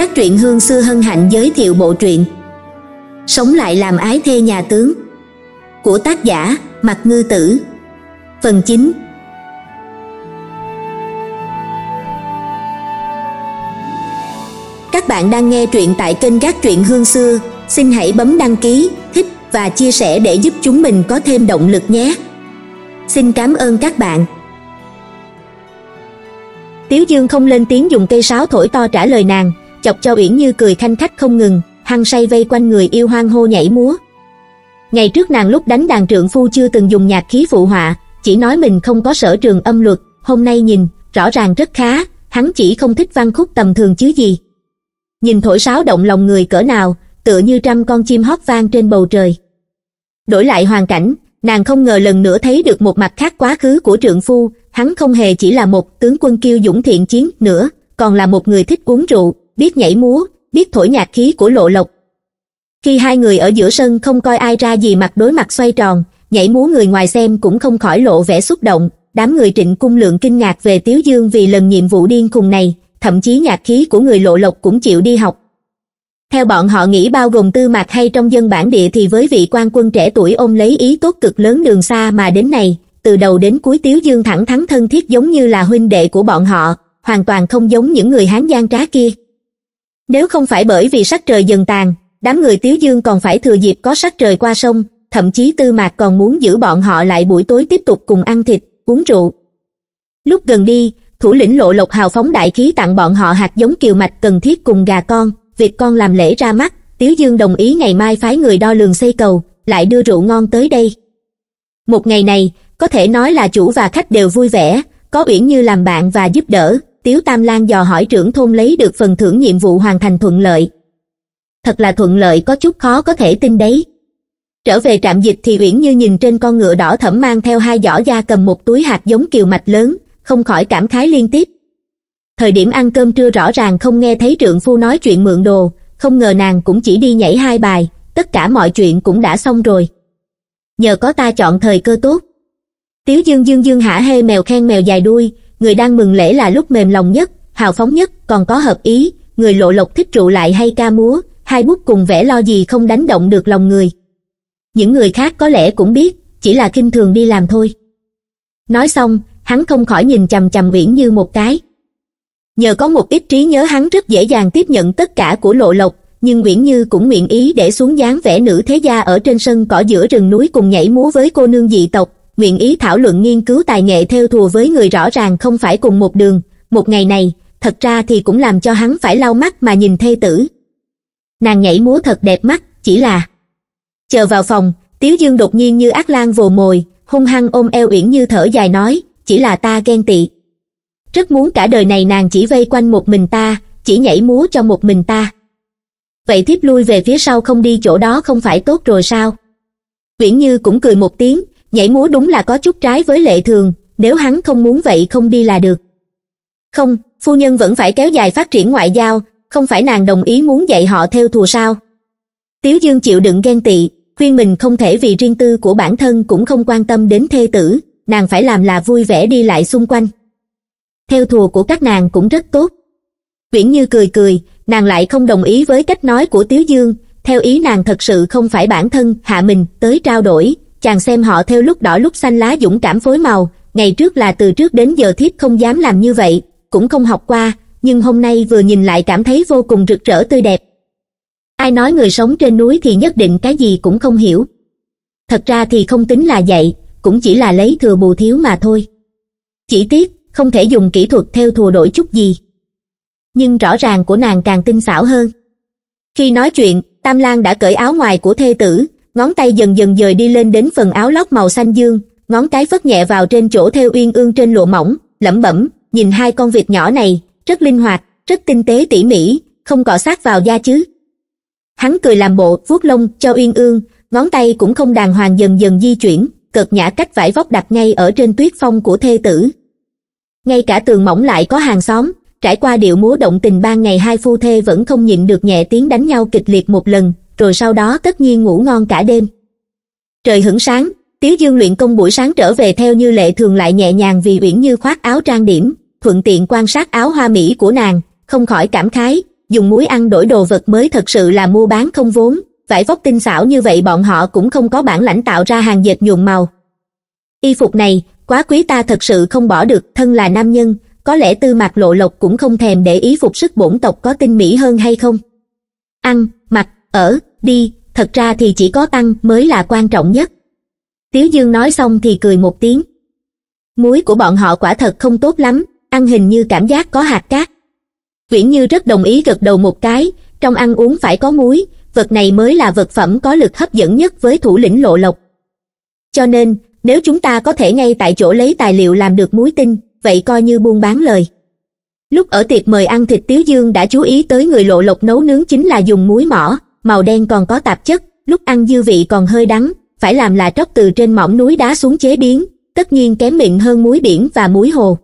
các truyện hương xưa hân hạnh giới thiệu bộ truyện Sống lại làm ái thê nhà tướng của tác giả Mạc Ngư Tử. Phần 9 Các bạn đang nghe truyện tại kênh các truyện hương xưa, xin hãy bấm đăng ký, thích và chia sẻ để giúp chúng mình có thêm động lực nhé. Xin cảm ơn các bạn. Tiếu Dương không lên tiếng dùng cây sáo thổi to trả lời nàng, chọc cho uyển như cười thanh khách không ngừng hăng say vây quanh người yêu hoang hô nhảy múa ngày trước nàng lúc đánh đàn trượng phu chưa từng dùng nhạc khí phụ họa chỉ nói mình không có sở trường âm luật hôm nay nhìn rõ ràng rất khá hắn chỉ không thích văn khúc tầm thường chứ gì nhìn thổi sáo động lòng người cỡ nào tựa như trăm con chim hót vang trên bầu trời đổi lại hoàn cảnh nàng không ngờ lần nữa thấy được một mặt khác quá khứ của trượng phu hắn không hề chỉ là một tướng quân kiêu dũng thiện chiến nữa còn là một người thích uống rượu biết nhảy múa, biết thổi nhạc khí của lộ lộc. Khi hai người ở giữa sân không coi ai ra gì mặt đối mặt xoay tròn, nhảy múa người ngoài xem cũng không khỏi lộ vẻ xúc động, đám người trịnh cung lượng kinh ngạc về Tiếu Dương vì lần nhiệm vụ điên cùng này, thậm chí nhạc khí của người lộ lộc cũng chịu đi học. Theo bọn họ nghĩ bao gồm tư mạc hay trong dân bản địa thì với vị quan quân trẻ tuổi ôm lấy ý tốt cực lớn đường xa mà đến này, từ đầu đến cuối Tiếu Dương thẳng thắn thân thiết giống như là huynh đệ của bọn họ, hoàn toàn không giống những người Hán gian trá kia nếu không phải bởi vì sắc trời dần tàn đám người tiếu dương còn phải thừa dịp có sắc trời qua sông thậm chí tư mạc còn muốn giữ bọn họ lại buổi tối tiếp tục cùng ăn thịt uống rượu lúc gần đi thủ lĩnh lộ lộc hào phóng đại khí tặng bọn họ hạt giống kiều mạch cần thiết cùng gà con việc con làm lễ ra mắt tiếu dương đồng ý ngày mai phái người đo lường xây cầu lại đưa rượu ngon tới đây một ngày này có thể nói là chủ và khách đều vui vẻ có uyển như làm bạn và giúp đỡ Tiếu Tam Lan dò hỏi trưởng thôn lấy được phần thưởng nhiệm vụ hoàn thành thuận lợi. Thật là thuận lợi có chút khó có thể tin đấy. Trở về trạm dịch thì Uyển Như nhìn trên con ngựa đỏ thẫm mang theo hai giỏ da cầm một túi hạt giống kiều mạch lớn, không khỏi cảm khái liên tiếp. Thời điểm ăn cơm trưa rõ ràng không nghe thấy trượng phu nói chuyện mượn đồ, không ngờ nàng cũng chỉ đi nhảy hai bài, tất cả mọi chuyện cũng đã xong rồi. Nhờ có ta chọn thời cơ tốt. Tiếu dương dương dương hả hê mèo khen mèo dài đuôi, người đang mừng lễ là lúc mềm lòng nhất, hào phóng nhất, còn có hợp ý, người lộ lộc thích trụ lại hay ca múa, hai bút cùng vẽ lo gì không đánh động được lòng người. Những người khác có lẽ cũng biết, chỉ là kinh thường đi làm thôi. Nói xong, hắn không khỏi nhìn chầm chầm viễn như một cái. Nhờ có một ít trí nhớ hắn rất dễ dàng tiếp nhận tất cả của lộ lộc, nhưng Nguyễn Như cũng nguyện ý để xuống dáng vẽ nữ thế gia ở trên sân cỏ giữa rừng núi cùng nhảy múa với cô nương dị tộc, nguyện ý thảo luận nghiên cứu tài nghệ theo thùa với người rõ ràng không phải cùng một đường, một ngày này, thật ra thì cũng làm cho hắn phải lau mắt mà nhìn thê tử. Nàng nhảy múa thật đẹp mắt, chỉ là... Chờ vào phòng, Tiếu Dương đột nhiên như ác lan vồ mồi, hung hăng ôm eo uyển như thở dài nói, chỉ là ta ghen tị. Rất muốn cả đời này nàng chỉ vây quanh một mình ta, chỉ nhảy múa cho một mình ta. Vậy thiếp lui về phía sau không đi chỗ đó không phải tốt rồi sao? Uyển Như cũng cười một tiếng, nhảy múa đúng là có chút trái với lệ thường, nếu hắn không muốn vậy không đi là được. Không, phu nhân vẫn phải kéo dài phát triển ngoại giao, không phải nàng đồng ý muốn dạy họ theo thù sao. Tiếu Dương chịu đựng ghen tị, khuyên mình không thể vì riêng tư của bản thân cũng không quan tâm đến thê tử, nàng phải làm là vui vẻ đi lại xung quanh. Theo thù của các nàng cũng rất tốt. Viễn Như cười cười, nàng lại không đồng ý với cách nói của Tiếu Dương, theo ý nàng thật sự không phải bản thân hạ mình tới trao đổi, chàng xem họ theo lúc đỏ lúc xanh lá dũng cảm phối màu, ngày trước là từ trước đến giờ thiếp không dám làm như vậy, cũng không học qua, nhưng hôm nay vừa nhìn lại cảm thấy vô cùng rực rỡ tươi đẹp. Ai nói người sống trên núi thì nhất định cái gì cũng không hiểu. Thật ra thì không tính là dạy cũng chỉ là lấy thừa bù thiếu mà thôi. Chỉ tiếc, không thể dùng kỹ thuật theo thùa đổi chút gì. Nhưng rõ ràng của nàng càng tinh xảo hơn. Khi nói chuyện, Tam Lan đã cởi áo ngoài của thê tử, ngón tay dần dần dời đi lên đến phần áo lót màu xanh dương ngón cái phất nhẹ vào trên chỗ theo uyên ương trên lụa mỏng lẩm bẩm nhìn hai con vịt nhỏ này rất linh hoạt rất tinh tế tỉ mỉ không cọ sát vào da chứ hắn cười làm bộ vuốt lông cho uyên ương ngón tay cũng không đàng hoàng dần dần di chuyển cợt nhã cách vải vóc đặt ngay ở trên tuyết phong của thê tử ngay cả tường mỏng lại có hàng xóm trải qua điệu múa động tình ban ngày hai phu thê vẫn không nhịn được nhẹ tiếng đánh nhau kịch liệt một lần rồi sau đó tất nhiên ngủ ngon cả đêm trời hửng sáng tiếu dương luyện công buổi sáng trở về theo như lệ thường lại nhẹ nhàng vì uyển như khoác áo trang điểm thuận tiện quan sát áo hoa mỹ của nàng không khỏi cảm khái dùng muối ăn đổi đồ vật mới thật sự là mua bán không vốn vải vóc tinh xảo như vậy bọn họ cũng không có bản lãnh tạo ra hàng dệt nhuộm màu y phục này quá quý ta thật sự không bỏ được thân là nam nhân có lẽ tư mạc lộ lộc cũng không thèm để ý phục sức bổn tộc có tinh mỹ hơn hay không ăn mặc ở đi, thật ra thì chỉ có tăng mới là quan trọng nhất. Tiếu Dương nói xong thì cười một tiếng. Muối của bọn họ quả thật không tốt lắm, ăn hình như cảm giác có hạt cát. Viễn Như rất đồng ý gật đầu một cái, trong ăn uống phải có muối, vật này mới là vật phẩm có lực hấp dẫn nhất với thủ lĩnh lộ lộc. Cho nên, nếu chúng ta có thể ngay tại chỗ lấy tài liệu làm được muối tinh, vậy coi như buôn bán lời. Lúc ở tiệc mời ăn thịt Tiếu Dương đã chú ý tới người lộ lộc nấu nướng chính là dùng muối mỏ, màu đen còn có tạp chất, lúc ăn dư vị còn hơi đắng, phải làm là tróc từ trên mỏm núi đá xuống chế biến, tất nhiên kém miệng hơn muối biển và muối hồ.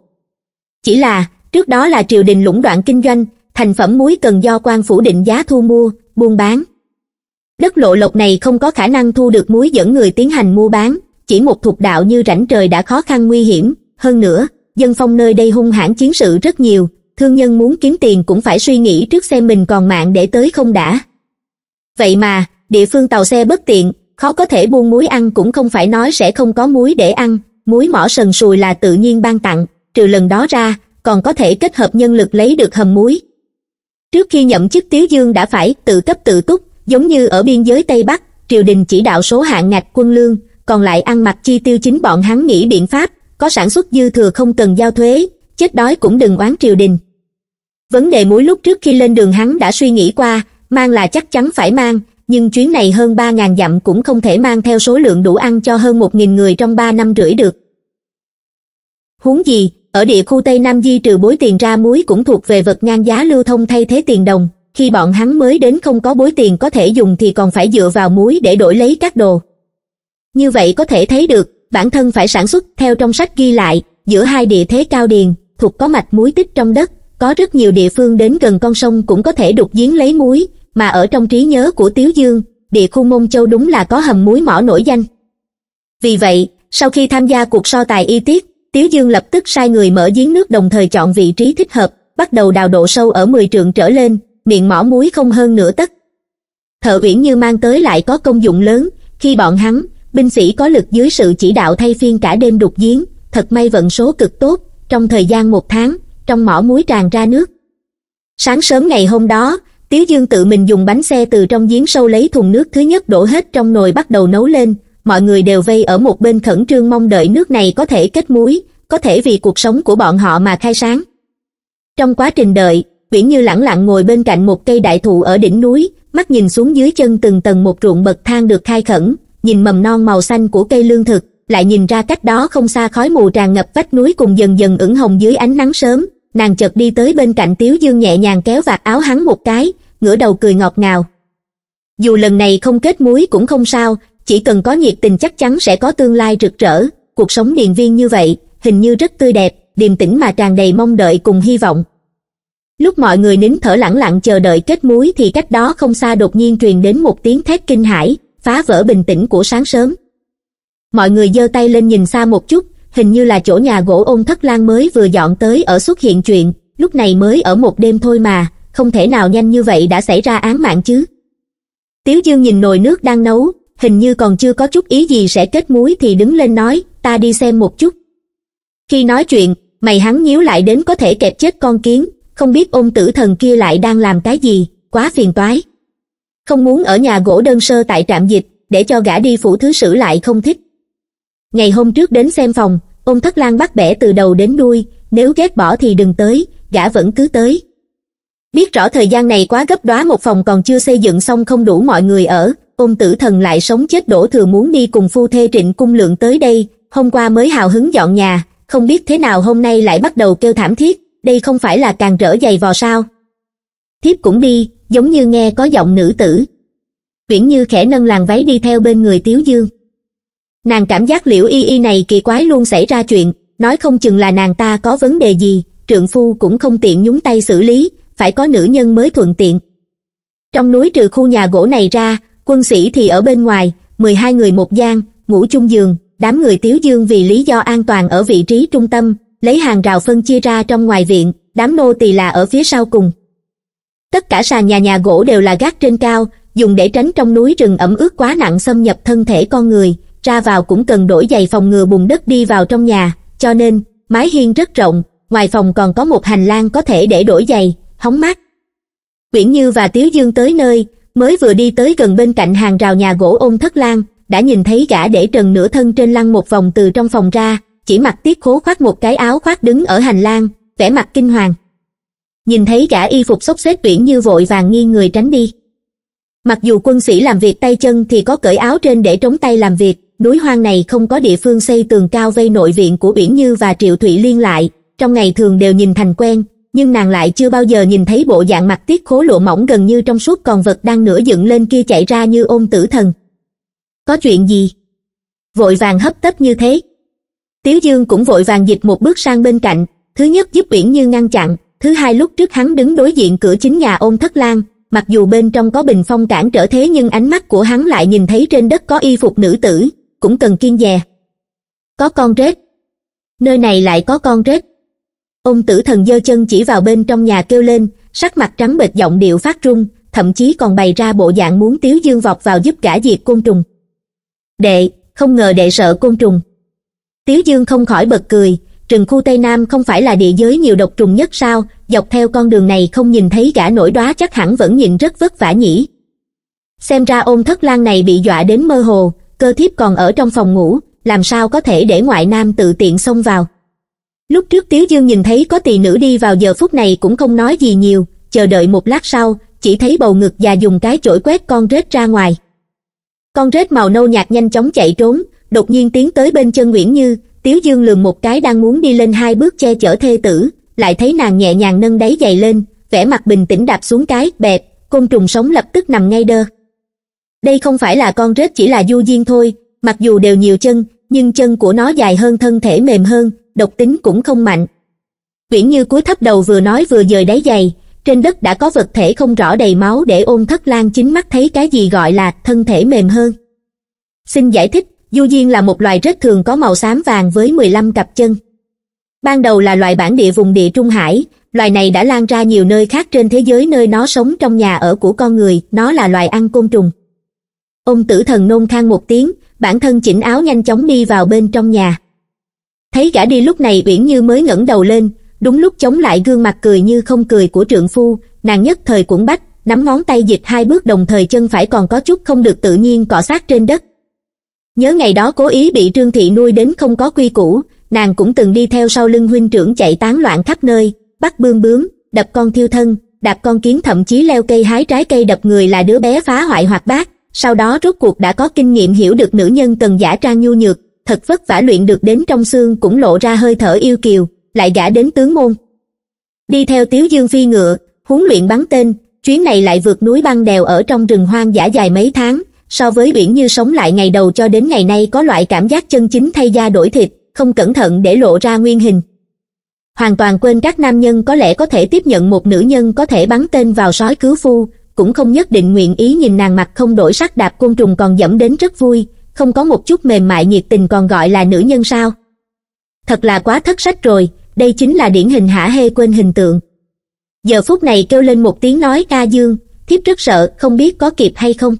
Chỉ là, trước đó là triều đình lũng đoạn kinh doanh, thành phẩm muối cần do quan phủ định giá thu mua, buôn bán. Đất lộ lộc này không có khả năng thu được muối dẫn người tiến hành mua bán, chỉ một thuộc đạo như rảnh trời đã khó khăn nguy hiểm, hơn nữa, dân phong nơi đây hung hãn chiến sự rất nhiều, thương nhân muốn kiếm tiền cũng phải suy nghĩ trước xem mình còn mạng để tới không đã vậy mà địa phương tàu xe bất tiện khó có thể buôn muối ăn cũng không phải nói sẽ không có muối để ăn muối mỏ sần sùi là tự nhiên ban tặng trừ lần đó ra còn có thể kết hợp nhân lực lấy được hầm muối trước khi nhậm chức tiếu dương đã phải tự cấp tự túc giống như ở biên giới tây bắc triều đình chỉ đạo số hạn ngạch quân lương còn lại ăn mặc chi tiêu chính bọn hắn nghĩ biện pháp có sản xuất dư thừa không cần giao thuế chết đói cũng đừng oán triều đình vấn đề muối lúc trước khi lên đường hắn đã suy nghĩ qua mang là chắc chắn phải mang nhưng chuyến này hơn ba ngàn dặm cũng không thể mang theo số lượng đủ ăn cho hơn một nghìn người trong ba năm rưỡi được huống gì ở địa khu tây nam di trừ bối tiền ra muối cũng thuộc về vật ngang giá lưu thông thay thế tiền đồng khi bọn hắn mới đến không có bối tiền có thể dùng thì còn phải dựa vào muối để đổi lấy các đồ như vậy có thể thấy được bản thân phải sản xuất theo trong sách ghi lại giữa hai địa thế cao điền thuộc có mạch muối tích trong đất có rất nhiều địa phương đến gần con sông cũng có thể đục giếng lấy muối, mà ở trong trí nhớ của Tiếu Dương, địa khu Mông Châu đúng là có hầm muối mỏ nổi danh. Vì vậy, sau khi tham gia cuộc so tài y tiết, Tiếu Dương lập tức sai người mở giếng nước đồng thời chọn vị trí thích hợp, bắt đầu đào độ sâu ở mười trượng trở lên, miệng mỏ muối không hơn nửa tấc. Thợ uyển như mang tới lại có công dụng lớn, khi bọn hắn, binh sĩ có lực dưới sự chỉ đạo thay phiên cả đêm đục giếng, thật may vận số cực tốt, trong thời gian một tháng, trong mỏ muối tràn ra nước sáng sớm ngày hôm đó tiếu dương tự mình dùng bánh xe từ trong giếng sâu lấy thùng nước thứ nhất đổ hết trong nồi bắt đầu nấu lên mọi người đều vây ở một bên khẩn trương mong đợi nước này có thể kết muối có thể vì cuộc sống của bọn họ mà khai sáng trong quá trình đợi Viễn Như lẳng lặng ngồi bên cạnh một cây đại thụ ở đỉnh núi, mắt nhìn xuống dưới chân từng tầng một ruộng bậc thang được khai khẩn, nhìn mầm non màu xanh của cây lương thực, lại nhìn ra cách đó không xa khói mù tràn ngập vách núi cùng dần dần ửng hồng dưới ánh nắng sớm, nàng chợt đi tới bên cạnh tiếu dương nhẹ nhàng kéo vạt áo hắn một cái ngửa đầu cười ngọt ngào dù lần này không kết muối cũng không sao chỉ cần có nhiệt tình chắc chắn sẽ có tương lai rực rỡ cuộc sống điền viên như vậy hình như rất tươi đẹp điềm tĩnh mà tràn đầy mong đợi cùng hy vọng lúc mọi người nín thở lẳng lặng chờ đợi kết muối thì cách đó không xa đột nhiên truyền đến một tiếng thét kinh hãi phá vỡ bình tĩnh của sáng sớm mọi người giơ tay lên nhìn xa một chút hình như là chỗ nhà gỗ ôn thất lan mới vừa dọn tới ở xuất hiện chuyện, lúc này mới ở một đêm thôi mà, không thể nào nhanh như vậy đã xảy ra án mạng chứ. Tiếu Dương nhìn nồi nước đang nấu, hình như còn chưa có chút ý gì sẽ kết muối thì đứng lên nói, ta đi xem một chút. Khi nói chuyện, mày hắn nhíu lại đến có thể kẹp chết con kiến, không biết ôn tử thần kia lại đang làm cái gì, quá phiền toái. Không muốn ở nhà gỗ đơn sơ tại trạm dịch, để cho gã đi phủ thứ sử lại không thích. Ngày hôm trước đến xem phòng, ôm thất lang bắt bẻ từ đầu đến đuôi nếu ghét bỏ thì đừng tới gã vẫn cứ tới biết rõ thời gian này quá gấp đóa một phòng còn chưa xây dựng xong không đủ mọi người ở ôn tử thần lại sống chết đổ thừa muốn đi cùng phu thê trịnh cung lượng tới đây hôm qua mới hào hứng dọn nhà không biết thế nào hôm nay lại bắt đầu kêu thảm thiết đây không phải là càng trở dày vò sao thiếp cũng đi giống như nghe có giọng nữ tử uyển như khẽ nâng làn váy đi theo bên người tiếu dương nàng cảm giác liễu y y này kỳ quái luôn xảy ra chuyện nói không chừng là nàng ta có vấn đề gì trượng phu cũng không tiện nhúng tay xử lý phải có nữ nhân mới thuận tiện trong núi trừ khu nhà gỗ này ra quân sĩ thì ở bên ngoài mười hai người một gian ngủ chung giường đám người tiếu dương vì lý do an toàn ở vị trí trung tâm lấy hàng rào phân chia ra trong ngoài viện đám nô tỳ là ở phía sau cùng tất cả sàn nhà nhà gỗ đều là gác trên cao dùng để tránh trong núi rừng ẩm ướt quá nặng xâm nhập thân thể con người ra vào cũng cần đổi giày phòng ngừa bùn đất đi vào trong nhà, cho nên, mái hiên rất rộng, ngoài phòng còn có một hành lang có thể để đổi giày, hóng mát. Quyển Như và Tiếu Dương tới nơi, mới vừa đi tới gần bên cạnh hàng rào nhà gỗ ôm thất lang, đã nhìn thấy gã để trần nửa thân trên lăng một vòng từ trong phòng ra, chỉ mặc tiết khố khoác một cái áo khoác đứng ở hành lang, vẻ mặt kinh hoàng. Nhìn thấy gã y phục xốc xếch Uyển Như vội vàng nghiêng người tránh đi. Mặc dù quân sĩ làm việc tay chân thì có cởi áo trên để trống tay làm việc, núi hoang này không có địa phương xây tường cao vây nội viện của Biển Như và Triệu Thụy Liên lại, trong ngày thường đều nhìn thành quen, nhưng nàng lại chưa bao giờ nhìn thấy bộ dạng mặt tiết khố lộ mỏng gần như trong suốt còn vật đang nửa dựng lên kia chạy ra như ôm tử thần. Có chuyện gì? Vội vàng hấp tấp như thế. Tiếu Dương cũng vội vàng dịch một bước sang bên cạnh, thứ nhất giúp biển Như ngăn chặn, thứ hai lúc trước hắn đứng đối diện cửa chính nhà ôm thất lang, mặc dù bên trong có bình phong cản trở thế nhưng ánh mắt của hắn lại nhìn thấy trên đất có y phục nữ tử, cũng cần kiên dè. Có con rết. Nơi này lại có con rết. Ông tử thần giơ chân chỉ vào bên trong nhà kêu lên, sắc mặt trắng bệch giọng điệu phát run, thậm chí còn bày ra bộ dạng muốn tiếu dương vọt vào giúp cả diệt côn trùng. Đệ, không ngờ đệ sợ côn trùng. Tiếu dương không khỏi bật cười, rừng khu Tây Nam không phải là địa giới nhiều độc trùng nhất sao, dọc theo con đường này không nhìn thấy gã nổi đoá chắc hẳn vẫn nhìn rất vất vả nhỉ. Xem ra ôn thất lan này bị dọa đến mơ hồ, cơ thiếp còn ở trong phòng ngủ, làm sao có thể để ngoại nam tự tiện xông vào. Lúc trước Tiếu Dương nhìn thấy có tỳ nữ đi vào giờ phút này cũng không nói gì nhiều, chờ đợi một lát sau, chỉ thấy bầu ngực già dùng cái chổi quét con rết ra ngoài. Con rết màu nâu nhạt nhanh chóng chạy trốn, đột nhiên tiến tới bên chân Nguyễn Như, Tiếu Dương lường một cái đang muốn đi lên hai bước che chở thê tử, lại thấy nàng nhẹ nhàng nâng đáy giày lên, vẻ mặt bình tĩnh đạp xuống cái, bẹp, côn trùng sống lập tức nằm ngay đơ đây không phải là con rết chỉ là du diên thôi mặc dù đều nhiều chân nhưng chân của nó dài hơn thân thể mềm hơn độc tính cũng không mạnh uyển như cúi thấp đầu vừa nói vừa dời đáy giày trên đất đã có vật thể không rõ đầy máu để ôn thất lan chính mắt thấy cái gì gọi là thân thể mềm hơn xin giải thích du diên là một loài rết thường có màu xám vàng với mười lăm cặp chân ban đầu là loài bản địa vùng địa trung hải loài này đã lan ra nhiều nơi khác trên thế giới nơi nó sống trong nhà ở của con người nó là loài ăn côn trùng ông tử thần nôn than một tiếng bản thân chỉnh áo nhanh chóng đi vào bên trong nhà thấy gã đi lúc này uyển như mới ngẩng đầu lên đúng lúc chống lại gương mặt cười như không cười của trượng phu nàng nhất thời cũng bách nắm ngón tay dịch hai bước đồng thời chân phải còn có chút không được tự nhiên cọ sát trên đất nhớ ngày đó cố ý bị trương thị nuôi đến không có quy củ nàng cũng từng đi theo sau lưng huynh trưởng chạy tán loạn khắp nơi bắt bươm bướm đập con thiêu thân đạp con kiến thậm chí leo cây hái trái cây đập người là đứa bé phá hoại hoạt bát sau đó rốt cuộc đã có kinh nghiệm hiểu được nữ nhân cần giả trang nhu nhược, thật vất vả luyện được đến trong xương cũng lộ ra hơi thở yêu kiều, lại gã đến tướng môn. Đi theo Tiếu Dương phi ngựa, huấn luyện bắn tên, chuyến này lại vượt núi băng đèo ở trong rừng hoang giả dài mấy tháng, so với biển như sống lại ngày đầu cho đến ngày nay có loại cảm giác chân chính thay da đổi thịt, không cẩn thận để lộ ra nguyên hình. Hoàn toàn quên các nam nhân có lẽ có thể tiếp nhận một nữ nhân có thể bắn tên vào sói cứu phu, cũng không nhất định nguyện ý nhìn nàng mặt không đổi sắc đạp côn trùng còn dẫm đến rất vui, không có một chút mềm mại nhiệt tình còn gọi là nữ nhân sao. Thật là quá thất sách rồi, đây chính là điển hình hả hê quên hình tượng. Giờ phút này kêu lên một tiếng nói ca dương, thiếp rất sợ, không biết có kịp hay không.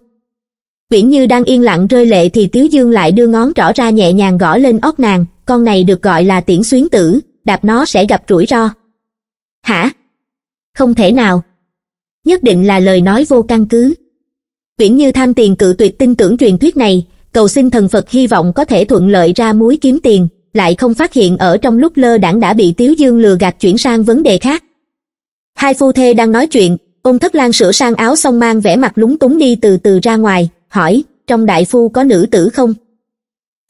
Quyển Như đang yên lặng rơi lệ thì Tiếu Dương lại đưa ngón rõ ra nhẹ nhàng gõ lên óc nàng, con này được gọi là tiễn xuyến tử, đạp nó sẽ gặp rủi ro. Hả? Không thể nào, nhất định là lời nói vô căn cứ viễn như tham tiền cự tuyệt tin tưởng truyền thuyết này cầu xin thần phật hy vọng có thể thuận lợi ra muối kiếm tiền lại không phát hiện ở trong lúc lơ đãng đã bị tiếu dương lừa gạt chuyển sang vấn đề khác hai phu thê đang nói chuyện ông thất lan sửa sang áo xong mang vẻ mặt lúng túng đi từ từ ra ngoài hỏi trong đại phu có nữ tử không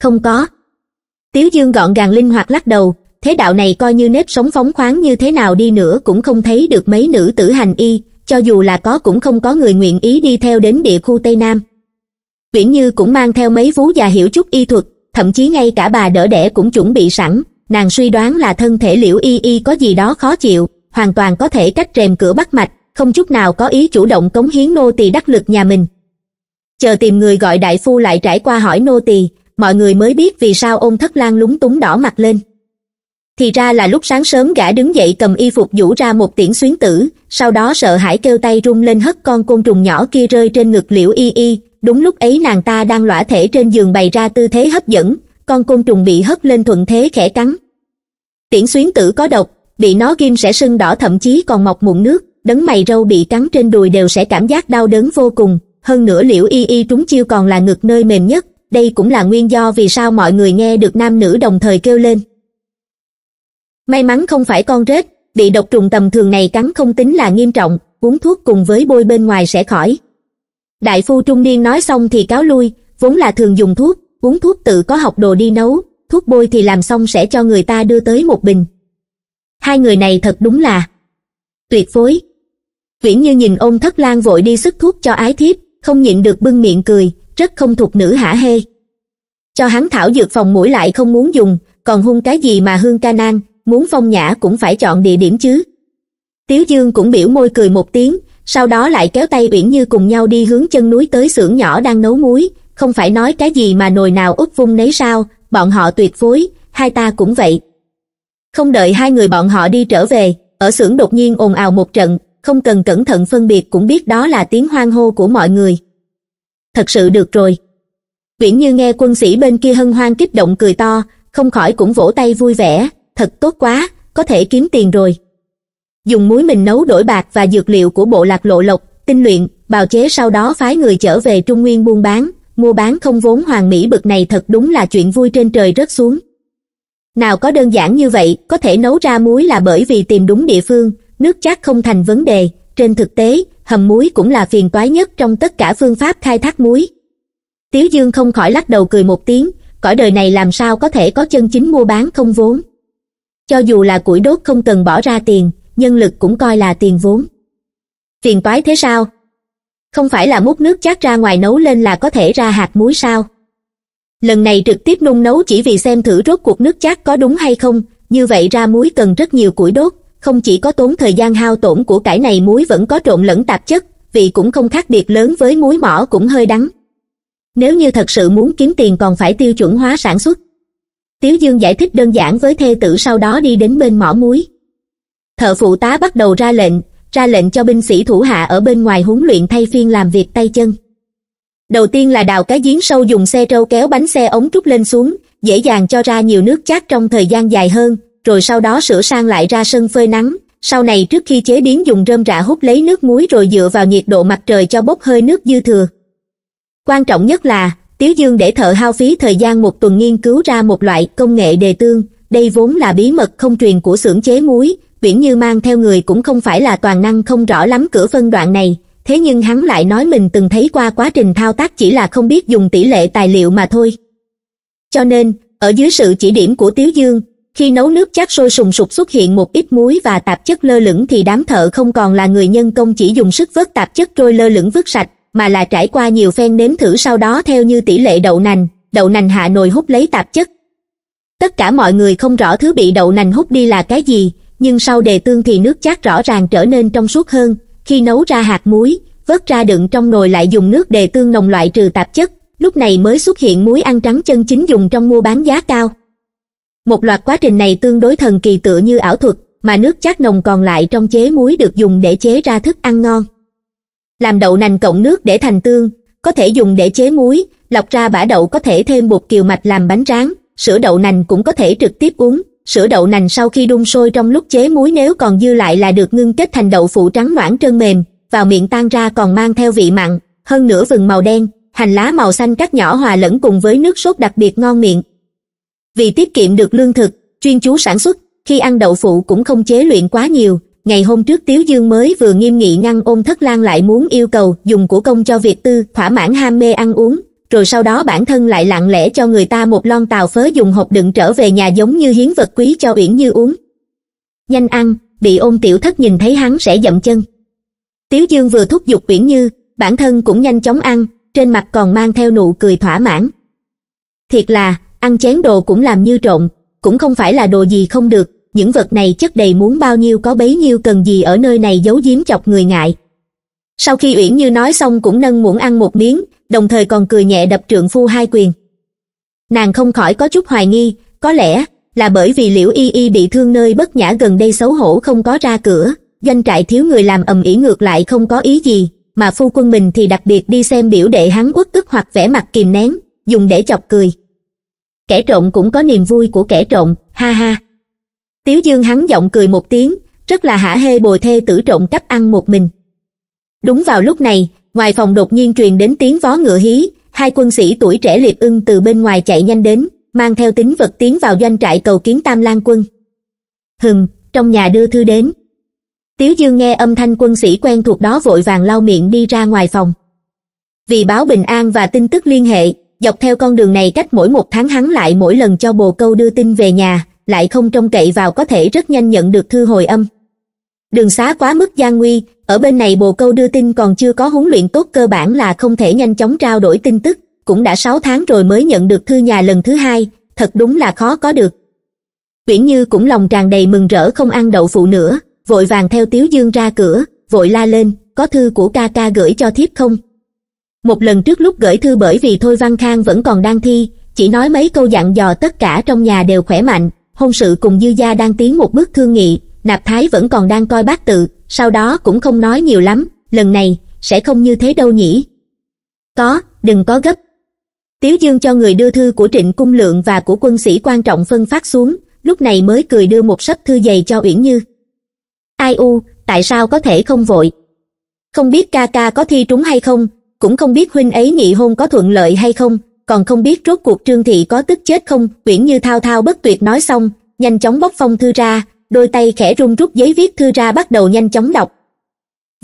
không có tiếu dương gọn gàng linh hoạt lắc đầu thế đạo này coi như nếp sống phóng khoáng như thế nào đi nữa cũng không thấy được mấy nữ tử hành y cho dù là có cũng không có người nguyện ý đi theo đến địa khu Tây Nam. Viễn Như cũng mang theo mấy vú già hiểu chút y thuật, thậm chí ngay cả bà đỡ đẻ cũng chuẩn bị sẵn, nàng suy đoán là thân thể liễu y y có gì đó khó chịu, hoàn toàn có thể cách rèm cửa bắt mạch, không chút nào có ý chủ động cống hiến nô tỳ đắc lực nhà mình. Chờ tìm người gọi đại phu lại trải qua hỏi nô tỳ, mọi người mới biết vì sao ôn thất lan lúng túng đỏ mặt lên. Thì ra là lúc sáng sớm gã đứng dậy cầm y phục vũ ra một tiễn xuyến tử, sau đó sợ hãi kêu tay rung lên hất con côn trùng nhỏ kia rơi trên ngực liễu y y đúng lúc ấy nàng ta đang lõa thể trên giường bày ra tư thế hấp dẫn con côn trùng bị hất lên thuận thế khẽ cắn tiễn xuyến tử có độc bị nó ghim sẽ sưng đỏ thậm chí còn mọc mụn nước đấng mày râu bị cắn trên đùi đều sẽ cảm giác đau đớn vô cùng hơn nữa liễu y y trúng chiêu còn là ngực nơi mềm nhất đây cũng là nguyên do vì sao mọi người nghe được nam nữ đồng thời kêu lên may mắn không phải con rết bị độc trùng tầm thường này cắn không tính là nghiêm trọng uống thuốc cùng với bôi bên ngoài sẽ khỏi đại phu trung niên nói xong thì cáo lui vốn là thường dùng thuốc uống thuốc tự có học đồ đi nấu thuốc bôi thì làm xong sẽ cho người ta đưa tới một bình hai người này thật đúng là tuyệt phối viễn như nhìn ôm thất lan vội đi sức thuốc cho ái thiếp không nhịn được bưng miệng cười rất không thuộc nữ hả hê cho hắn thảo dược phòng mũi lại không muốn dùng còn hung cái gì mà hương ca nang muốn phong nhã cũng phải chọn địa điểm chứ tiếu dương cũng biểu môi cười một tiếng sau đó lại kéo tay uyển như cùng nhau đi hướng chân núi tới xưởng nhỏ đang nấu muối không phải nói cái gì mà nồi nào úp vung nấy sao bọn họ tuyệt phối hai ta cũng vậy không đợi hai người bọn họ đi trở về ở xưởng đột nhiên ồn ào một trận không cần cẩn thận phân biệt cũng biết đó là tiếng hoan hô của mọi người thật sự được rồi uyển như nghe quân sĩ bên kia hân hoan kích động cười to không khỏi cũng vỗ tay vui vẻ thật tốt quá, có thể kiếm tiền rồi. Dùng muối mình nấu đổi bạc và dược liệu của bộ lạc lộ lộc, tinh luyện, bào chế sau đó phái người trở về Trung Nguyên buôn bán, mua bán không vốn hoàng mỹ bực này thật đúng là chuyện vui trên trời rớt xuống. Nào có đơn giản như vậy, có thể nấu ra muối là bởi vì tìm đúng địa phương, nước chắc không thành vấn đề, trên thực tế, hầm muối cũng là phiền toái nhất trong tất cả phương pháp khai thác muối. Tiếu Dương không khỏi lắc đầu cười một tiếng, cõi đời này làm sao có thể có chân chính mua bán không vốn cho dù là củi đốt không cần bỏ ra tiền nhân lực cũng coi là tiền vốn phiền toái thế sao không phải là múc nước chát ra ngoài nấu lên là có thể ra hạt muối sao lần này trực tiếp nung nấu chỉ vì xem thử rốt cuộc nước chát có đúng hay không như vậy ra muối cần rất nhiều củi đốt không chỉ có tốn thời gian hao tổn của cải này muối vẫn có trộn lẫn tạp chất vị cũng không khác biệt lớn với muối mỏ cũng hơi đắng nếu như thật sự muốn kiếm tiền còn phải tiêu chuẩn hóa sản xuất Tiếu Dương giải thích đơn giản với thê tử sau đó đi đến bên mỏ muối. Thợ phụ tá bắt đầu ra lệnh, ra lệnh cho binh sĩ thủ hạ ở bên ngoài huấn luyện thay phiên làm việc tay chân. Đầu tiên là đào cái giếng sâu dùng xe trâu kéo bánh xe ống trúc lên xuống, dễ dàng cho ra nhiều nước chát trong thời gian dài hơn, rồi sau đó sửa sang lại ra sân phơi nắng. Sau này trước khi chế biến dùng rơm rạ hút lấy nước muối rồi dựa vào nhiệt độ mặt trời cho bốc hơi nước dư thừa. Quan trọng nhất là, Tiếu Dương để thợ hao phí thời gian một tuần nghiên cứu ra một loại công nghệ đề tương, đây vốn là bí mật không truyền của xưởng chế muối, Viễn Như mang theo người cũng không phải là toàn năng không rõ lắm cửa phân đoạn này, thế nhưng hắn lại nói mình từng thấy qua quá trình thao tác chỉ là không biết dùng tỷ lệ tài liệu mà thôi. Cho nên, ở dưới sự chỉ điểm của Tiếu Dương, khi nấu nước chắc sôi sùng sục xuất hiện một ít muối và tạp chất lơ lửng thì đám thợ không còn là người nhân công chỉ dùng sức vớt tạp chất trôi lơ lửng vứt sạch, mà là trải qua nhiều phen nếm thử sau đó theo như tỷ lệ đậu nành đậu nành hạ nồi hút lấy tạp chất tất cả mọi người không rõ thứ bị đậu nành hút đi là cái gì nhưng sau đề tương thì nước chát rõ ràng trở nên trong suốt hơn khi nấu ra hạt muối vớt ra đựng trong nồi lại dùng nước đề tương nồng loại trừ tạp chất lúc này mới xuất hiện muối ăn trắng chân chính dùng trong mua bán giá cao một loạt quá trình này tương đối thần kỳ tựa như ảo thuật mà nước chát nồng còn lại trong chế muối được dùng để chế ra thức ăn ngon làm đậu nành cộng nước để thành tương, có thể dùng để chế muối, lọc ra bã đậu có thể thêm bột kiều mạch làm bánh rán, sữa đậu nành cũng có thể trực tiếp uống. Sữa đậu nành sau khi đun sôi trong lúc chế muối nếu còn dư lại là được ngưng kết thành đậu phụ trắng noãn trơn mềm, vào miệng tan ra còn mang theo vị mặn, hơn nửa vừng màu đen, hành lá màu xanh cắt nhỏ hòa lẫn cùng với nước sốt đặc biệt ngon miệng. Vì tiết kiệm được lương thực, chuyên chú sản xuất, khi ăn đậu phụ cũng không chế luyện quá nhiều, ngày hôm trước tiếu dương mới vừa nghiêm nghị ngăn ôn thất lan lại muốn yêu cầu dùng của công cho việc tư thỏa mãn ham mê ăn uống rồi sau đó bản thân lại lặng lẽ cho người ta một lon tàu phớ dùng hộp đựng trở về nhà giống như hiến vật quý cho uyển như uống nhanh ăn bị ôn tiểu thất nhìn thấy hắn sẽ dậm chân tiếu dương vừa thúc giục uyển như bản thân cũng nhanh chóng ăn trên mặt còn mang theo nụ cười thỏa mãn thiệt là ăn chén đồ cũng làm như trộn cũng không phải là đồ gì không được những vật này chất đầy muốn bao nhiêu có bấy nhiêu cần gì ở nơi này giấu giếm chọc người ngại sau khi uyển như nói xong cũng nâng muỗng ăn một miếng đồng thời còn cười nhẹ đập trượng phu hai quyền nàng không khỏi có chút hoài nghi có lẽ là bởi vì liễu y y bị thương nơi bất nhã gần đây xấu hổ không có ra cửa doanh trại thiếu người làm ầm ĩ ngược lại không có ý gì mà phu quân mình thì đặc biệt đi xem biểu đệ hắn uất ức hoặc vẻ mặt kìm nén dùng để chọc cười kẻ trộm cũng có niềm vui của kẻ trộm ha ha Tiếu Dương hắn giọng cười một tiếng, rất là hả hê bồi thê tử trộm cắp ăn một mình. Đúng vào lúc này, ngoài phòng đột nhiên truyền đến tiếng vó ngựa hí, hai quân sĩ tuổi trẻ liệp ưng từ bên ngoài chạy nhanh đến, mang theo tính vật tiến vào doanh trại cầu kiến Tam Lan quân. Hừng trong nhà đưa thư đến. Tiếu Dương nghe âm thanh quân sĩ quen thuộc đó vội vàng lau miệng đi ra ngoài phòng. Vì báo bình an và tin tức liên hệ, dọc theo con đường này cách mỗi một tháng hắn lại mỗi lần cho bồ câu đưa tin về nhà, lại không trông cậy vào có thể rất nhanh nhận được thư hồi âm đường xá quá mức gian nguy ở bên này bồ câu đưa tin còn chưa có huấn luyện tốt cơ bản là không thể nhanh chóng trao đổi tin tức cũng đã sáu tháng rồi mới nhận được thư nhà lần thứ hai thật đúng là khó có được uyển như cũng lòng tràn đầy mừng rỡ không ăn đậu phụ nữa vội vàng theo tiếu dương ra cửa vội la lên có thư của ca ca gửi cho thiếp không một lần trước lúc gửi thư bởi vì thôi văn khang vẫn còn đang thi chỉ nói mấy câu dặn dò tất cả trong nhà đều khỏe mạnh hôn sự cùng dư gia đang tiến một bước thương nghị, nạp thái vẫn còn đang coi bát tự, sau đó cũng không nói nhiều lắm, lần này, sẽ không như thế đâu nhỉ. Có, đừng có gấp. Tiếu Dương cho người đưa thư của Trịnh Cung Lượng và của quân sĩ quan trọng phân phát xuống, lúc này mới cười đưa một sấp thư dày cho Uyển Như. Ai u, tại sao có thể không vội? Không biết ca ca có thi trúng hay không, cũng không biết huynh ấy nghị hôn có thuận lợi hay không, còn không biết rốt cuộc trương thị có tức chết không uyển như thao thao bất tuyệt nói xong nhanh chóng bóc phong thư ra đôi tay khẽ run rút giấy viết thư ra bắt đầu nhanh chóng đọc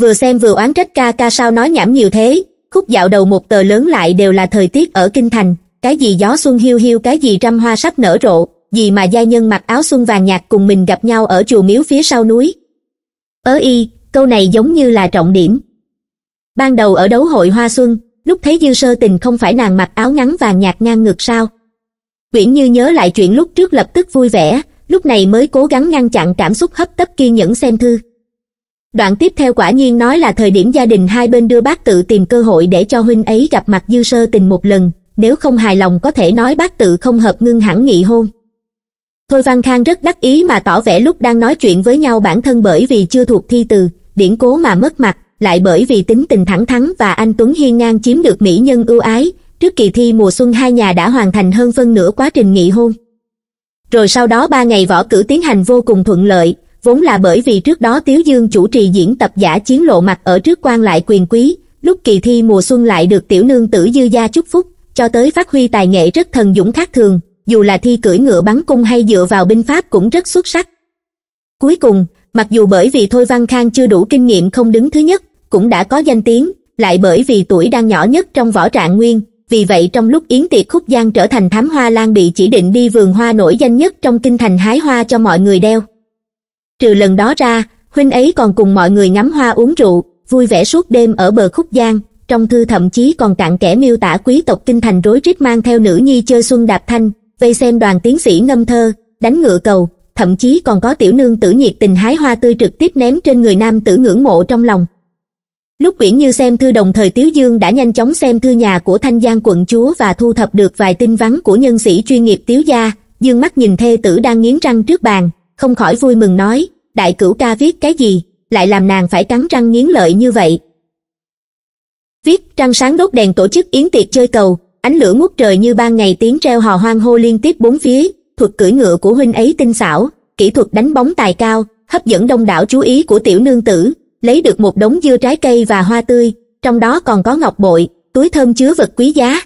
vừa xem vừa oán trách ca ca sao nói nhảm nhiều thế khúc dạo đầu một tờ lớn lại đều là thời tiết ở kinh thành cái gì gió xuân hiu hiu cái gì trăm hoa sắp nở rộ gì mà gia nhân mặc áo xuân vàng nhạt cùng mình gặp nhau ở chùa miếu phía sau núi ớ y câu này giống như là trọng điểm ban đầu ở đấu hội hoa xuân lúc thấy dư sơ tình không phải nàng mặc áo ngắn vàng nhạt ngang ngược sao uyển như nhớ lại chuyện lúc trước lập tức vui vẻ lúc này mới cố gắng ngăn chặn cảm xúc hấp tấp kiên nhẫn xem thư đoạn tiếp theo quả nhiên nói là thời điểm gia đình hai bên đưa bác tự tìm cơ hội để cho huynh ấy gặp mặt dư sơ tình một lần nếu không hài lòng có thể nói bác tự không hợp ngưng hẳn nghị hôn thôi văn khang rất đắc ý mà tỏ vẻ lúc đang nói chuyện với nhau bản thân bởi vì chưa thuộc thi từ điển cố mà mất mặt lại bởi vì tính tình thẳng thắn và anh tuấn hiên ngang chiếm được mỹ nhân ưu ái trước kỳ thi mùa xuân hai nhà đã hoàn thành hơn phân nửa quá trình nghị hôn rồi sau đó ba ngày võ cử tiến hành vô cùng thuận lợi vốn là bởi vì trước đó tiếu dương chủ trì diễn tập giả chiến lộ mặt ở trước quan lại quyền quý lúc kỳ thi mùa xuân lại được tiểu nương tử dư gia chúc phúc cho tới phát huy tài nghệ rất thần dũng khác thường dù là thi cưỡi ngựa bắn cung hay dựa vào binh pháp cũng rất xuất sắc cuối cùng mặc dù bởi vì thôi văn khang chưa đủ kinh nghiệm không đứng thứ nhất cũng đã có danh tiếng, lại bởi vì tuổi đang nhỏ nhất trong võ trạng nguyên, vì vậy trong lúc yến tiệc khúc giang trở thành thám hoa lan bị chỉ định đi vườn hoa nổi danh nhất trong kinh thành hái hoa cho mọi người đeo. Trừ lần đó ra, huynh ấy còn cùng mọi người ngắm hoa uống rượu, vui vẻ suốt đêm ở bờ khúc giang, trong thư thậm chí còn cặn kẻ miêu tả quý tộc kinh thành rối rít mang theo nữ nhi chơi xuân đạp thanh, vây xem đoàn tiến sĩ ngâm thơ, đánh ngựa cầu, thậm chí còn có tiểu nương tử nhiệt tình hái hoa tươi trực tiếp ném trên người nam tử ngưỡng mộ trong lòng lúc uyển như xem thư đồng thời tiếu dương đã nhanh chóng xem thư nhà của thanh giang quận chúa và thu thập được vài tin vắn của nhân sĩ chuyên nghiệp tiếu gia dương mắt nhìn thê tử đang nghiến răng trước bàn không khỏi vui mừng nói đại cửu ca viết cái gì lại làm nàng phải cắn răng nghiến lợi như vậy viết trăng sáng đốt đèn tổ chức yến tiệc chơi cầu ánh lửa ngút trời như ban ngày tiếng treo hò hoang hô liên tiếp bốn phía thuật cưỡi ngựa của huynh ấy tinh xảo kỹ thuật đánh bóng tài cao hấp dẫn đông đảo chú ý của tiểu nương tử lấy được một đống dưa trái cây và hoa tươi, trong đó còn có ngọc bội, túi thơm chứa vật quý giá.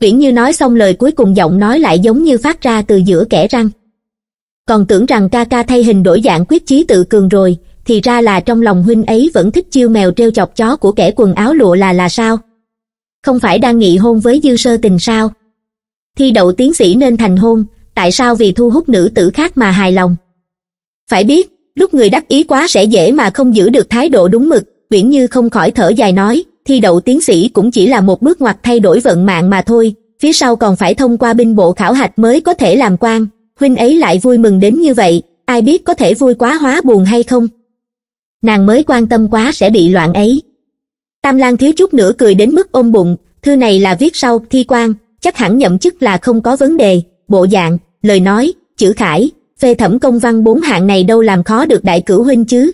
Viễn Như nói xong lời cuối cùng giọng nói lại giống như phát ra từ giữa kẻ răng. Còn tưởng rằng ca ca thay hình đổi dạng quyết chí tự cường rồi, thì ra là trong lòng huynh ấy vẫn thích chiêu mèo treo chọc chó của kẻ quần áo lụa là là sao? Không phải đang nghị hôn với dư sơ tình sao? Thi đậu tiến sĩ nên thành hôn, tại sao vì thu hút nữ tử khác mà hài lòng? Phải biết, lúc người đắc ý quá sẽ dễ mà không giữ được thái độ đúng mực uyển như không khỏi thở dài nói thi đậu tiến sĩ cũng chỉ là một bước ngoặt thay đổi vận mạng mà thôi phía sau còn phải thông qua binh bộ khảo hạch mới có thể làm quan huynh ấy lại vui mừng đến như vậy ai biết có thể vui quá hóa buồn hay không nàng mới quan tâm quá sẽ bị loạn ấy tam lan thiếu chút nữa cười đến mức ôm bụng thư này là viết sau thi quan chắc hẳn nhậm chức là không có vấn đề bộ dạng lời nói chữ khải phê thẩm công văn bốn hạng này đâu làm khó được đại cửu huynh chứ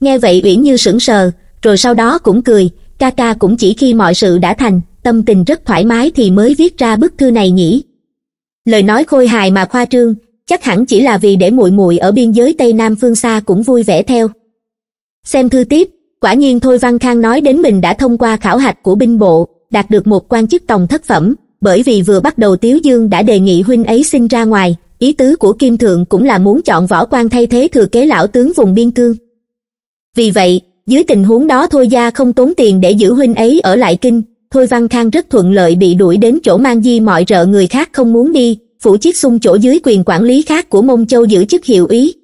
nghe vậy uyển như sững sờ rồi sau đó cũng cười ca ca cũng chỉ khi mọi sự đã thành tâm tình rất thoải mái thì mới viết ra bức thư này nhỉ lời nói khôi hài mà khoa trương chắc hẳn chỉ là vì để muội muội ở biên giới tây nam phương xa cũng vui vẻ theo xem thư tiếp quả nhiên thôi văn khang nói đến mình đã thông qua khảo hạch của binh bộ đạt được một quan chức tòng thất phẩm bởi vì vừa bắt đầu tiếu dương đã đề nghị huynh ấy xin ra ngoài ý tứ của Kim Thượng cũng là muốn chọn võ quan thay thế thừa kế lão tướng vùng biên cương. Vì vậy, dưới tình huống đó Thôi Gia không tốn tiền để giữ huynh ấy ở lại kinh, Thôi Văn Khang rất thuận lợi bị đuổi đến chỗ mang di mọi rợ người khác không muốn đi, phủ chiếc xung chỗ dưới quyền quản lý khác của Mông Châu giữ chức hiệu ý.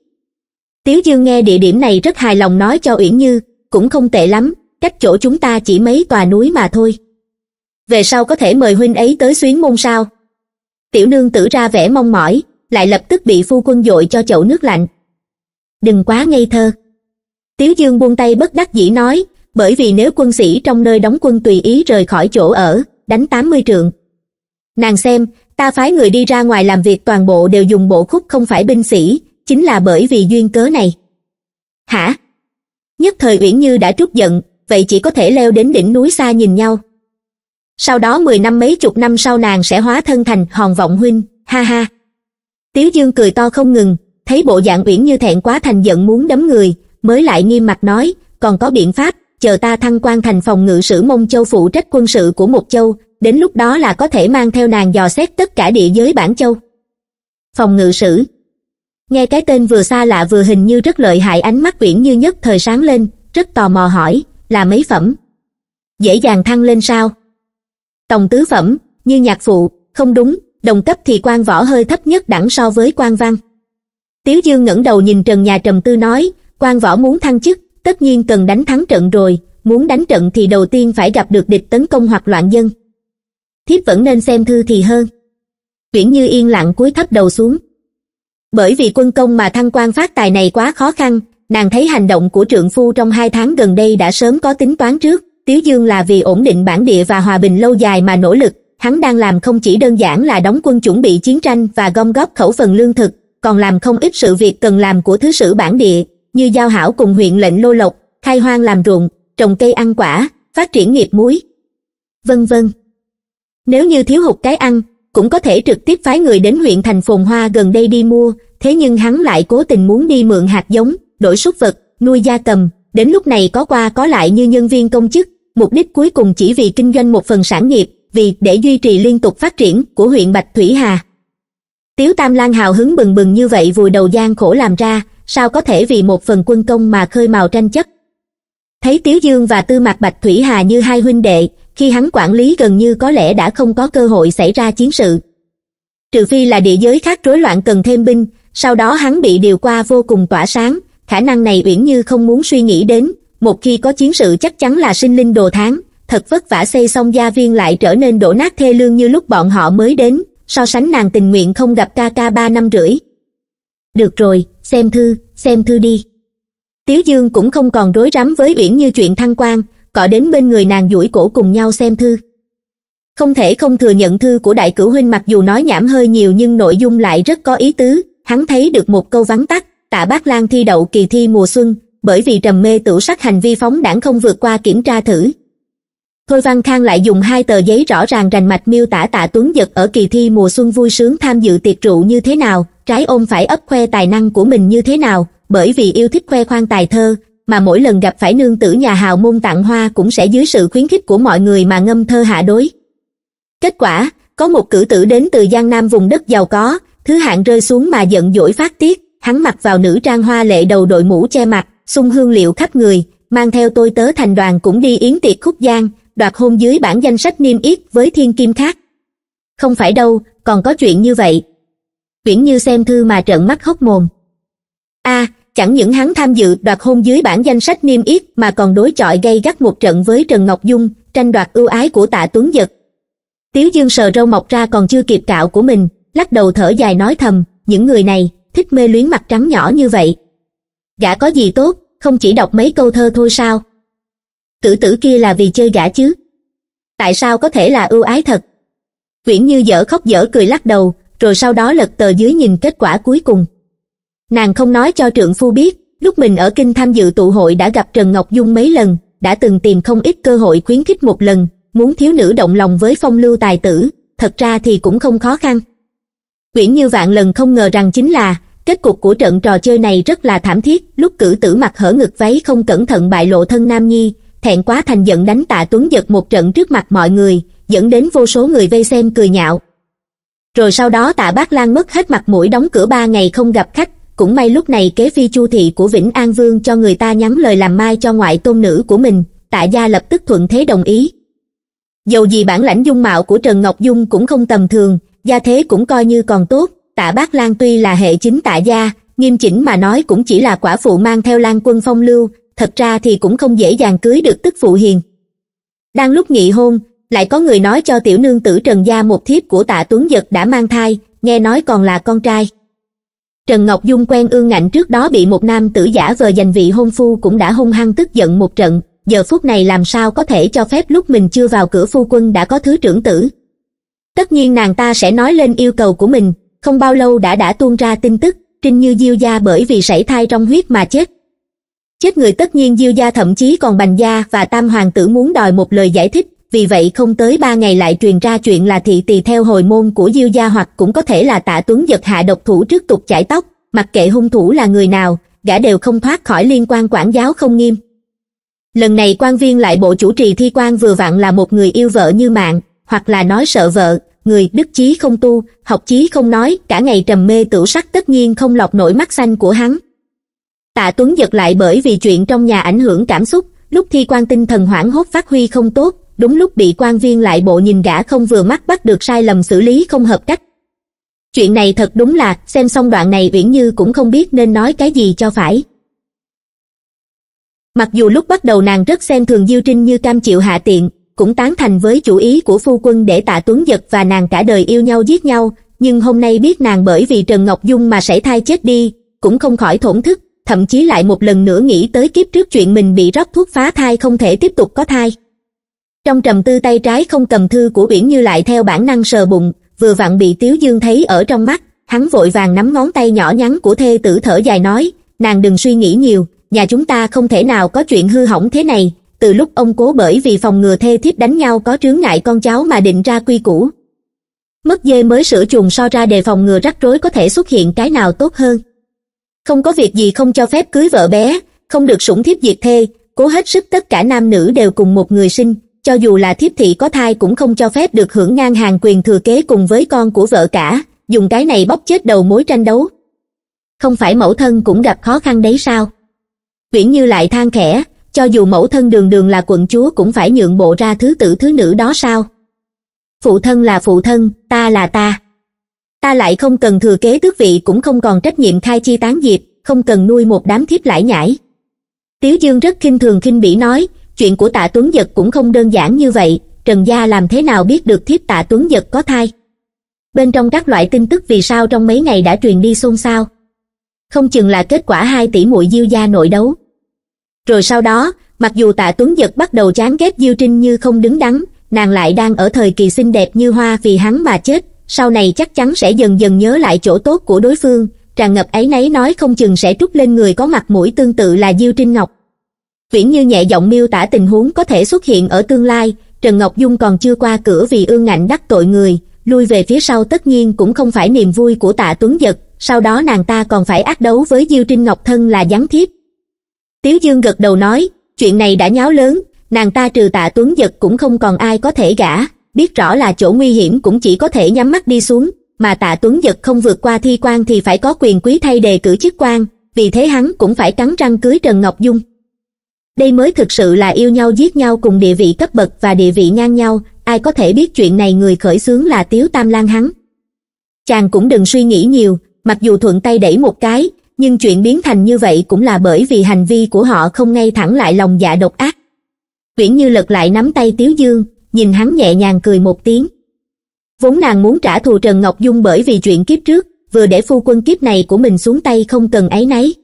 Tiếu Dương nghe địa điểm này rất hài lòng nói cho Uyển Như, cũng không tệ lắm, cách chỗ chúng ta chỉ mấy tòa núi mà thôi. Về sau có thể mời huynh ấy tới xuyến môn sao? Tiểu nương tử ra vẻ mong mỏi, lại lập tức bị phu quân dội cho chậu nước lạnh đừng quá ngây thơ tiếu dương buông tay bất đắc dĩ nói bởi vì nếu quân sĩ trong nơi đóng quân tùy ý rời khỏi chỗ ở đánh tám mươi trượng nàng xem ta phái người đi ra ngoài làm việc toàn bộ đều dùng bộ khúc không phải binh sĩ chính là bởi vì duyên cớ này hả nhất thời uyển như đã trút giận vậy chỉ có thể leo đến đỉnh núi xa nhìn nhau sau đó mười năm mấy chục năm sau nàng sẽ hóa thân thành hòn vọng huynh ha ha Tiếu Dương cười to không ngừng, thấy bộ dạng uyển như thẹn quá thành giận muốn đấm người, mới lại nghiêm mặt nói, còn có biện pháp, chờ ta thăng quan thành phòng ngự sử Mông Châu phụ trách quân sự của một châu, đến lúc đó là có thể mang theo nàng dò xét tất cả địa giới bản châu. Phòng ngự sử Nghe cái tên vừa xa lạ vừa hình như rất lợi hại ánh mắt uyển như nhất thời sáng lên, rất tò mò hỏi, là mấy phẩm? Dễ dàng thăng lên sao? Tổng tứ phẩm, như nhạc phụ, không đúng, đồng cấp thì quan võ hơi thấp nhất đẳng so với quan văn. Tiếu Dương ngẩng đầu nhìn trần nhà trầm tư nói, quan võ muốn thăng chức, tất nhiên cần đánh thắng trận rồi, muốn đánh trận thì đầu tiên phải gặp được địch tấn công hoặc loạn dân. Thiếp vẫn nên xem thư thì hơn. Uyển Như yên lặng cúi thấp đầu xuống. Bởi vì quân công mà thăng quan phát tài này quá khó khăn, nàng thấy hành động của trượng phu trong hai tháng gần đây đã sớm có tính toán trước, Tiếu Dương là vì ổn định bản địa và hòa bình lâu dài mà nỗ lực, hắn đang làm không chỉ đơn giản là đóng quân chuẩn bị chiến tranh và gom góp khẩu phần lương thực còn làm không ít sự việc cần làm của thứ sử bản địa như giao hảo cùng huyện lệnh lô lộc khai hoang làm ruộng trồng cây ăn quả phát triển nghiệp muối vân vân nếu như thiếu hụt cái ăn cũng có thể trực tiếp phái người đến huyện thành phồn hoa gần đây đi mua thế nhưng hắn lại cố tình muốn đi mượn hạt giống đổi súc vật nuôi gia cầm đến lúc này có qua có lại như nhân viên công chức mục đích cuối cùng chỉ vì kinh doanh một phần sản nghiệp vì để duy trì liên tục phát triển của huyện Bạch Thủy Hà. Tiếu Tam Lan hào hứng bừng bừng như vậy vùi đầu gian khổ làm ra, sao có thể vì một phần quân công mà khơi mào tranh chấp. Thấy Tiếu Dương và Tư Mạc Bạch Thủy Hà như hai huynh đệ, khi hắn quản lý gần như có lẽ đã không có cơ hội xảy ra chiến sự. Trừ phi là địa giới khác rối loạn cần thêm binh, sau đó hắn bị điều qua vô cùng tỏa sáng, khả năng này uyển như không muốn suy nghĩ đến, một khi có chiến sự chắc chắn là sinh linh đồ tháng, thật vất vả xây xong gia viên lại trở nên đổ nát thê lương như lúc bọn họ mới đến, so sánh nàng tình nguyện không gặp ca ca ba năm rưỡi. Được rồi, xem thư, xem thư đi. Tiếu Dương cũng không còn rối rắm với Uyển như chuyện thăng quan, cọ đến bên người nàng duỗi cổ cùng nhau xem thư. Không thể không thừa nhận thư của đại cửu huynh mặc dù nói nhảm hơi nhiều nhưng nội dung lại rất có ý tứ, hắn thấy được một câu vắn tắt, tạ bác Lan thi đậu kỳ thi mùa xuân, bởi vì trầm mê tửu sắc hành vi phóng đảng không vượt qua kiểm tra thử, thôi văn khang lại dùng hai tờ giấy rõ ràng rành mạch miêu tả tạ tuấn giật ở kỳ thi mùa xuân vui sướng tham dự tiệc rượu như thế nào trái ôm phải ấp khoe tài năng của mình như thế nào bởi vì yêu thích khoe khoang tài thơ mà mỗi lần gặp phải nương tử nhà hào môn tặng hoa cũng sẽ dưới sự khuyến khích của mọi người mà ngâm thơ hạ đối kết quả có một cử tử đến từ giang nam vùng đất giàu có thứ hạng rơi xuống mà giận dỗi phát tiết hắn mặc vào nữ trang hoa lệ đầu đội mũ che mặt xung hương liệu khắp người mang theo tôi tớ thành đoàn cũng đi yến tiệc khúc giang đoạt hôn dưới bản danh sách niêm yết với thiên kim khác. Không phải đâu, còn có chuyện như vậy. Viễn Như xem thư mà trợn mắt hốc mồm. a à, chẳng những hắn tham dự đoạt hôn dưới bản danh sách niêm yết mà còn đối chọi gây gắt một trận với Trần Ngọc Dung, tranh đoạt ưu ái của tạ Tuấn Giật. Tiếu Dương sờ râu mọc ra còn chưa kịp cạo của mình, lắc đầu thở dài nói thầm, những người này, thích mê luyến mặt trắng nhỏ như vậy. Gã có gì tốt, không chỉ đọc mấy câu thơ thôi sao? tử tử kia là vì chơi gã chứ. Tại sao có thể là ưu ái thật? Quyển Như dở khóc dở cười lắc đầu, rồi sau đó lật tờ dưới nhìn kết quả cuối cùng. Nàng không nói cho trượng phu biết, lúc mình ở kinh tham dự tụ hội đã gặp Trần Ngọc Dung mấy lần, đã từng tìm không ít cơ hội khuyến khích một lần, muốn thiếu nữ động lòng với phong lưu tài tử, thật ra thì cũng không khó khăn. Quyển Như vạn lần không ngờ rằng chính là, kết cục của trận trò chơi này rất là thảm thiết, lúc cử tử mặc hở ngực váy không cẩn thận bại lộ thân nam nhi, thẹn quá thành giận đánh tạ tuấn giật một trận trước mặt mọi người dẫn đến vô số người vây xem cười nhạo rồi sau đó tạ bác lan mất hết mặt mũi đóng cửa ba ngày không gặp khách cũng may lúc này kế phi chu thị của vĩnh an vương cho người ta nhắn lời làm mai cho ngoại tôn nữ của mình tạ gia lập tức thuận thế đồng ý dầu gì bản lãnh dung mạo của trần ngọc dung cũng không tầm thường gia thế cũng coi như còn tốt tạ bác lan tuy là hệ chính tạ gia nghiêm chỉnh mà nói cũng chỉ là quả phụ mang theo lan quân phong lưu thật ra thì cũng không dễ dàng cưới được tức phụ hiền đang lúc nghị hôn lại có người nói cho tiểu nương tử trần gia một thiếp của tạ tuấn giật đã mang thai nghe nói còn là con trai trần ngọc dung quen ương ngạnh trước đó bị một nam tử giả vờ giành vị hôn phu cũng đã hung hăng tức giận một trận giờ phút này làm sao có thể cho phép lúc mình chưa vào cửa phu quân đã có thứ trưởng tử tất nhiên nàng ta sẽ nói lên yêu cầu của mình không bao lâu đã đã tuôn ra tin tức trinh như diêu gia bởi vì sảy thai trong huyết mà chết chết người tất nhiên diêu gia thậm chí còn bành gia và tam hoàng tử muốn đòi một lời giải thích vì vậy không tới ba ngày lại truyền ra chuyện là thị tỳ theo hồi môn của diêu gia hoặc cũng có thể là tạ tuấn giật hạ độc thủ trước tục chải tóc mặc kệ hung thủ là người nào gã đều không thoát khỏi liên quan quản giáo không nghiêm lần này quan viên lại bộ chủ trì thi quan vừa vặn là một người yêu vợ như mạng hoặc là nói sợ vợ người đức chí không tu học chí không nói cả ngày trầm mê tửu sắc tất nhiên không lọc nổi mắt xanh của hắn tạ tuấn giật lại bởi vì chuyện trong nhà ảnh hưởng cảm xúc lúc thi quan tinh thần hoảng hốt phát huy không tốt đúng lúc bị quan viên lại bộ nhìn gã không vừa mắt bắt được sai lầm xử lý không hợp cách chuyện này thật đúng là xem xong đoạn này uyển như cũng không biết nên nói cái gì cho phải mặc dù lúc bắt đầu nàng rất xem thường diêu trinh như cam chịu hạ tiện cũng tán thành với chủ ý của phu quân để tạ tuấn giật và nàng cả đời yêu nhau giết nhau nhưng hôm nay biết nàng bởi vì trần ngọc dung mà sẽ thai chết đi cũng không khỏi thổn thức thậm chí lại một lần nữa nghĩ tới kiếp trước chuyện mình bị rót thuốc phá thai không thể tiếp tục có thai trong trầm tư tay trái không cầm thư của uyển như lại theo bản năng sờ bụng vừa vặn bị tiếu dương thấy ở trong mắt hắn vội vàng nắm ngón tay nhỏ nhắn của thê tử thở dài nói nàng đừng suy nghĩ nhiều nhà chúng ta không thể nào có chuyện hư hỏng thế này từ lúc ông cố bởi vì phòng ngừa thê thiếp đánh nhau có trướng ngại con cháu mà định ra quy củ mất dê mới sửa chuồng so ra đề phòng ngừa rắc rối có thể xuất hiện cái nào tốt hơn không có việc gì không cho phép cưới vợ bé không được sủng thiếp diệt thê cố hết sức tất cả nam nữ đều cùng một người sinh cho dù là thiếp thị có thai cũng không cho phép được hưởng ngang hàng quyền thừa kế cùng với con của vợ cả dùng cái này bóc chết đầu mối tranh đấu không phải mẫu thân cũng gặp khó khăn đấy sao uyển như lại than khẽ cho dù mẫu thân đường đường là quận chúa cũng phải nhượng bộ ra thứ tử thứ nữ đó sao phụ thân là phụ thân ta là ta ta lại không cần thừa kế tước vị cũng không còn trách nhiệm khai chi tán diệp không cần nuôi một đám thiếp lải nhải tiếu dương rất khinh thường khinh bỉ nói chuyện của tạ tuấn giật cũng không đơn giản như vậy trần gia làm thế nào biết được thiếp tạ tuấn giật có thai bên trong các loại tin tức vì sao trong mấy ngày đã truyền đi xôn xao không chừng là kết quả hai tỷ muội diêu gia nội đấu rồi sau đó mặc dù tạ tuấn giật bắt đầu chán ghét diêu trinh như không đứng đắn nàng lại đang ở thời kỳ xinh đẹp như hoa vì hắn mà chết sau này chắc chắn sẽ dần dần nhớ lại chỗ tốt của đối phương, tràn ngập ấy nấy nói không chừng sẽ trút lên người có mặt mũi tương tự là Diêu Trinh Ngọc. Viễn Như nhẹ giọng miêu tả tình huống có thể xuất hiện ở tương lai, Trần Ngọc Dung còn chưa qua cửa vì ương ngạnh đắc tội người, lui về phía sau tất nhiên cũng không phải niềm vui của tạ Tuấn Giật, sau đó nàng ta còn phải ác đấu với Diêu Trinh Ngọc thân là gián thiếp. Tiếu Dương gật đầu nói, chuyện này đã nháo lớn, nàng ta trừ tạ Tuấn Giật cũng không còn ai có thể gả, biết rõ là chỗ nguy hiểm cũng chỉ có thể nhắm mắt đi xuống, mà tạ tuấn giật không vượt qua thi quan thì phải có quyền quý thay đề cử chức quan, vì thế hắn cũng phải cắn răng cưới Trần Ngọc Dung. Đây mới thực sự là yêu nhau giết nhau cùng địa vị cấp bậc và địa vị ngang nhau, ai có thể biết chuyện này người khởi xướng là Tiếu Tam Lan hắn. Chàng cũng đừng suy nghĩ nhiều, mặc dù thuận tay đẩy một cái, nhưng chuyện biến thành như vậy cũng là bởi vì hành vi của họ không ngay thẳng lại lòng dạ độc ác. Viễn Như lật lại nắm tay Tiếu Dương, nhìn hắn nhẹ nhàng cười một tiếng. Vốn nàng muốn trả thù Trần Ngọc Dung bởi vì chuyện kiếp trước, vừa để phu quân kiếp này của mình xuống tay không cần ấy nấy.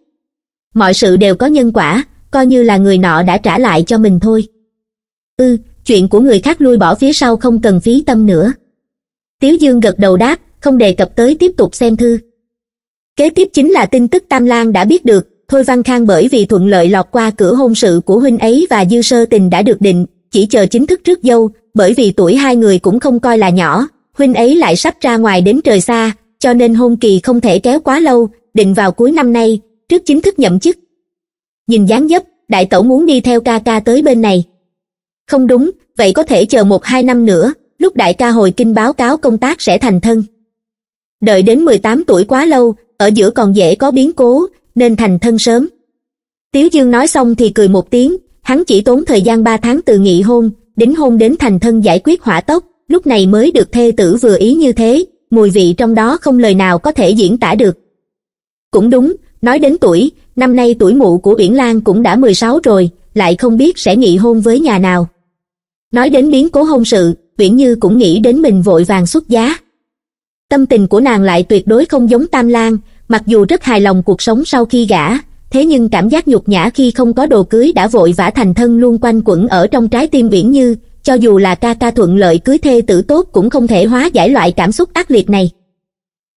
Mọi sự đều có nhân quả, coi như là người nọ đã trả lại cho mình thôi. ư ừ, chuyện của người khác lui bỏ phía sau không cần phí tâm nữa. Tiếu Dương gật đầu đáp, không đề cập tới tiếp tục xem thư. Kế tiếp chính là tin tức Tam Lan đã biết được, Thôi Văn Khang bởi vì thuận lợi lọt qua cửa hôn sự của huynh ấy và dư sơ tình đã được định, chỉ chờ chính thức trước dâu, bởi vì tuổi hai người cũng không coi là nhỏ, huynh ấy lại sắp ra ngoài đến trời xa, cho nên hôn kỳ không thể kéo quá lâu, định vào cuối năm nay, trước chính thức nhậm chức. Nhìn dáng dấp, đại tẩu muốn đi theo ca ca tới bên này. Không đúng, vậy có thể chờ một hai năm nữa, lúc đại ca hồi kinh báo cáo công tác sẽ thành thân. Đợi đến mười tám tuổi quá lâu, ở giữa còn dễ có biến cố, nên thành thân sớm. Tiếu Dương nói xong thì cười một tiếng, hắn chỉ tốn thời gian ba tháng từ nghị hôn, đính hôn đến thành thân giải quyết hỏa tốc, lúc này mới được thê tử vừa ý như thế, mùi vị trong đó không lời nào có thể diễn tả được. Cũng đúng, nói đến tuổi, năm nay tuổi mụ của Uyển Lan cũng đã mười sáu rồi, lại không biết sẽ nghị hôn với nhà nào. Nói đến biến cố hôn sự, Uyển Như cũng nghĩ đến mình vội vàng xuất giá. Tâm tình của nàng lại tuyệt đối không giống Tam Lan, mặc dù rất hài lòng cuộc sống sau khi gả, thế nhưng cảm giác nhục nhã khi không có đồ cưới đã vội vã thành thân luôn quanh quẩn ở trong trái tim viễn như cho dù là ca ca thuận lợi cưới thê tử tốt cũng không thể hóa giải loại cảm xúc ác liệt này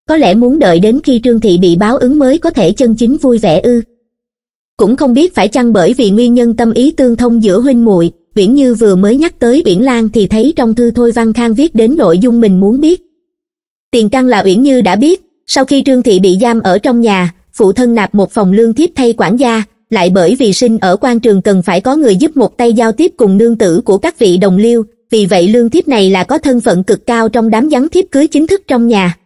có lẽ muốn đợi đến khi trương thị bị báo ứng mới có thể chân chính vui vẻ ư cũng không biết phải chăng bởi vì nguyên nhân tâm ý tương thông giữa huynh muội viễn như vừa mới nhắc tới uyển lan thì thấy trong thư thôi văn khang viết đến nội dung mình muốn biết tiền căn là uyển như đã biết sau khi trương thị bị giam ở trong nhà phụ thân nạp một phòng lương thiếp thay quản gia, lại bởi vì sinh ở quan trường cần phải có người giúp một tay giao tiếp cùng nương tử của các vị đồng liêu, vì vậy lương thiếp này là có thân phận cực cao trong đám gián thiếp cưới chính thức trong nhà.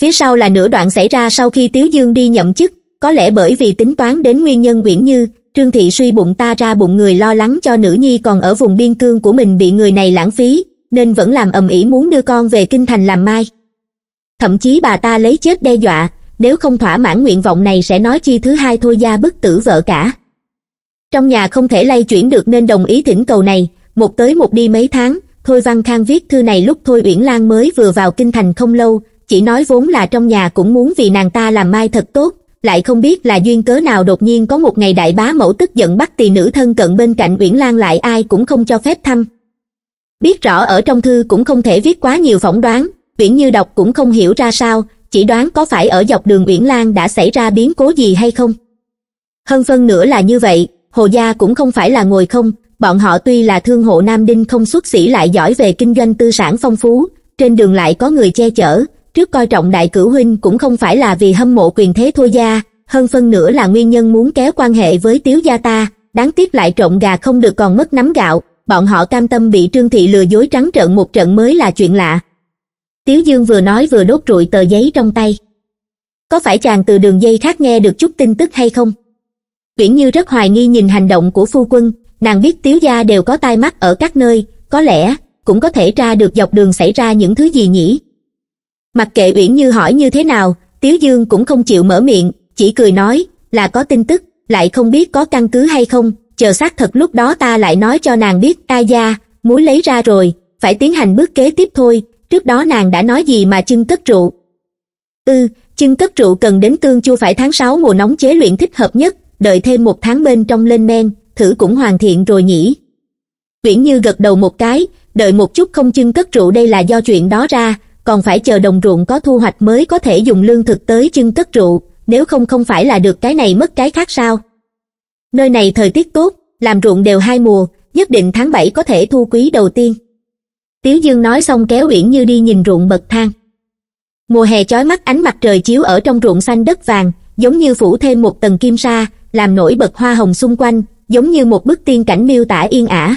Phía sau là nửa đoạn xảy ra sau khi Tiếu Dương đi nhậm chức, có lẽ bởi vì tính toán đến nguyên nhân Uyển Như, Trương Thị suy bụng ta ra bụng người lo lắng cho nữ nhi còn ở vùng biên cương của mình bị người này lãng phí, nên vẫn làm ầm ĩ muốn đưa con về kinh thành làm mai. Thậm chí bà ta lấy chết đe dọa, nếu không thỏa mãn nguyện vọng này sẽ nói chi thứ hai thôi gia bức tử vợ cả trong nhà không thể lay chuyển được nên đồng ý thỉnh cầu này một tới một đi mấy tháng thôi văn khang viết thư này lúc thôi uyển lan mới vừa vào kinh thành không lâu chỉ nói vốn là trong nhà cũng muốn vì nàng ta làm mai thật tốt lại không biết là duyên cớ nào đột nhiên có một ngày đại bá mẫu tức giận bắt tỳ nữ thân cận bên cạnh uyển lan lại ai cũng không cho phép thăm biết rõ ở trong thư cũng không thể viết quá nhiều phỏng đoán uyển như đọc cũng không hiểu ra sao chỉ đoán có phải ở dọc đường uyển lan đã xảy ra biến cố gì hay không hơn phân nữa là như vậy hồ gia cũng không phải là ngồi không bọn họ tuy là thương hộ nam đinh không xuất sĩ lại giỏi về kinh doanh tư sản phong phú trên đường lại có người che chở trước coi trọng đại cửu huynh cũng không phải là vì hâm mộ quyền thế thôi gia hơn phân nữa là nguyên nhân muốn kéo quan hệ với tiếu gia ta đáng tiếc lại trộn gà không được còn mất nắm gạo bọn họ cam tâm bị trương thị lừa dối trắng trợn một trận mới là chuyện lạ tiếu dương vừa nói vừa đốt trụi tờ giấy trong tay có phải chàng từ đường dây khác nghe được chút tin tức hay không uyển như rất hoài nghi nhìn hành động của phu quân nàng biết tiếu gia đều có tai mắt ở các nơi có lẽ cũng có thể ra được dọc đường xảy ra những thứ gì nhỉ mặc kệ uyển như hỏi như thế nào tiếu dương cũng không chịu mở miệng chỉ cười nói là có tin tức lại không biết có căn cứ hay không chờ xác thật lúc đó ta lại nói cho nàng biết ta gia muốn lấy ra rồi phải tiến hành bước kế tiếp thôi trước đó nàng đã nói gì mà chưng cất rượu ư, ừ, chưng cất rượu cần đến tương chua phải tháng sáu mùa nóng chế luyện thích hợp nhất đợi thêm một tháng bên trong lên men thử cũng hoàn thiện rồi nhỉ uyển như gật đầu một cái đợi một chút không chưng cất rượu đây là do chuyện đó ra còn phải chờ đồng ruộng có thu hoạch mới có thể dùng lương thực tới chưng cất rượu nếu không không phải là được cái này mất cái khác sao nơi này thời tiết tốt làm ruộng đều hai mùa nhất định tháng bảy có thể thu quý đầu tiên tiếu dương nói xong kéo uyển như đi nhìn ruộng bậc thang mùa hè chói mắt ánh mặt trời chiếu ở trong ruộng xanh đất vàng giống như phủ thêm một tầng kim sa làm nổi bật hoa hồng xung quanh giống như một bức tiên cảnh miêu tả yên ả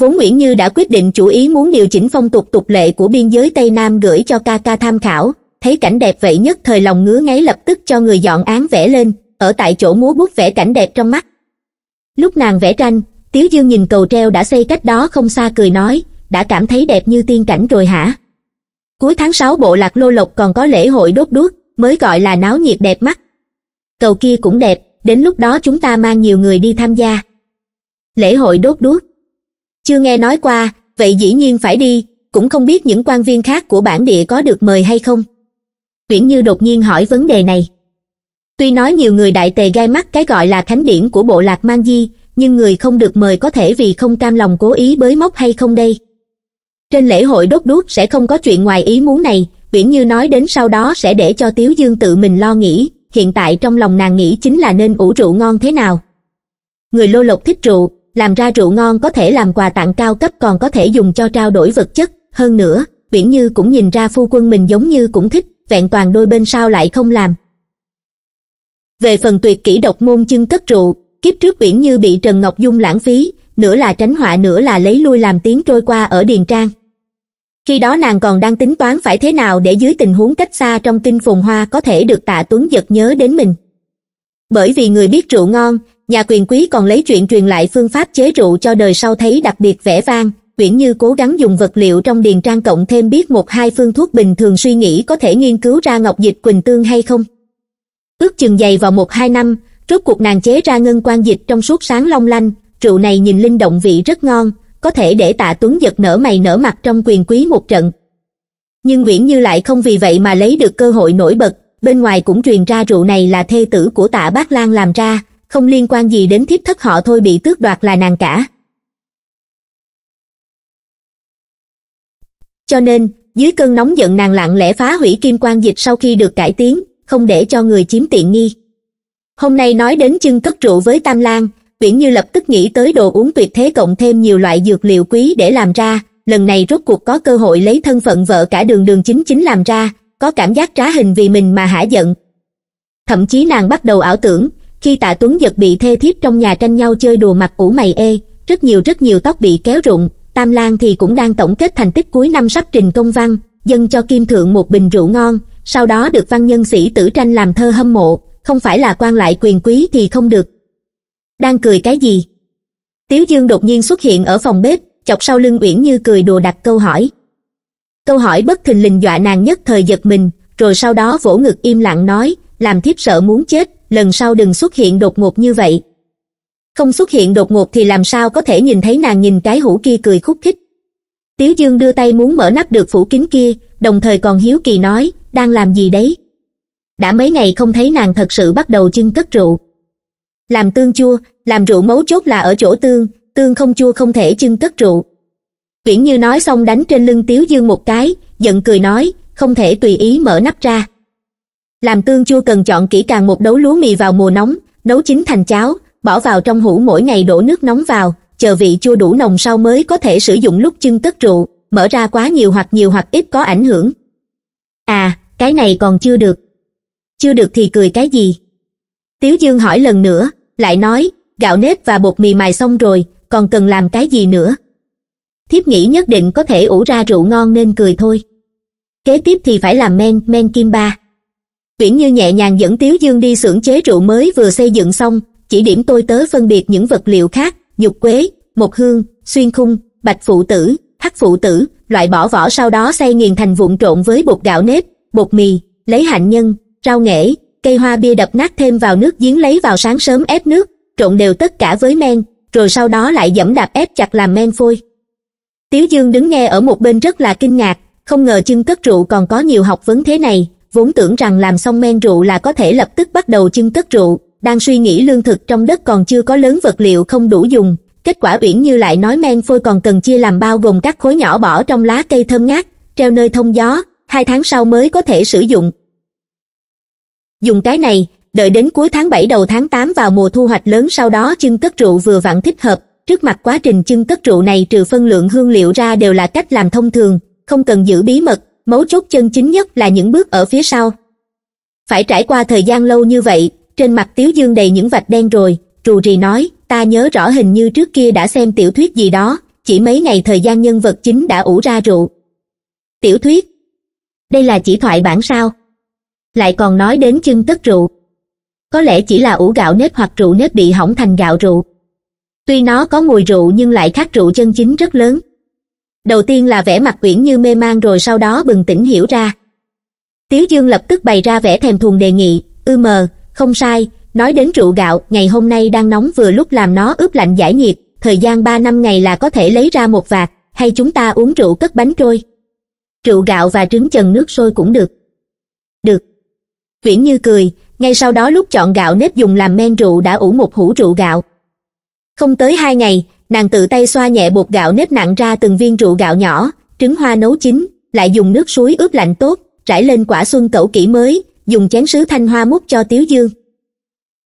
vốn nguyễn như đã quyết định chủ ý muốn điều chỉnh phong tục tục lệ của biên giới tây nam gửi cho ca ca tham khảo thấy cảnh đẹp vậy nhất thời lòng ngứa ngáy lập tức cho người dọn án vẽ lên ở tại chỗ múa bút vẽ cảnh đẹp trong mắt lúc nàng vẽ tranh tiếu dương nhìn cầu treo đã xây cách đó không xa cười nói đã cảm thấy đẹp như tiên cảnh rồi hả? Cuối tháng 6 bộ lạc lô lộc còn có lễ hội đốt đuốc, mới gọi là náo nhiệt đẹp mắt. Cầu kia cũng đẹp, đến lúc đó chúng ta mang nhiều người đi tham gia. Lễ hội đốt đuốc. Chưa nghe nói qua, vậy dĩ nhiên phải đi, cũng không biết những quan viên khác của bản địa có được mời hay không. Tuyển Như đột nhiên hỏi vấn đề này. Tuy nói nhiều người đại tề gai mắt cái gọi là thánh điển của bộ lạc Mang Di, nhưng người không được mời có thể vì không cam lòng cố ý bới móc hay không đây trên lễ hội đốt đuốc sẽ không có chuyện ngoài ý muốn này viễn như nói đến sau đó sẽ để cho tiếu dương tự mình lo nghĩ hiện tại trong lòng nàng nghĩ chính là nên ủ rượu ngon thế nào người lô lộc thích rượu làm ra rượu ngon có thể làm quà tặng cao cấp còn có thể dùng cho trao đổi vật chất hơn nữa viễn như cũng nhìn ra phu quân mình giống như cũng thích vẹn toàn đôi bên sao lại không làm về phần tuyệt kỹ độc môn chân cất rượu kiếp trước viễn như bị trần ngọc dung lãng phí nửa là tránh họa nửa là lấy lui làm tiếng trôi qua ở điền trang khi đó nàng còn đang tính toán phải thế nào để dưới tình huống cách xa trong kinh phùng hoa có thể được tạ tuấn giật nhớ đến mình bởi vì người biết rượu ngon nhà quyền quý còn lấy chuyện truyền lại phương pháp chế rượu cho đời sau thấy đặc biệt vẻ vang uyển như cố gắng dùng vật liệu trong điền trang cộng thêm biết một hai phương thuốc bình thường suy nghĩ có thể nghiên cứu ra ngọc dịch quỳnh tương hay không ước chừng dày vào một hai năm rốt cuộc nàng chế ra ngân quan dịch trong suốt sáng long lanh rượu này nhìn linh động vị rất ngon có thể để tạ tuấn giật nở mày nở mặt trong quyền quý một trận. Nhưng Nguyễn Như lại không vì vậy mà lấy được cơ hội nổi bật, bên ngoài cũng truyền ra rượu này là thê tử của tạ Bác Lan làm ra, không liên quan gì đến thiếp thất họ thôi bị tước đoạt là nàng cả. Cho nên, dưới cơn nóng giận nàng lặng lẽ phá hủy kim quan dịch sau khi được cải tiến, không để cho người chiếm tiện nghi. Hôm nay nói đến chân cất rượu với Tam Lan, viễn như lập tức nghĩ tới đồ uống tuyệt thế cộng thêm nhiều loại dược liệu quý để làm ra lần này rốt cuộc có cơ hội lấy thân phận vợ cả đường đường chính chính làm ra có cảm giác trá hình vì mình mà hả giận thậm chí nàng bắt đầu ảo tưởng khi tạ tuấn giật bị thê thiếp trong nhà tranh nhau chơi đùa mặt ủ mày ê rất nhiều rất nhiều tóc bị kéo rụng tam Lan thì cũng đang tổng kết thành tích cuối năm sắp trình công văn dâng cho kim thượng một bình rượu ngon sau đó được văn nhân sĩ tử tranh làm thơ hâm mộ không phải là quan lại quyền quý thì không được đang cười cái gì tiếu dương đột nhiên xuất hiện ở phòng bếp chọc sau lưng uyển như cười đùa đặt câu hỏi câu hỏi bất thình lình dọa nàng nhất thời giật mình rồi sau đó vỗ ngực im lặng nói làm thiếp sợ muốn chết lần sau đừng xuất hiện đột ngột như vậy không xuất hiện đột ngột thì làm sao có thể nhìn thấy nàng nhìn cái hũ kia cười khúc khích tiếu dương đưa tay muốn mở nắp được phủ kín kia đồng thời còn hiếu kỳ nói đang làm gì đấy đã mấy ngày không thấy nàng thật sự bắt đầu chưng cất rượu làm tương chua làm rượu mấu chốt là ở chỗ tương tương không chua không thể chưng cất rượu uyển như nói xong đánh trên lưng tiếu dương một cái giận cười nói không thể tùy ý mở nắp ra làm tương chua cần chọn kỹ càng một đấu lúa mì vào mùa nóng nấu chín thành cháo bỏ vào trong hũ mỗi ngày đổ nước nóng vào chờ vị chua đủ nồng sau mới có thể sử dụng lúc chưng cất rượu mở ra quá nhiều hoặc nhiều hoặc ít có ảnh hưởng à cái này còn chưa được chưa được thì cười cái gì tiếu dương hỏi lần nữa lại nói, gạo nếp và bột mì mài xong rồi, còn cần làm cái gì nữa. Thiếp nghĩ nhất định có thể ủ ra rượu ngon nên cười thôi. Kế tiếp thì phải làm men, men kim ba. Viễn Như nhẹ nhàng dẫn Tiếu Dương đi xưởng chế rượu mới vừa xây dựng xong, chỉ điểm tôi tớ phân biệt những vật liệu khác, nhục quế, một hương, xuyên khung, bạch phụ tử, hắc phụ tử, loại bỏ vỏ sau đó xay nghiền thành vụn trộn với bột gạo nếp, bột mì, lấy hạnh nhân, rau nghệ, cây hoa bia đập nát thêm vào nước giếng lấy vào sáng sớm ép nước, trộn đều tất cả với men, rồi sau đó lại dẫm đạp ép chặt làm men phôi. Tiếu Dương đứng nghe ở một bên rất là kinh ngạc, không ngờ chân cất rượu còn có nhiều học vấn thế này, vốn tưởng rằng làm xong men rượu là có thể lập tức bắt đầu chân cất rượu, đang suy nghĩ lương thực trong đất còn chưa có lớn vật liệu không đủ dùng, kết quả uyển như lại nói men phôi còn cần chia làm bao gồm các khối nhỏ bỏ trong lá cây thơm ngát, treo nơi thông gió, hai tháng sau mới có thể sử dụng, Dùng cái này, đợi đến cuối tháng bảy đầu tháng tám vào mùa thu hoạch lớn sau đó chưng cất rượu vừa vặn thích hợp. Trước mặt quá trình chưng cất rượu này trừ phân lượng hương liệu ra đều là cách làm thông thường, không cần giữ bí mật, mấu chốt chân chính nhất là những bước ở phía sau. Phải trải qua thời gian lâu như vậy, trên mặt Tiếu Dương đầy những vạch đen rồi, trù rì nói, ta nhớ rõ hình như trước kia đã xem tiểu thuyết gì đó, chỉ mấy ngày thời gian nhân vật chính đã ủ ra rượu. Tiểu thuyết Đây là chỉ thoại bản sao? lại còn nói đến chân tất rượu. Có lẽ chỉ là ủ gạo nếp hoặc rượu nếp bị hỏng thành gạo rượu. Tuy nó có mùi rượu nhưng lại khác rượu chân chính rất lớn. Đầu tiên là vẻ mặt quyển Như mê man rồi sau đó bừng tỉnh hiểu ra. Tiếu Dương lập tức bày ra vẻ thèm thuồng đề nghị, ư mờ, không sai, nói đến rượu gạo, ngày hôm nay đang nóng vừa lúc làm nó ướp lạnh giải nhiệt, thời gian ba năm ngày là có thể lấy ra một vạt, hay chúng ta uống rượu cất bánh trôi. Rượu gạo và trứng chần nước sôi cũng được. Được viễn như cười ngay sau đó lúc chọn gạo nếp dùng làm men rượu đã ủ một hũ rượu gạo không tới hai ngày nàng tự tay xoa nhẹ bột gạo nếp nặng ra từng viên rượu gạo nhỏ trứng hoa nấu chín lại dùng nước suối ướp lạnh tốt trải lên quả xuân cẩu kỹ mới dùng chén sứ thanh hoa múc cho tiếu dương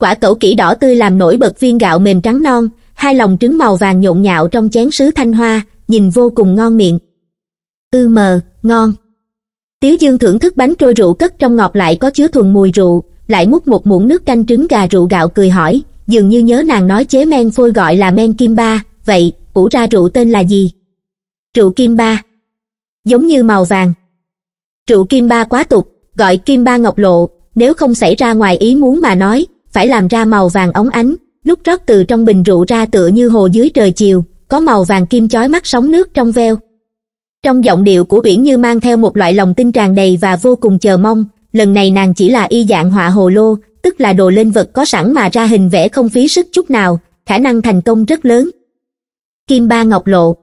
quả cẩu kỹ đỏ tươi làm nổi bật viên gạo mềm trắng non hai lòng trứng màu vàng nhộn nhạo trong chén sứ thanh hoa nhìn vô cùng ngon miệng ư mờ ngon Tiếu Dương thưởng thức bánh trôi rượu cất trong ngọt lại có chứa thuần mùi rượu, lại múc một muỗng nước canh trứng gà rượu gạo cười hỏi, dường như nhớ nàng nói chế men phôi gọi là men kim ba, vậy, ủ ra rượu tên là gì? Rượu kim ba. Giống như màu vàng. Rượu kim ba quá tục, gọi kim ba ngọc lộ, nếu không xảy ra ngoài ý muốn mà nói, phải làm ra màu vàng óng ánh, lúc rót từ trong bình rượu ra tựa như hồ dưới trời chiều, có màu vàng kim chói mắt sóng nước trong veo trong giọng điệu của biển như mang theo một loại lòng tin tràn đầy và vô cùng chờ mong lần này nàng chỉ là y dạng họa hồ lô tức là đồ lên vật có sẵn mà ra hình vẽ không phí sức chút nào khả năng thành công rất lớn kim ba ngọc lộ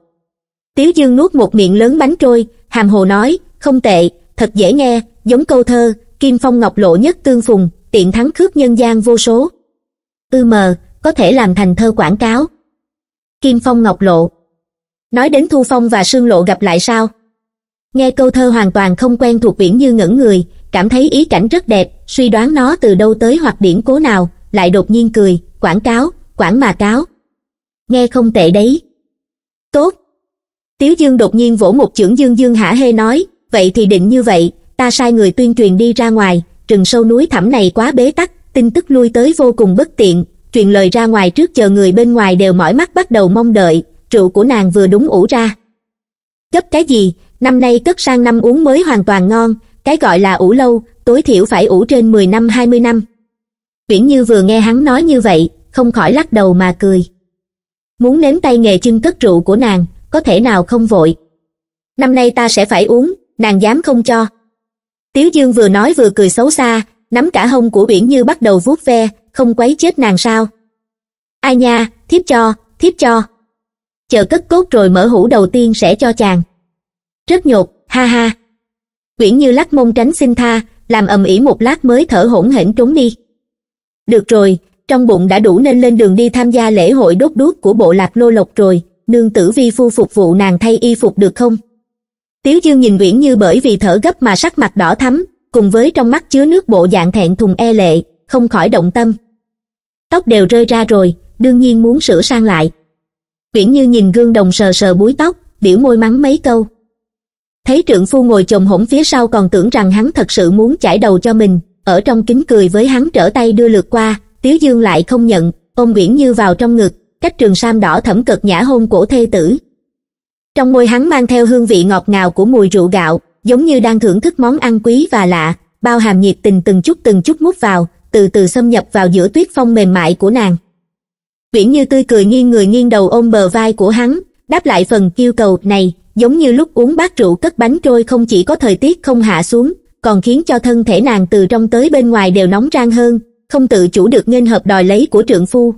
tiếu dương nuốt một miệng lớn bánh trôi hàm hồ nói không tệ thật dễ nghe giống câu thơ kim phong ngọc lộ nhất tương phùng tiện thắng khước nhân gian vô số ư mờ có thể làm thành thơ quảng cáo kim phong ngọc lộ nói đến thu phong và sương lộ gặp lại sao nghe câu thơ hoàn toàn không quen thuộc viễn như ngẩn người cảm thấy ý cảnh rất đẹp suy đoán nó từ đâu tới hoặc điển cố nào lại đột nhiên cười quảng cáo quảng mà cáo nghe không tệ đấy tốt tiếu dương đột nhiên vỗ một chưởng dương dương hả hê nói vậy thì định như vậy ta sai người tuyên truyền đi ra ngoài rừng sâu núi thẳm này quá bế tắc tin tức lui tới vô cùng bất tiện truyền lời ra ngoài trước chờ người bên ngoài đều mỏi mắt bắt đầu mong đợi rượu của nàng vừa đúng ủ ra gấp cái gì năm nay cất sang năm uống mới hoàn toàn ngon cái gọi là ủ lâu tối thiểu phải ủ trên mười năm hai mươi năm viễn như vừa nghe hắn nói như vậy không khỏi lắc đầu mà cười muốn nếm tay nghề chưng cất rượu của nàng có thể nào không vội năm nay ta sẽ phải uống nàng dám không cho tiếu dương vừa nói vừa cười xấu xa nắm cả hông của uyển như bắt đầu vuốt ve không quấy chết nàng sao ai nha thiếp cho thiếp cho chờ cất cốt rồi mở hũ đầu tiên sẽ cho chàng. Rất nhột, ha ha. Quyển Như lắc mông tránh xin tha, làm ầm ĩ một lát mới thở hổn hển trốn đi. Được rồi, trong bụng đã đủ nên lên đường đi tham gia lễ hội đốt đuốc của bộ lạc lô lộc rồi, nương tử vi phu phục vụ nàng thay y phục được không? Tiếu Dương nhìn quyển Như bởi vì thở gấp mà sắc mặt đỏ thắm, cùng với trong mắt chứa nước bộ dạng thẹn thùng e lệ, không khỏi động tâm. Tóc đều rơi ra rồi, đương nhiên muốn sửa sang lại, Quyển Như nhìn gương đồng sờ sờ búi tóc, biểu môi mắng mấy câu. Thấy trượng phu ngồi chồng hổm phía sau còn tưởng rằng hắn thật sự muốn chải đầu cho mình, ở trong kính cười với hắn trở tay đưa lượt qua, Tiếu Dương lại không nhận, ôm Uyển Như vào trong ngực, cách trường sam đỏ thẫm cực nhã hôn cổ thê tử. Trong môi hắn mang theo hương vị ngọt ngào của mùi rượu gạo, giống như đang thưởng thức món ăn quý và lạ, bao hàm nhiệt tình từng chút từng chút mút vào, từ từ xâm nhập vào giữa tuyết phong mềm mại của nàng. Viễn Như tươi cười nghiêng người nghiêng đầu ôm bờ vai của hắn, đáp lại phần kêu cầu này, giống như lúc uống bát rượu cất bánh trôi không chỉ có thời tiết không hạ xuống, còn khiến cho thân thể nàng từ trong tới bên ngoài đều nóng rang hơn, không tự chủ được nghênh hợp đòi lấy của trượng phu.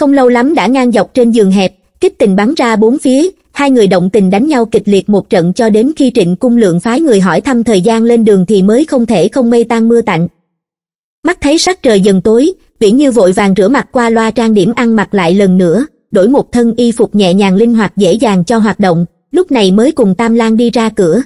Không lâu lắm đã ngang dọc trên giường hẹp, kích tình bắn ra bốn phía, hai người động tình đánh nhau kịch liệt một trận cho đến khi trịnh cung lượng phái người hỏi thăm thời gian lên đường thì mới không thể không mây tan mưa tạnh. Mắt thấy sắc trời dần tối, viễn như vội vàng rửa mặt qua loa trang điểm ăn mặc lại lần nữa đổi một thân y phục nhẹ nhàng linh hoạt dễ dàng cho hoạt động lúc này mới cùng tam lan đi ra cửa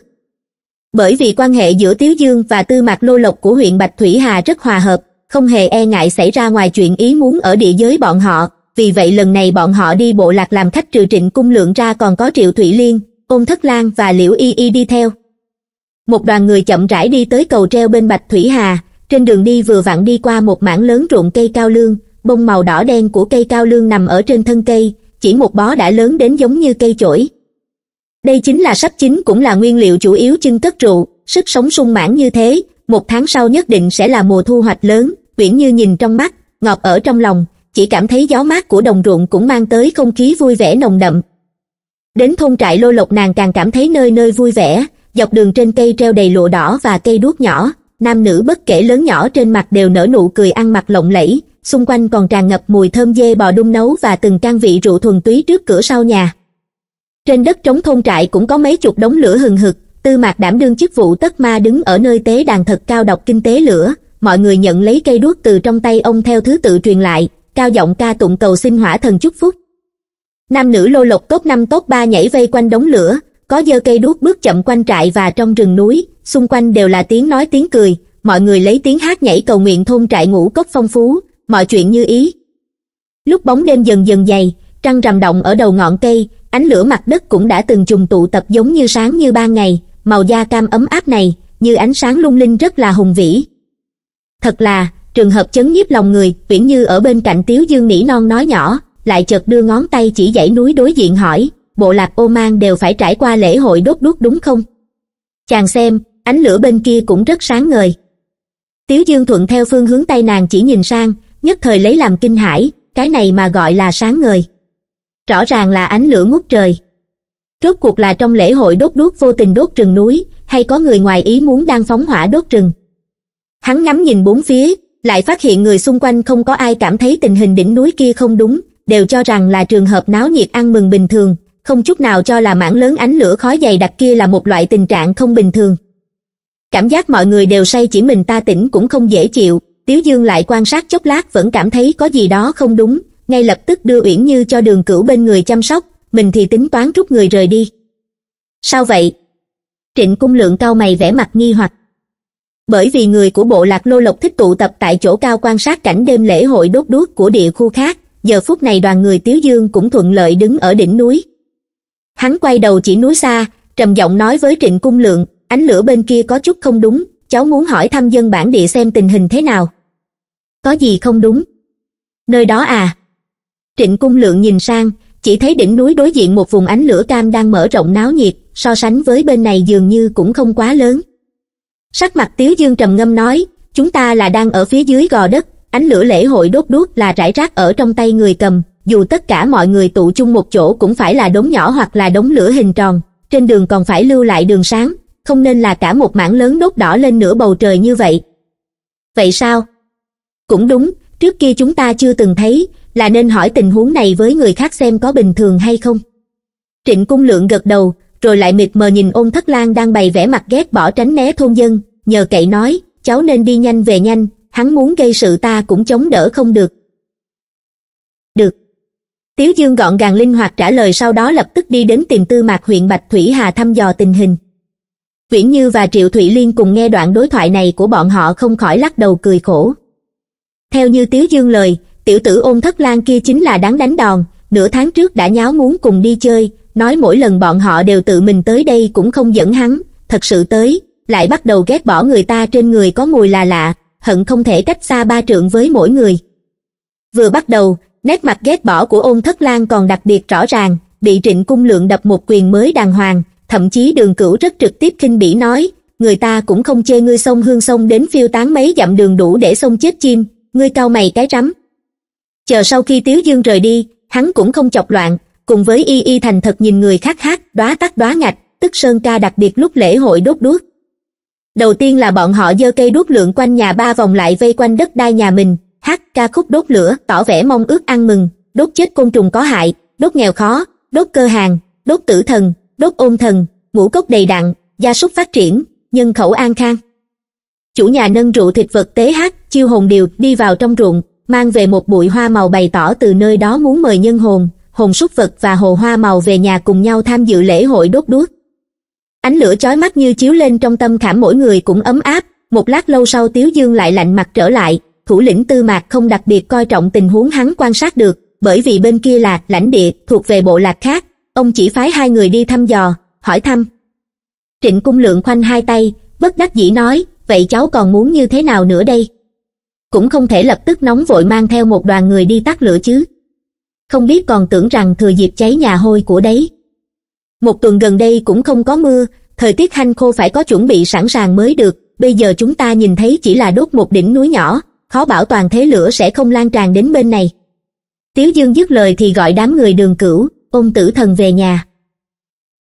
bởi vì quan hệ giữa tiếu dương và tư mạc lô lộc của huyện bạch thủy hà rất hòa hợp không hề e ngại xảy ra ngoài chuyện ý muốn ở địa giới bọn họ vì vậy lần này bọn họ đi bộ lạc làm khách trừ trịnh cung lượng ra còn có triệu thủy liên ôn thất lan và liễu y y đi theo một đoàn người chậm rãi đi tới cầu treo bên bạch thủy hà trên đường đi vừa vặn đi qua một mảng lớn ruộng cây cao lương, bông màu đỏ đen của cây cao lương nằm ở trên thân cây, chỉ một bó đã lớn đến giống như cây chổi. Đây chính là sắp chính cũng là nguyên liệu chủ yếu chưng cất rượu, sức sống sung mãn như thế, một tháng sau nhất định sẽ là mùa thu hoạch lớn, Uyển Như nhìn trong mắt, ngọt ở trong lòng, chỉ cảm thấy gió mát của đồng ruộng cũng mang tới không khí vui vẻ nồng đậm. Đến thôn trại lô lộc nàng càng cảm thấy nơi nơi vui vẻ, dọc đường trên cây treo đầy lụa đỏ và cây đuốc nhỏ, nam nữ bất kể lớn nhỏ trên mặt đều nở nụ cười ăn mặc lộng lẫy, xung quanh còn tràn ngập mùi thơm dê bò đun nấu và từng can vị rượu thuần túy trước cửa sau nhà. Trên đất trống thôn trại cũng có mấy chục đống lửa hừng hực, tư mạc đảm đương chức vụ tất ma đứng ở nơi tế đàn thật cao đọc kinh tế lửa, mọi người nhận lấy cây đuốc từ trong tay ông theo thứ tự truyền lại, cao giọng ca tụng cầu xin hỏa thần chúc phúc. Nam nữ lô lộc tốt năm tốt ba nhảy vây quanh đống lửa, có dơ cây đuốc bước chậm quanh trại và trong rừng núi, xung quanh đều là tiếng nói tiếng cười, mọi người lấy tiếng hát nhảy cầu nguyện thôn trại ngũ cốc phong phú, mọi chuyện như ý. Lúc bóng đêm dần dần dày, trăng rằm động ở đầu ngọn cây, ánh lửa mặt đất cũng đã từng trùng tụ tập giống như sáng như ban ngày, màu da cam ấm áp này, như ánh sáng lung linh rất là hùng vĩ. Thật là, trường hợp chấn nhiếp lòng người, viễn như ở bên cạnh Tiếu Dương nỉ non nói nhỏ, lại chợt đưa ngón tay chỉ dãy núi đối diện hỏi, bộ lạc ô mang đều phải trải qua lễ hội đốt đuốc đúng không? Chàng xem, ánh lửa bên kia cũng rất sáng ngời tiếu dương thuận theo phương hướng tay nàng chỉ nhìn sang nhất thời lấy làm kinh hãi cái này mà gọi là sáng ngời rõ ràng là ánh lửa ngút trời rốt cuộc là trong lễ hội đốt đuốc vô tình đốt rừng núi hay có người ngoài ý muốn đang phóng hỏa đốt rừng hắn ngắm nhìn bốn phía lại phát hiện người xung quanh không có ai cảm thấy tình hình đỉnh núi kia không đúng đều cho rằng là trường hợp náo nhiệt ăn mừng bình thường không chút nào cho là mảng lớn ánh lửa khói dày đặc kia là một loại tình trạng không bình thường cảm giác mọi người đều say chỉ mình ta tỉnh cũng không dễ chịu tiếu dương lại quan sát chốc lát vẫn cảm thấy có gì đó không đúng ngay lập tức đưa uyển như cho đường cửu bên người chăm sóc mình thì tính toán rút người rời đi sao vậy trịnh cung lượng cao mày vẻ mặt nghi hoặc bởi vì người của bộ lạc lô lộc thích tụ tập tại chỗ cao quan sát cảnh đêm lễ hội đốt đuốc của địa khu khác giờ phút này đoàn người tiếu dương cũng thuận lợi đứng ở đỉnh núi hắn quay đầu chỉ núi xa trầm giọng nói với trịnh cung lượng ánh lửa bên kia có chút không đúng cháu muốn hỏi thăm dân bản địa xem tình hình thế nào có gì không đúng nơi đó à trịnh cung lượng nhìn sang chỉ thấy đỉnh núi đối diện một vùng ánh lửa cam đang mở rộng náo nhiệt so sánh với bên này dường như cũng không quá lớn sắc mặt tiếu dương trầm ngâm nói chúng ta là đang ở phía dưới gò đất ánh lửa lễ hội đốt đuốc là rải rác ở trong tay người cầm dù tất cả mọi người tụ chung một chỗ cũng phải là đống nhỏ hoặc là đống lửa hình tròn trên đường còn phải lưu lại đường sáng không nên là cả một mảng lớn đốt đỏ lên nửa bầu trời như vậy vậy sao cũng đúng trước kia chúng ta chưa từng thấy là nên hỏi tình huống này với người khác xem có bình thường hay không trịnh cung lượng gật đầu rồi lại mịt mờ nhìn ôn thất lang đang bày vẻ mặt ghét bỏ tránh né thôn dân nhờ cậy nói cháu nên đi nhanh về nhanh hắn muốn gây sự ta cũng chống đỡ không được được tiếu dương gọn gàng linh hoạt trả lời sau đó lập tức đi đến tìm tư mạc huyện bạch thủy hà thăm dò tình hình Viễn Như và Triệu Thụy Liên cùng nghe đoạn đối thoại này của bọn họ không khỏi lắc đầu cười khổ. Theo như Tiếu Dương lời, tiểu tử ôn thất lan kia chính là đáng đánh đòn, nửa tháng trước đã nháo muốn cùng đi chơi, nói mỗi lần bọn họ đều tự mình tới đây cũng không dẫn hắn, thật sự tới, lại bắt đầu ghét bỏ người ta trên người có mùi là lạ, hận không thể cách xa ba trượng với mỗi người. Vừa bắt đầu, nét mặt ghét bỏ của ôn thất lan còn đặc biệt rõ ràng, bị trịnh cung lượng đập một quyền mới đàng hoàng, thậm chí đường cửu rất trực tiếp khinh bỉ nói người ta cũng không chê ngươi sông hương sông đến phiêu tán mấy dặm đường đủ để sông chết chim ngươi cao mày cái rắm chờ sau khi tiếu dương rời đi hắn cũng không chọc loạn cùng với y y thành thật nhìn người khác hát đoá tắt đoá ngạch tức sơn ca đặc biệt lúc lễ hội đốt đuốc đầu tiên là bọn họ giơ cây đuốc lượn quanh nhà ba vòng lại vây quanh đất đai nhà mình hát ca khúc đốt lửa tỏ vẻ mong ước ăn mừng đốt chết côn trùng có hại đốt nghèo khó đốt cơ hàng đốt tử thần đốt ôn thần ngũ cốc đầy đặn gia súc phát triển nhân khẩu an khang chủ nhà nâng rượu thịt vật tế hát chiêu hồn điều đi vào trong ruộng mang về một bụi hoa màu bày tỏ từ nơi đó muốn mời nhân hồn hồn súc vật và hồ hoa màu về nhà cùng nhau tham dự lễ hội đốt đuốc ánh lửa chói mắt như chiếu lên trong tâm khảm mỗi người cũng ấm áp một lát lâu sau tiếu dương lại lạnh mặt trở lại thủ lĩnh tư mạc không đặc biệt coi trọng tình huống hắn quan sát được bởi vì bên kia là lãnh địa thuộc về bộ lạc khác ông chỉ phái hai người đi thăm dò hỏi thăm trịnh cung lượng khoanh hai tay bất đắc dĩ nói vậy cháu còn muốn như thế nào nữa đây cũng không thể lập tức nóng vội mang theo một đoàn người đi tắt lửa chứ không biết còn tưởng rằng thừa dịp cháy nhà hôi của đấy một tuần gần đây cũng không có mưa thời tiết hanh khô phải có chuẩn bị sẵn sàng mới được bây giờ chúng ta nhìn thấy chỉ là đốt một đỉnh núi nhỏ khó bảo toàn thế lửa sẽ không lan tràn đến bên này tiếu dương dứt lời thì gọi đám người đường cửu ôm tử thần về nhà.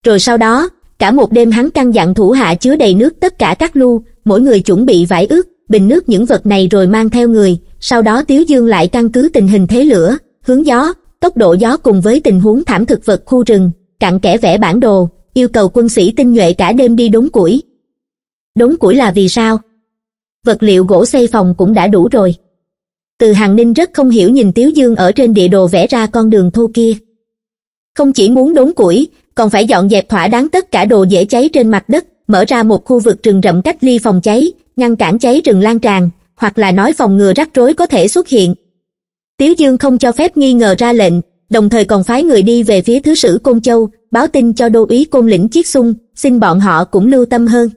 Rồi sau đó, cả một đêm hắn căn dặn thủ hạ chứa đầy nước tất cả các lu, mỗi người chuẩn bị vải ướt, bình nước những vật này rồi mang theo người, sau đó Tiếu Dương lại căn cứ tình hình thế lửa, hướng gió, tốc độ gió cùng với tình huống thảm thực vật khu rừng, cặn kẽ vẽ bản đồ, yêu cầu quân sĩ tinh nhuệ cả đêm đi đốn củi. Đốn củi là vì sao? Vật liệu gỗ xây phòng cũng đã đủ rồi. Từ Hàng Ninh rất không hiểu nhìn Tiếu Dương ở trên địa đồ vẽ ra con đường thô kia không chỉ muốn đốn củi còn phải dọn dẹp thỏa đáng tất cả đồ dễ cháy trên mặt đất mở ra một khu vực rừng rậm cách ly phòng cháy ngăn cản cháy rừng lan tràn hoặc là nói phòng ngừa rắc rối có thể xuất hiện tiếu dương không cho phép nghi ngờ ra lệnh đồng thời còn phái người đi về phía thứ sử côn châu báo tin cho đô úy côn lĩnh chiết xung xin bọn họ cũng lưu tâm hơn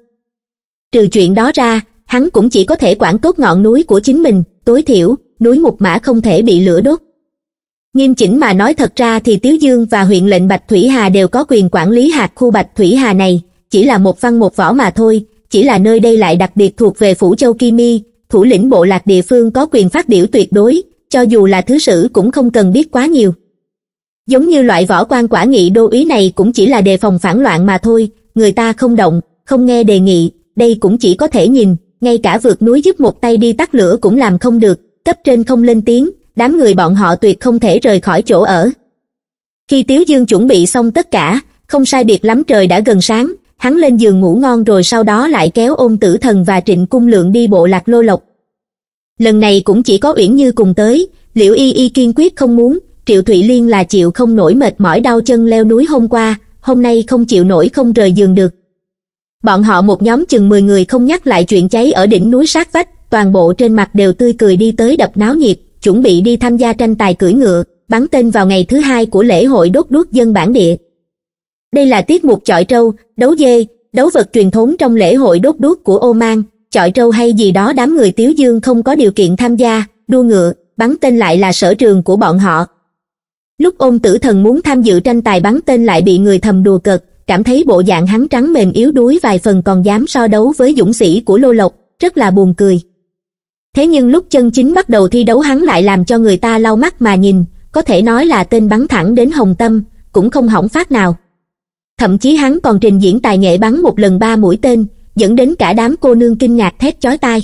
trừ chuyện đó ra hắn cũng chỉ có thể quản tốt ngọn núi của chính mình tối thiểu núi mục mã không thể bị lửa đốt nghiêm chỉnh mà nói thật ra thì tiếu dương và huyện lệnh bạch thủy hà đều có quyền quản lý hạt khu bạch thủy hà này chỉ là một văn một võ mà thôi chỉ là nơi đây lại đặc biệt thuộc về phủ châu kim mi thủ lĩnh bộ lạc địa phương có quyền phát biểu tuyệt đối cho dù là thứ sử cũng không cần biết quá nhiều giống như loại võ quan quả nghị đô ý này cũng chỉ là đề phòng phản loạn mà thôi người ta không động không nghe đề nghị đây cũng chỉ có thể nhìn ngay cả vượt núi giúp một tay đi tắt lửa cũng làm không được cấp trên không lên tiếng đám người bọn họ tuyệt không thể rời khỏi chỗ ở khi tiếu dương chuẩn bị xong tất cả không sai biệt lắm trời đã gần sáng hắn lên giường ngủ ngon rồi sau đó lại kéo ôn tử thần và trịnh cung lượng đi bộ lạc lô lộc lần này cũng chỉ có uyển như cùng tới liễu y y kiên quyết không muốn triệu thụy liên là chịu không nổi mệt mỏi đau chân leo núi hôm qua hôm nay không chịu nổi không rời giường được bọn họ một nhóm chừng mười người không nhắc lại chuyện cháy ở đỉnh núi sát vách toàn bộ trên mặt đều tươi cười đi tới đập náo nhiệt chuẩn bị đi tham gia tranh tài cưỡi ngựa, bắn tên vào ngày thứ hai của lễ hội đốt đuốc dân bản địa. Đây là tiết mục chọi trâu, đấu dê, đấu vật truyền thống trong lễ hội đốt đuốc của Oman, chọi trâu hay gì đó đám người Tiếu Dương không có điều kiện tham gia, đua ngựa, bắn tên lại là sở trường của bọn họ. Lúc ôn tử thần muốn tham dự tranh tài bắn tên lại bị người thầm đùa cợt, cảm thấy bộ dạng hắn trắng mềm yếu đuối vài phần còn dám so đấu với dũng sĩ của Lô Lộc, rất là buồn cười thế nhưng lúc chân chính bắt đầu thi đấu hắn lại làm cho người ta lau mắt mà nhìn có thể nói là tên bắn thẳng đến hồng tâm cũng không hỏng phát nào thậm chí hắn còn trình diễn tài nghệ bắn một lần ba mũi tên dẫn đến cả đám cô nương kinh ngạc thét chói tai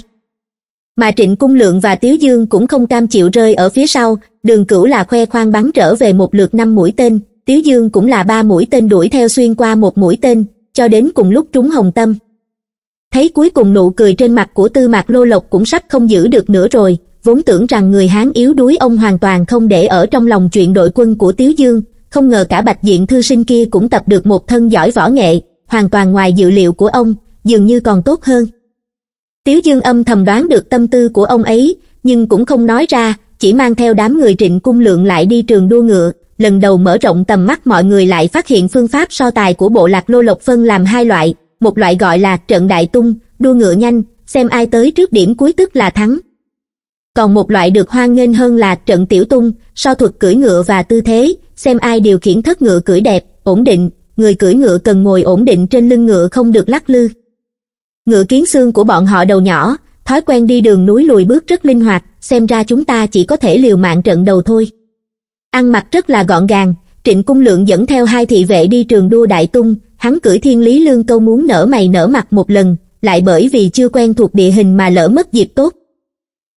mà trịnh cung lượng và tiếu dương cũng không cam chịu rơi ở phía sau đường cửu là khoe khoang bắn trở về một lượt năm mũi tên tiếu dương cũng là ba mũi tên đuổi theo xuyên qua một mũi tên cho đến cùng lúc trúng hồng tâm thấy cuối cùng nụ cười trên mặt của tư mạc lô lộc cũng sắp không giữ được nữa rồi, vốn tưởng rằng người Hán yếu đuối ông hoàn toàn không để ở trong lòng chuyện đội quân của Tiếu Dương, không ngờ cả bạch diện thư sinh kia cũng tập được một thân giỏi võ nghệ, hoàn toàn ngoài dự liệu của ông, dường như còn tốt hơn. Tiếu Dương âm thầm đoán được tâm tư của ông ấy, nhưng cũng không nói ra, chỉ mang theo đám người trịnh cung lượng lại đi trường đua ngựa, lần đầu mở rộng tầm mắt mọi người lại phát hiện phương pháp so tài của bộ lạc lô lộc phân làm hai loại, một loại gọi là trận đại tung, đua ngựa nhanh, xem ai tới trước điểm cuối tức là thắng. Còn một loại được hoan nghênh hơn là trận tiểu tung, so thuật cưỡi ngựa và tư thế, xem ai điều khiển thất ngựa cưỡi đẹp, ổn định, người cưỡi ngựa cần ngồi ổn định trên lưng ngựa không được lắc lư. Ngựa kiến xương của bọn họ đầu nhỏ, thói quen đi đường núi lùi bước rất linh hoạt, xem ra chúng ta chỉ có thể liều mạng trận đầu thôi. Ăn mặc rất là gọn gàng, Trịnh Cung Lượng dẫn theo hai thị vệ đi trường đua đại tung, hắn cưỡi thiên lý lương câu muốn nở mày nở mặt một lần, lại bởi vì chưa quen thuộc địa hình mà lỡ mất dịp tốt.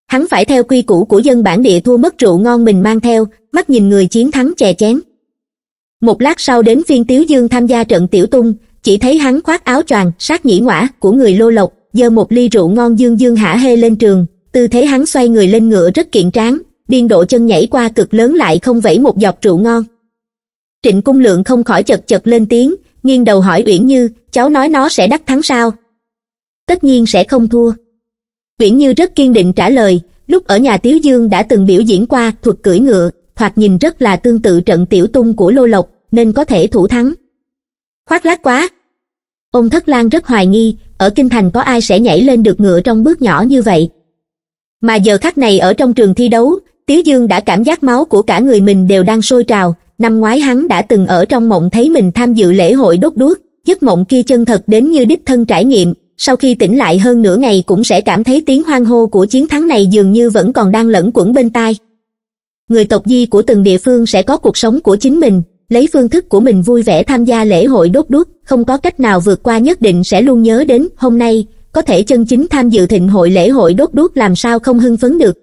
Hắn phải theo quy củ của dân bản địa thua mất rượu ngon mình mang theo, mắt nhìn người chiến thắng chè chén. Một lát sau đến phiên Tiếu Dương tham gia trận tiểu tung, chỉ thấy hắn khoác áo choàng sát nhĩ ngoã của người lô lộc, giơ một ly rượu ngon dương dương hả hê lên trường, tư thế hắn xoay người lên ngựa rất kiện tráng, điên độ chân nhảy qua cực lớn lại không vẫy một giọt rượu ngon. Trịnh Cung Lượng không khỏi chật chật lên tiếng, nghiêng đầu hỏi uyển như cháu nói nó sẽ đắc thắng sao tất nhiên sẽ không thua uyển như rất kiên định trả lời lúc ở nhà tiếu dương đã từng biểu diễn qua thuật cưỡi ngựa thoạt nhìn rất là tương tự trận tiểu tung của lô lộc nên có thể thủ thắng khoác lác quá ông thất lan rất hoài nghi ở kinh thành có ai sẽ nhảy lên được ngựa trong bước nhỏ như vậy mà giờ khắc này ở trong trường thi đấu tiếu dương đã cảm giác máu của cả người mình đều đang sôi trào năm ngoái hắn đã từng ở trong mộng thấy mình tham dự lễ hội đốt đuốc giấc mộng kia chân thật đến như đích thân trải nghiệm sau khi tỉnh lại hơn nửa ngày cũng sẽ cảm thấy tiếng hoan hô của chiến thắng này dường như vẫn còn đang lẫn quẩn bên tai người tộc di của từng địa phương sẽ có cuộc sống của chính mình lấy phương thức của mình vui vẻ tham gia lễ hội đốt đuốc không có cách nào vượt qua nhất định sẽ luôn nhớ đến hôm nay có thể chân chính tham dự thịnh hội lễ hội đốt đuốc làm sao không hưng phấn được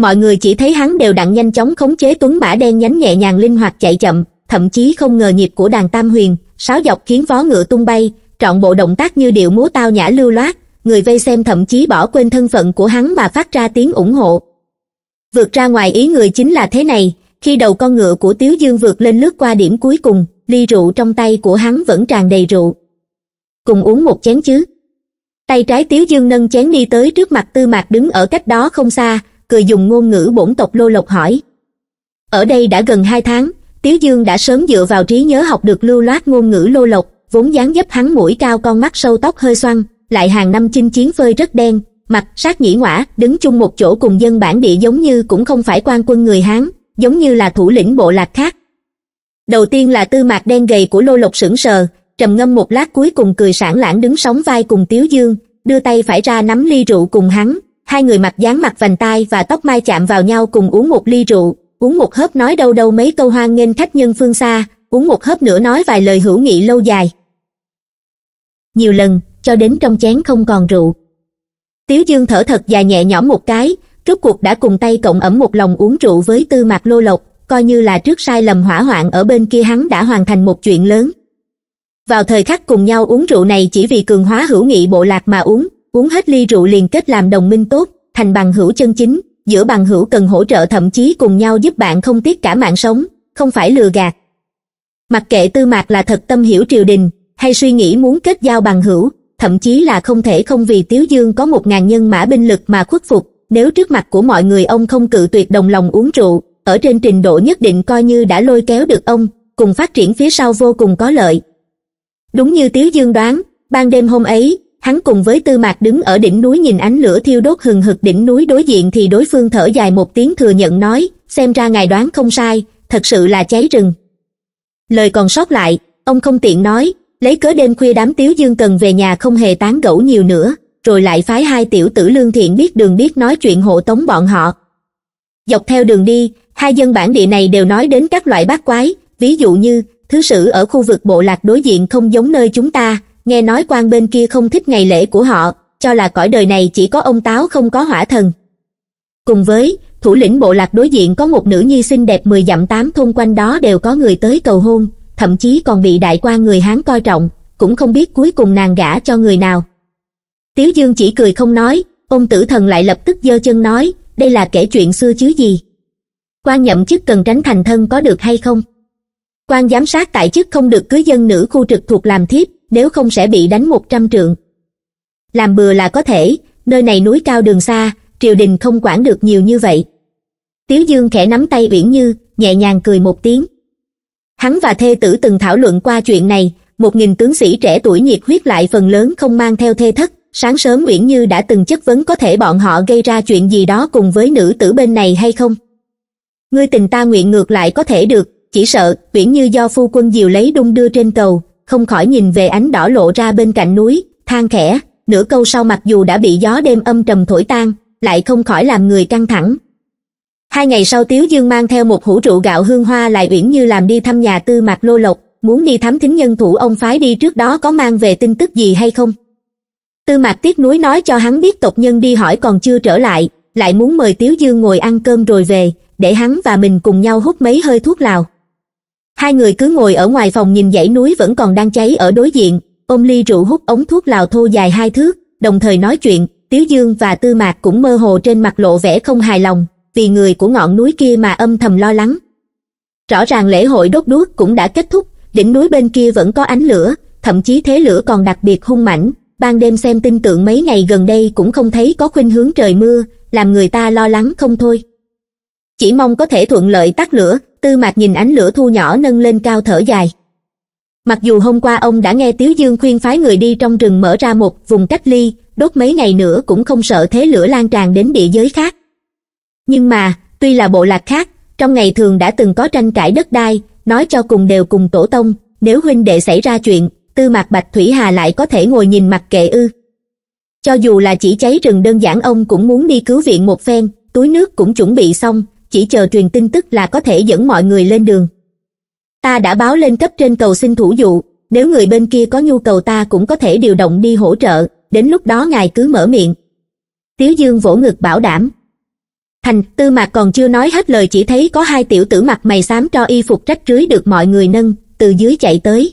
mọi người chỉ thấy hắn đều đặn nhanh chóng khống chế tuấn mã đen nhánh nhẹ nhàng linh hoạt chạy chậm thậm chí không ngờ nhịp của đàn tam huyền sáo dọc khiến vó ngựa tung bay trọn bộ động tác như điệu múa tao nhã lưu loát người vây xem thậm chí bỏ quên thân phận của hắn mà phát ra tiếng ủng hộ vượt ra ngoài ý người chính là thế này khi đầu con ngựa của tiếu dương vượt lên lướt qua điểm cuối cùng ly rượu trong tay của hắn vẫn tràn đầy rượu cùng uống một chén chứ tay trái tiếu dương nâng chén đi tới trước mặt tư mạc đứng ở cách đó không xa cười dùng ngôn ngữ bổn tộc lô lộc hỏi ở đây đã gần hai tháng tiếu dương đã sớm dựa vào trí nhớ học được lưu loát ngôn ngữ lô lộc vốn dáng dấp hắn mũi cao con mắt sâu tóc hơi xoăn lại hàng năm chinh chiến phơi rất đen mặt sát nhĩ ngoã đứng chung một chỗ cùng dân bản địa giống như cũng không phải quan quân người hán giống như là thủ lĩnh bộ lạc khác đầu tiên là tư mạc đen gầy của lô lộc sững sờ trầm ngâm một lát cuối cùng cười sảng lãng đứng sóng vai cùng tiếu dương đưa tay phải ra nắm ly rượu cùng hắn hai người mặt dán mặt vành tai và tóc mai chạm vào nhau cùng uống một ly rượu uống một hớp nói đâu đâu mấy câu hoan nghênh khách nhân phương xa uống một hớp nữa nói vài lời hữu nghị lâu dài nhiều lần cho đến trong chén không còn rượu tiếu dương thở thật dài nhẹ nhõm một cái rốt cuộc đã cùng tay cộng ẩm một lòng uống rượu với tư mạc lô lộc coi như là trước sai lầm hỏa hoạn ở bên kia hắn đã hoàn thành một chuyện lớn vào thời khắc cùng nhau uống rượu này chỉ vì cường hóa hữu nghị bộ lạc mà uống uống hết ly rượu liền kết làm đồng minh tốt thành bằng hữu chân chính giữa bằng hữu cần hỗ trợ thậm chí cùng nhau giúp bạn không tiếc cả mạng sống không phải lừa gạt mặc kệ tư mạc là thật tâm hiểu triều đình hay suy nghĩ muốn kết giao bằng hữu thậm chí là không thể không vì tiếu dương có một ngàn nhân mã binh lực mà khuất phục nếu trước mặt của mọi người ông không cự tuyệt đồng lòng uống rượu ở trên trình độ nhất định coi như đã lôi kéo được ông cùng phát triển phía sau vô cùng có lợi đúng như tiếu dương đoán ban đêm hôm ấy hắn cùng với tư mạc đứng ở đỉnh núi nhìn ánh lửa thiêu đốt hừng hực đỉnh núi đối diện thì đối phương thở dài một tiếng thừa nhận nói, xem ra ngài đoán không sai, thật sự là cháy rừng. Lời còn sót lại, ông không tiện nói, lấy cớ đêm khuya đám tiếu dương cần về nhà không hề tán gẫu nhiều nữa, rồi lại phái hai tiểu tử lương thiện biết đường biết nói chuyện hộ tống bọn họ. Dọc theo đường đi, hai dân bản địa này đều nói đến các loại bát quái, ví dụ như, thứ sử ở khu vực bộ lạc đối diện không giống nơi chúng ta, nghe nói quan bên kia không thích ngày lễ của họ cho là cõi đời này chỉ có ông táo không có hỏa thần cùng với thủ lĩnh bộ lạc đối diện có một nữ nhi xinh đẹp mười dặm tám thôn quanh đó đều có người tới cầu hôn thậm chí còn bị đại quan người hán coi trọng cũng không biết cuối cùng nàng gả cho người nào tiếu dương chỉ cười không nói ông tử thần lại lập tức giơ chân nói đây là kể chuyện xưa chứ gì quan nhậm chức cần tránh thành thân có được hay không quan giám sát tại chức không được cưới dân nữ khu trực thuộc làm thiếp nếu không sẽ bị đánh một trăm trượng. Làm bừa là có thể, nơi này núi cao đường xa, triều đình không quản được nhiều như vậy. Tiếu Dương khẽ nắm tay Uyển Như, nhẹ nhàng cười một tiếng. Hắn và thê tử từng thảo luận qua chuyện này, một nghìn tướng sĩ trẻ tuổi nhiệt huyết lại phần lớn không mang theo thê thất. Sáng sớm Uyển Như đã từng chất vấn có thể bọn họ gây ra chuyện gì đó cùng với nữ tử bên này hay không. Ngươi tình ta nguyện ngược lại có thể được, chỉ sợ Uyển Như do phu quân diều lấy đung đưa trên cầu, không khỏi nhìn về ánh đỏ lộ ra bên cạnh núi, than khẽ, nửa câu sau mặc dù đã bị gió đêm âm trầm thổi tan, lại không khỏi làm người căng thẳng. Hai ngày sau Tiếu Dương mang theo một hũ rượu gạo hương hoa lại uyển như làm đi thăm nhà tư mạc lô lộc, muốn đi thám thính nhân thủ ông phái đi trước đó có mang về tin tức gì hay không. Tư mạc tiếc núi nói cho hắn biết tộc nhân đi hỏi còn chưa trở lại, lại muốn mời Tiếu Dương ngồi ăn cơm rồi về, để hắn và mình cùng nhau hút mấy hơi thuốc lào hai người cứ ngồi ở ngoài phòng nhìn dãy núi vẫn còn đang cháy ở đối diện ôm ly rượu hút ống thuốc lào thô dài hai thước đồng thời nói chuyện tiếu dương và tư mạc cũng mơ hồ trên mặt lộ vẻ không hài lòng vì người của ngọn núi kia mà âm thầm lo lắng rõ ràng lễ hội đốt đuốc cũng đã kết thúc đỉnh núi bên kia vẫn có ánh lửa thậm chí thế lửa còn đặc biệt hung mãnh ban đêm xem tin tượng mấy ngày gần đây cũng không thấy có khuynh hướng trời mưa làm người ta lo lắng không thôi chỉ mong có thể thuận lợi tắt lửa tư mạc nhìn ánh lửa thu nhỏ nâng lên cao thở dài mặc dù hôm qua ông đã nghe tiếu dương khuyên phái người đi trong rừng mở ra một vùng cách ly đốt mấy ngày nữa cũng không sợ thế lửa lan tràn đến địa giới khác nhưng mà tuy là bộ lạc khác trong ngày thường đã từng có tranh cãi đất đai nói cho cùng đều cùng tổ tông nếu huynh đệ xảy ra chuyện tư mạc bạch thủy hà lại có thể ngồi nhìn mặt kệ ư cho dù là chỉ cháy rừng đơn giản ông cũng muốn đi cứu viện một phen túi nước cũng chuẩn bị xong chỉ chờ truyền tin tức là có thể dẫn mọi người lên đường. Ta đã báo lên cấp trên cầu xin thủ dụ, nếu người bên kia có nhu cầu ta cũng có thể điều động đi hỗ trợ, đến lúc đó ngài cứ mở miệng. Tiếu Dương vỗ ngực bảo đảm. Thành tư mạc còn chưa nói hết lời chỉ thấy có hai tiểu tử mặt mày xám cho y phục rách rưới được mọi người nâng, từ dưới chạy tới.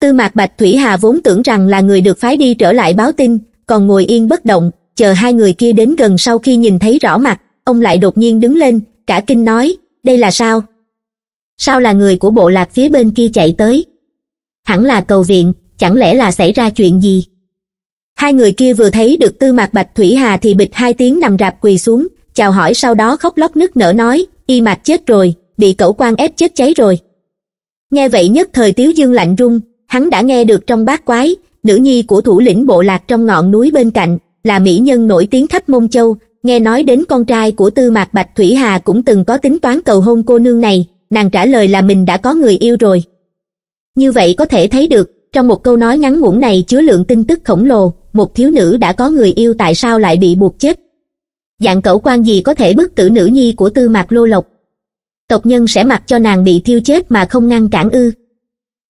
Tư mạc Bạch Thủy Hà vốn tưởng rằng là người được phái đi trở lại báo tin, còn ngồi yên bất động, chờ hai người kia đến gần sau khi nhìn thấy rõ mặt, ông lại đột nhiên đứng lên cả kinh nói đây là sao sao là người của bộ lạc phía bên kia chạy tới hẳn là cầu viện chẳng lẽ là xảy ra chuyện gì hai người kia vừa thấy được tư mạc bạch thủy hà thì bịch hai tiếng nằm rạp quỳ xuống chào hỏi sau đó khóc lóc nức nở nói y mạc chết rồi bị cẩu quan ép chết cháy rồi nghe vậy nhất thời tiếu dương lạnh rung hắn đã nghe được trong bát quái nữ nhi của thủ lĩnh bộ lạc trong ngọn núi bên cạnh là mỹ nhân nổi tiếng khắp mông châu nghe nói đến con trai của tư mạc bạch thủy hà cũng từng có tính toán cầu hôn cô nương này nàng trả lời là mình đã có người yêu rồi như vậy có thể thấy được trong một câu nói ngắn ngủn này chứa lượng tin tức khổng lồ một thiếu nữ đã có người yêu tại sao lại bị buộc chết dạng cẩu quan gì có thể bức tử nữ nhi của tư mạc lô lộc tộc nhân sẽ mặc cho nàng bị thiêu chết mà không ngăn cản ư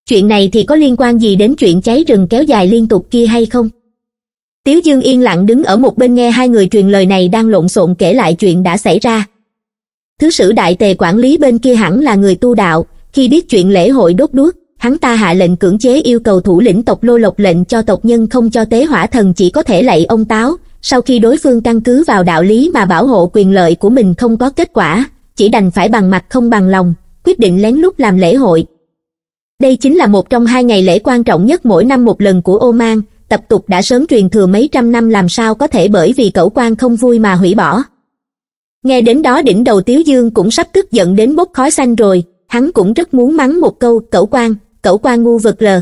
chuyện này thì có liên quan gì đến chuyện cháy rừng kéo dài liên tục kia hay không tiếu dương yên lặng đứng ở một bên nghe hai người truyền lời này đang lộn xộn kể lại chuyện đã xảy ra thứ sử đại tề quản lý bên kia hẳn là người tu đạo khi biết chuyện lễ hội đốt đuốc hắn ta hạ lệnh cưỡng chế yêu cầu thủ lĩnh tộc lô lộc lệnh cho tộc nhân không cho tế hỏa thần chỉ có thể lạy ông táo sau khi đối phương căn cứ vào đạo lý mà bảo hộ quyền lợi của mình không có kết quả chỉ đành phải bằng mặt không bằng lòng quyết định lén lút làm lễ hội đây chính là một trong hai ngày lễ quan trọng nhất mỗi năm một lần của Oman, tập tục đã sớm truyền thừa mấy trăm năm làm sao có thể bởi vì cẩu quan không vui mà hủy bỏ. Nghe đến đó đỉnh đầu Tiếu Dương cũng sắp tức giận đến bốc khói xanh rồi, hắn cũng rất muốn mắng một câu cẩu quan, cẩu quan ngu vực lờ.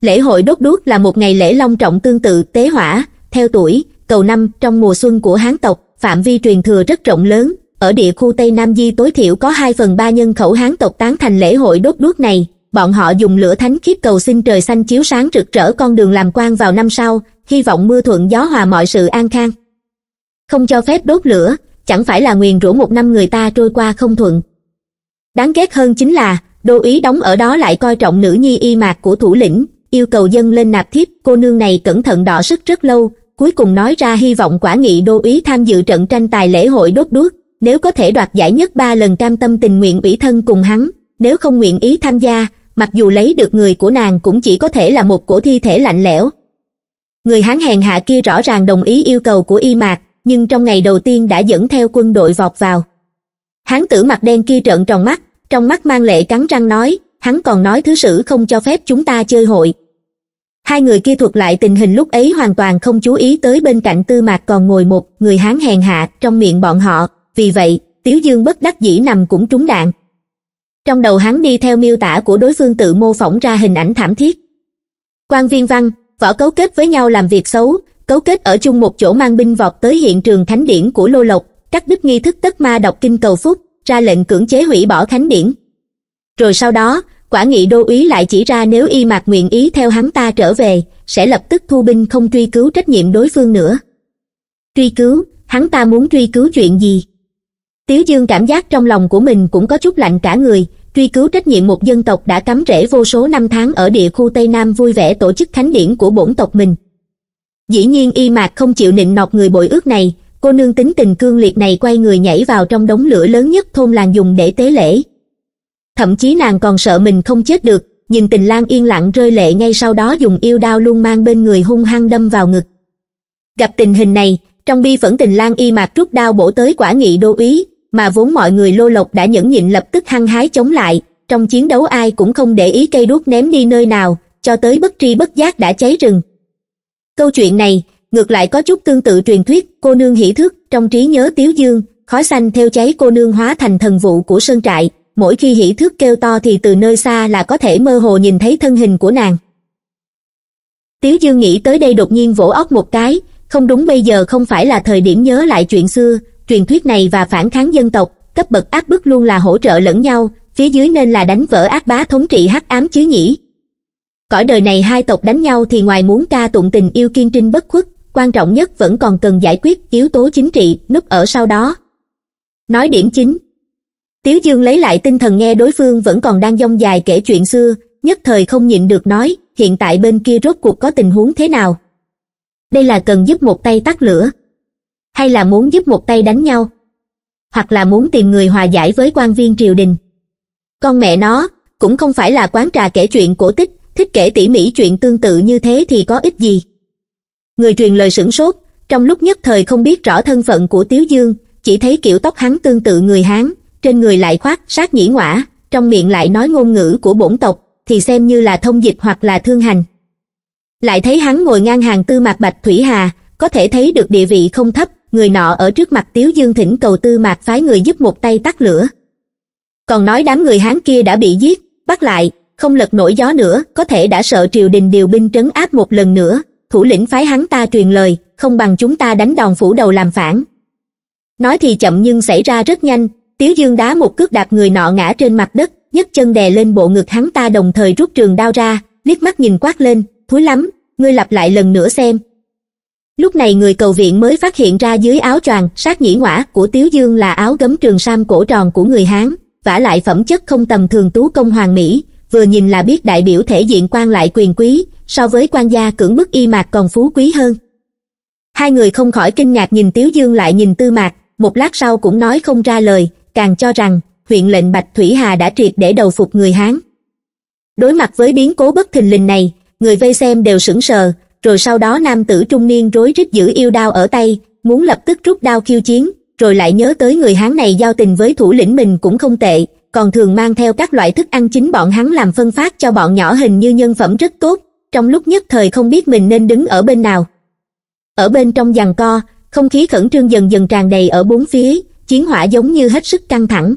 Lễ hội đốt đuốc là một ngày lễ long trọng tương tự tế hỏa, theo tuổi, cầu năm trong mùa xuân của Hán tộc, phạm vi truyền thừa rất rộng lớn, ở địa khu Tây Nam Di tối thiểu có hai phần ba nhân khẩu Hán tộc tán thành lễ hội đốt đuốc này, bọn họ dùng lửa thánh khiết cầu xin trời xanh chiếu sáng rực rỡ con đường làm quan vào năm sau, hy vọng mưa thuận gió hòa mọi sự an khang. Không cho phép đốt lửa, chẳng phải là nguyền rủa một năm người ta trôi qua không thuận. Đáng ghét hơn chính là, đô ý đóng ở đó lại coi trọng nữ nhi y mạc của thủ lĩnh, yêu cầu dân lên nạp thiếp, cô nương này cẩn thận đỏ sức rất lâu, cuối cùng nói ra hy vọng quả nghị đô ý tham dự trận tranh tài lễ hội đốt đuốc, nếu có thể đoạt giải nhất ba lần cam tâm tình nguyện ủy thân cùng hắn, nếu không nguyện ý tham gia, mặc dù lấy được người của nàng cũng chỉ có thể là một cổ thi thể lạnh lẽo người hán hèn hạ kia rõ ràng đồng ý yêu cầu của y mạc nhưng trong ngày đầu tiên đã dẫn theo quân đội vọt vào hán tử mặt đen kia trợn tròn mắt trong mắt mang lệ cắn răng nói hắn còn nói thứ sử không cho phép chúng ta chơi hội hai người kia thuật lại tình hình lúc ấy hoàn toàn không chú ý tới bên cạnh tư mạc còn ngồi một người hán hèn hạ trong miệng bọn họ vì vậy tiếu dương bất đắc dĩ nằm cũng trúng đạn trong đầu hắn đi theo miêu tả của đối phương tự mô phỏng ra hình ảnh thảm thiết quan viên văn võ cấu kết với nhau làm việc xấu cấu kết ở chung một chỗ mang binh vọt tới hiện trường thánh điển của lô lộc cắt đứt nghi thức tất ma đọc kinh cầu phúc ra lệnh cưỡng chế hủy bỏ thánh điển rồi sau đó quả nghị đô úy lại chỉ ra nếu y mạc nguyện ý theo hắn ta trở về sẽ lập tức thu binh không truy cứu trách nhiệm đối phương nữa truy cứu hắn ta muốn truy cứu chuyện gì Tiếu Dương cảm giác trong lòng của mình cũng có chút lạnh cả người, truy cứu trách nhiệm một dân tộc đã cắm rễ vô số năm tháng ở địa khu Tây Nam vui vẻ tổ chức khánh điển của bổn tộc mình. Dĩ nhiên y mạc không chịu nịnh nọt người bội ước này, cô nương tính tình cương liệt này quay người nhảy vào trong đống lửa lớn nhất thôn làng dùng để tế lễ. Thậm chí nàng còn sợ mình không chết được, nhìn tình lang yên lặng rơi lệ ngay sau đó dùng yêu đao luôn mang bên người hung hăng đâm vào ngực. Gặp tình hình này, trong bi phẫn tình lang y mạc rút đao bổ tới quả nghị đô úy, mà vốn mọi người lô lộc đã nhẫn nhịn lập tức hăng hái chống lại trong chiến đấu ai cũng không để ý cây đuốc ném đi nơi nào cho tới bất tri bất giác đã cháy rừng câu chuyện này ngược lại có chút tương tự truyền thuyết cô nương hỷ thức trong trí nhớ tiếu dương khói xanh theo cháy cô nương hóa thành thần vụ của sơn trại mỗi khi hỷ thức kêu to thì từ nơi xa là có thể mơ hồ nhìn thấy thân hình của nàng tiếu dương nghĩ tới đây đột nhiên vỗ óc một cái không đúng bây giờ không phải là thời điểm nhớ lại chuyện xưa truyền thuyết này và phản kháng dân tộc, cấp bậc áp bức luôn là hỗ trợ lẫn nhau, phía dưới nên là đánh vỡ ác bá thống trị hắc ám chứ nhỉ. Cõi đời này hai tộc đánh nhau thì ngoài muốn ca tụng tình yêu kiên trinh bất khuất, quan trọng nhất vẫn còn cần giải quyết yếu tố chính trị núp ở sau đó. Nói điểm chính Tiếu Dương lấy lại tinh thần nghe đối phương vẫn còn đang dông dài kể chuyện xưa, nhất thời không nhịn được nói, hiện tại bên kia rốt cuộc có tình huống thế nào. Đây là cần giúp một tay tắt lửa, hay là muốn giúp một tay đánh nhau hoặc là muốn tìm người hòa giải với quan viên triều đình con mẹ nó cũng không phải là quán trà kể chuyện cổ tích thích kể tỉ mỉ chuyện tương tự như thế thì có ích gì người truyền lời sửng sốt trong lúc nhất thời không biết rõ thân phận của tiếu dương chỉ thấy kiểu tóc hắn tương tự người hán trên người lại khoác sát nhĩ ngoả trong miệng lại nói ngôn ngữ của bổn tộc thì xem như là thông dịch hoặc là thương hành lại thấy hắn ngồi ngang hàng tư mạc bạch thủy hà có thể thấy được địa vị không thấp người nọ ở trước mặt Tiếu Dương thỉnh cầu tư mạc phái người giúp một tay tắt lửa. Còn nói đám người Hán kia đã bị giết, bắt lại, không lật nổi gió nữa, có thể đã sợ triều đình điều binh trấn áp một lần nữa, thủ lĩnh phái hắn ta truyền lời, không bằng chúng ta đánh đòn phủ đầu làm phản. Nói thì chậm nhưng xảy ra rất nhanh, Tiếu Dương đá một cước đạp người nọ ngã trên mặt đất, nhấc chân đè lên bộ ngực hắn ta đồng thời rút trường đao ra, liếc mắt nhìn quát lên, thúi lắm, ngươi lặp lại lần nữa xem, lúc này người cầu viện mới phát hiện ra dưới áo choàng sát nhĩ ngoã của tiếu dương là áo gấm trường sam cổ tròn của người hán vả lại phẩm chất không tầm thường tú công hoàng mỹ vừa nhìn là biết đại biểu thể diện quan lại quyền quý so với quan gia cưỡng bức y mạc còn phú quý hơn hai người không khỏi kinh ngạc nhìn tiếu dương lại nhìn tư mạc một lát sau cũng nói không ra lời càng cho rằng huyện lệnh bạch thủy hà đã triệt để đầu phục người hán đối mặt với biến cố bất thình lình này người vây xem đều sững sờ rồi sau đó nam tử trung niên rối rít giữ yêu đao ở tay, muốn lập tức rút đao khiêu chiến, rồi lại nhớ tới người Hán này giao tình với thủ lĩnh mình cũng không tệ, còn thường mang theo các loại thức ăn chính bọn hắn làm phân phát cho bọn nhỏ hình như nhân phẩm rất tốt, trong lúc nhất thời không biết mình nên đứng ở bên nào. Ở bên trong giằng co, không khí khẩn trương dần dần tràn đầy ở bốn phía, chiến hỏa giống như hết sức căng thẳng.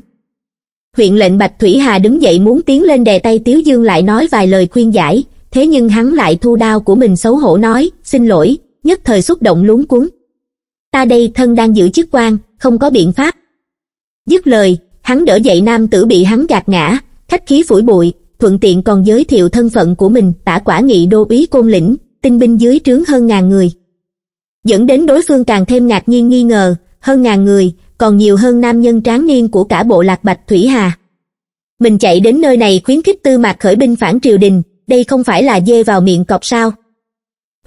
Huyện lệnh Bạch Thủy Hà đứng dậy muốn tiến lên đè tay Tiếu Dương lại nói vài lời khuyên giải, thế nhưng hắn lại thu đao của mình xấu hổ nói, xin lỗi, nhất thời xúc động luống cuốn. Ta đây thân đang giữ chức quan, không có biện pháp. Dứt lời, hắn đỡ dậy nam tử bị hắn gạt ngã, khách khí phủi bụi, thuận tiện còn giới thiệu thân phận của mình tả quả nghị đô úy côn lĩnh, tinh binh dưới trướng hơn ngàn người. Dẫn đến đối phương càng thêm ngạc nhiên nghi ngờ, hơn ngàn người, còn nhiều hơn nam nhân tráng niên của cả bộ lạc Bạch Thủy Hà. Mình chạy đến nơi này khuyến khích tư mạc khởi binh phản triều đình, đây không phải là dê vào miệng cọp sao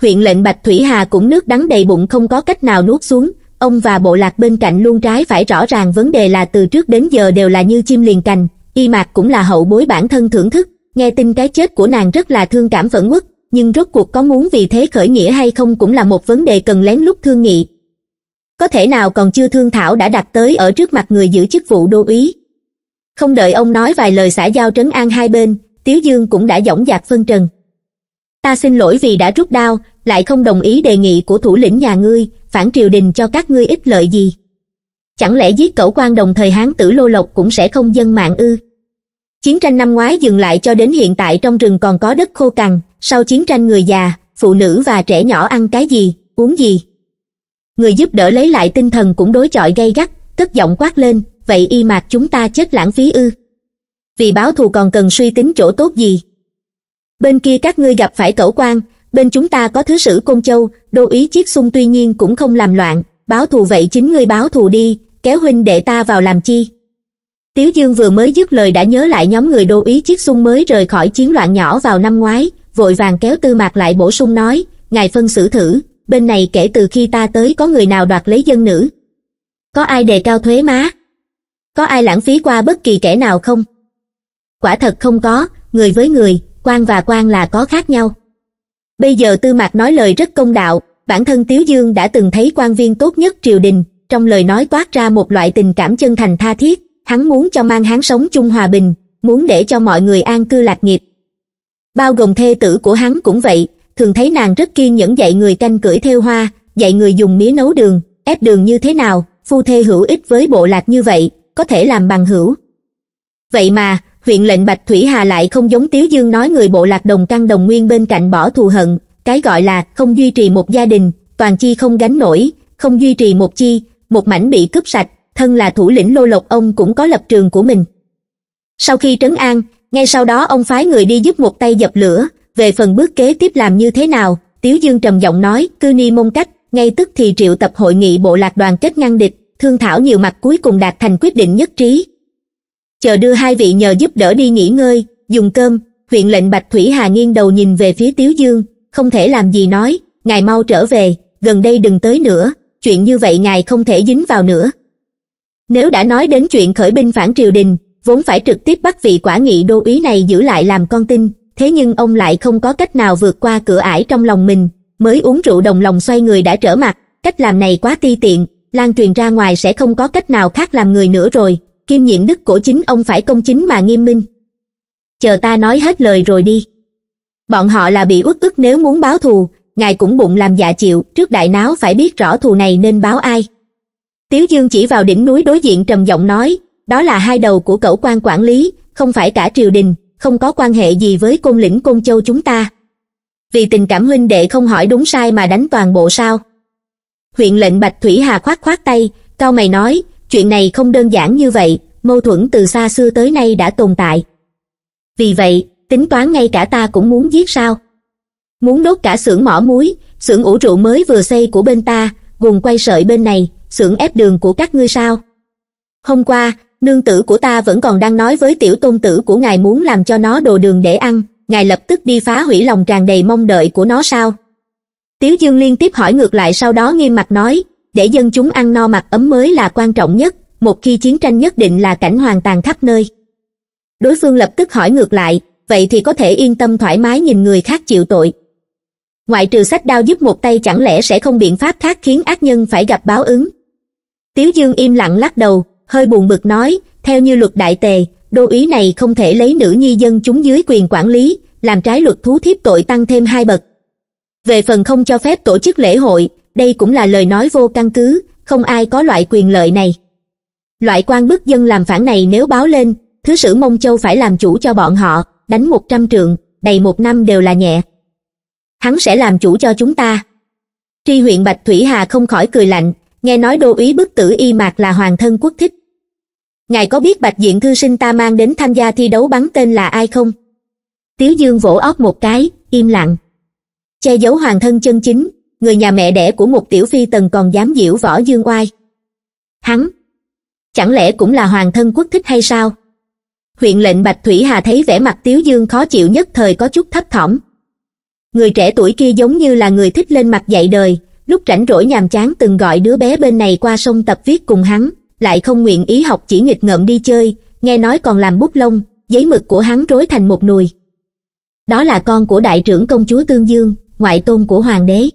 huyện lệnh bạch thủy hà cũng nước đắng đầy bụng không có cách nào nuốt xuống ông và bộ lạc bên cạnh luôn trái phải rõ ràng vấn đề là từ trước đến giờ đều là như chim liền cành y mạc cũng là hậu bối bản thân thưởng thức nghe tin cái chết của nàng rất là thương cảm vẫn uất nhưng rốt cuộc có muốn vì thế khởi nghĩa hay không cũng là một vấn đề cần lén lút thương nghị có thể nào còn chưa thương thảo đã đặt tới ở trước mặt người giữ chức vụ đô úy không đợi ông nói vài lời xã giao trấn an hai bên Tiếu Dương cũng đã dõng dạc phân trần. Ta xin lỗi vì đã rút đao, lại không đồng ý đề nghị của thủ lĩnh nhà ngươi, phản triều đình cho các ngươi ích lợi gì. Chẳng lẽ giết cẩu quan đồng thời hán tử lô lộc cũng sẽ không dân mạng ư? Chiến tranh năm ngoái dừng lại cho đến hiện tại trong rừng còn có đất khô cằn, sau chiến tranh người già, phụ nữ và trẻ nhỏ ăn cái gì, uống gì. Người giúp đỡ lấy lại tinh thần cũng đối chọi gay gắt, cất giọng quát lên, vậy y mạc chúng ta chết lãng phí ư vì báo thù còn cần suy tính chỗ tốt gì bên kia các ngươi gặp phải cẩu quan bên chúng ta có thứ sử côn châu đô ý chiết xung tuy nhiên cũng không làm loạn báo thù vậy chính ngươi báo thù đi kéo huynh đệ ta vào làm chi tiếu dương vừa mới dứt lời đã nhớ lại nhóm người đô ý chiết xung mới rời khỏi chiến loạn nhỏ vào năm ngoái vội vàng kéo tư mạc lại bổ sung nói ngài phân xử thử bên này kể từ khi ta tới có người nào đoạt lấy dân nữ có ai đề cao thuế má có ai lãng phí qua bất kỳ kẻ nào không quả thật không có người với người quan và quan là có khác nhau bây giờ tư mạc nói lời rất công đạo bản thân tiếu dương đã từng thấy quan viên tốt nhất triều đình trong lời nói toát ra một loại tình cảm chân thành tha thiết hắn muốn cho mang hắn sống chung hòa bình muốn để cho mọi người an cư lạc nghiệp bao gồm thê tử của hắn cũng vậy thường thấy nàng rất kiên nhẫn dạy người canh cưỡi theo hoa dạy người dùng mía nấu đường ép đường như thế nào phu thê hữu ích với bộ lạc như vậy có thể làm bằng hữu vậy mà huyện lệnh Bạch Thủy Hà lại không giống Tiếu Dương nói người bộ lạc đồng căn đồng nguyên bên cạnh bỏ thù hận, cái gọi là không duy trì một gia đình, toàn chi không gánh nổi, không duy trì một chi, một mảnh bị cướp sạch, thân là thủ lĩnh lô lộc ông cũng có lập trường của mình. Sau khi trấn an, ngay sau đó ông phái người đi giúp một tay dập lửa, về phần bước kế tiếp làm như thế nào, Tiếu Dương trầm giọng nói, cư ni mông cách, ngay tức thì triệu tập hội nghị bộ lạc đoàn kết ngăn địch, thương thảo nhiều mặt cuối cùng đạt thành quyết định nhất trí, chờ đưa hai vị nhờ giúp đỡ đi nghỉ ngơi, dùng cơm, huyện lệnh Bạch Thủy Hà nghiêng đầu nhìn về phía Tiếu Dương, không thể làm gì nói, ngài mau trở về, gần đây đừng tới nữa, chuyện như vậy ngài không thể dính vào nữa. Nếu đã nói đến chuyện khởi binh phản triều đình, vốn phải trực tiếp bắt vị quả nghị đô ý này giữ lại làm con tin, thế nhưng ông lại không có cách nào vượt qua cửa ải trong lòng mình, mới uống rượu đồng lòng xoay người đã trở mặt, cách làm này quá ti tiện, lan truyền ra ngoài sẽ không có cách nào khác làm người nữa rồi, kiêm nhiệm đức của chính ông phải công chính mà nghiêm minh chờ ta nói hết lời rồi đi bọn họ là bị uất ức nếu muốn báo thù ngài cũng bụng làm dạ chịu trước đại náo phải biết rõ thù này nên báo ai tiếu dương chỉ vào đỉnh núi đối diện trầm giọng nói đó là hai đầu của cẩu quan quản lý không phải cả triều đình không có quan hệ gì với côn lĩnh côn châu chúng ta vì tình cảm huynh đệ không hỏi đúng sai mà đánh toàn bộ sao huyện lệnh bạch thủy hà khoát khoát tay cao mày nói chuyện này không đơn giản như vậy, mâu thuẫn từ xa xưa tới nay đã tồn tại. Vì vậy, tính toán ngay cả ta cũng muốn giết sao. Muốn đốt cả xưởng mỏ muối, xưởng ủ rượu mới vừa xây của bên ta, vùng quay sợi bên này, xưởng ép đường của các ngươi sao. Hôm qua, nương tử của ta vẫn còn đang nói với tiểu tôn tử của ngài muốn làm cho nó đồ đường để ăn, ngài lập tức đi phá hủy lòng tràn đầy mong đợi của nó sao. Tiếu Dương liên tiếp hỏi ngược lại sau đó nghiêm mặt nói, để dân chúng ăn no mặc ấm mới là quan trọng nhất, một khi chiến tranh nhất định là cảnh hoàn toàn khắp nơi. Đối phương lập tức hỏi ngược lại, vậy thì có thể yên tâm thoải mái nhìn người khác chịu tội. Ngoại trừ sách đao giúp một tay chẳng lẽ sẽ không biện pháp khác khiến ác nhân phải gặp báo ứng. Tiếu Dương im lặng lắc đầu, hơi buồn bực nói, theo như luật đại tề, đô ý này không thể lấy nữ nhi dân chúng dưới quyền quản lý, làm trái luật thú thiếp tội tăng thêm hai bậc. Về phần không cho phép tổ chức lễ hội, đây cũng là lời nói vô căn cứ, không ai có loại quyền lợi này. Loại quan bức dân làm phản này nếu báo lên, Thứ sử Mông Châu phải làm chủ cho bọn họ, đánh 100 trượng, đầy một năm đều là nhẹ. Hắn sẽ làm chủ cho chúng ta. Tri huyện Bạch Thủy Hà không khỏi cười lạnh, nghe nói đô úy bức tử y mạc là hoàng thân quốc thích. Ngài có biết Bạch Diện Thư sinh ta mang đến tham gia thi đấu bắn tên là ai không? Tiếu Dương vỗ óc một cái, im lặng. Che giấu hoàng thân chân chính, người nhà mẹ đẻ của một tiểu phi tần còn dám diễu võ dương oai hắn chẳng lẽ cũng là hoàng thân quốc thích hay sao huyện lệnh bạch thủy hà thấy vẻ mặt tiếu dương khó chịu nhất thời có chút thấp thỏm người trẻ tuổi kia giống như là người thích lên mặt dạy đời lúc rảnh rỗi nhàm chán từng gọi đứa bé bên này qua sông tập viết cùng hắn lại không nguyện ý học chỉ nghịch ngợm đi chơi nghe nói còn làm bút lông giấy mực của hắn rối thành một nùi đó là con của đại trưởng công chúa tương dương ngoại tôn của hoàng đế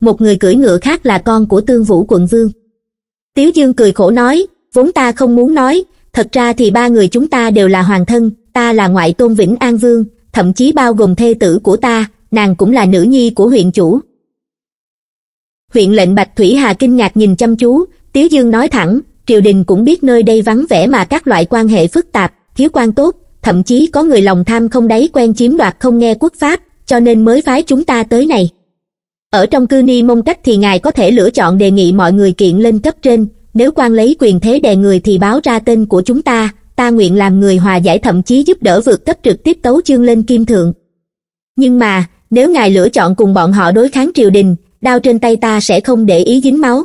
một người cưỡi ngựa khác là con của tương vũ quận vương. Tiếu Dương cười khổ nói, vốn ta không muốn nói, thật ra thì ba người chúng ta đều là hoàng thân, ta là ngoại tôn Vĩnh An Vương, thậm chí bao gồm thê tử của ta, nàng cũng là nữ nhi của huyện chủ. Huyện lệnh Bạch Thủy Hà kinh ngạc nhìn chăm chú, Tiếu Dương nói thẳng, triều đình cũng biết nơi đây vắng vẻ mà các loại quan hệ phức tạp, thiếu quan tốt, thậm chí có người lòng tham không đáy quen chiếm đoạt không nghe quốc pháp, cho nên mới phái chúng ta tới này ở trong cư ni mông cách thì ngài có thể lựa chọn đề nghị mọi người kiện lên cấp trên nếu quan lấy quyền thế đè người thì báo ra tên của chúng ta ta nguyện làm người hòa giải thậm chí giúp đỡ vượt cấp trực tiếp tấu chương lên kim thượng nhưng mà nếu ngài lựa chọn cùng bọn họ đối kháng triều đình đao trên tay ta sẽ không để ý dính máu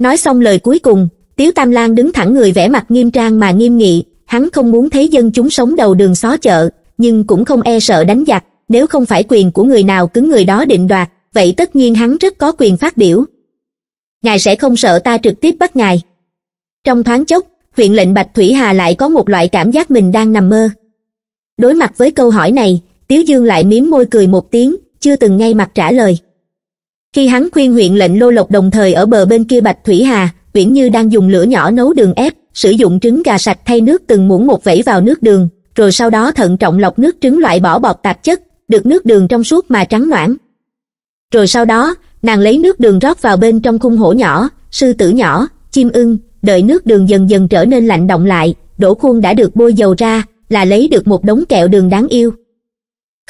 nói xong lời cuối cùng tiếu tam lan đứng thẳng người vẻ mặt nghiêm trang mà nghiêm nghị hắn không muốn thấy dân chúng sống đầu đường xó chợ nhưng cũng không e sợ đánh giặc nếu không phải quyền của người nào cứng người đó định đoạt vậy tất nhiên hắn rất có quyền phát biểu ngài sẽ không sợ ta trực tiếp bắt ngài trong thoáng chốc huyện lệnh bạch thủy hà lại có một loại cảm giác mình đang nằm mơ đối mặt với câu hỏi này tiếu dương lại mím môi cười một tiếng chưa từng ngay mặt trả lời khi hắn khuyên huyện lệnh lô lộc đồng thời ở bờ bên kia bạch thủy hà uyển như đang dùng lửa nhỏ nấu đường ép sử dụng trứng gà sạch thay nước từng muỗng một vẩy vào nước đường rồi sau đó thận trọng lọc nước trứng loại bỏ bọt tạp chất được nước đường trong suốt mà trắng loãng rồi sau đó nàng lấy nước đường rót vào bên trong khung hổ nhỏ sư tử nhỏ chim ưng đợi nước đường dần dần trở nên lạnh động lại đổ khuôn đã được bôi dầu ra là lấy được một đống kẹo đường đáng yêu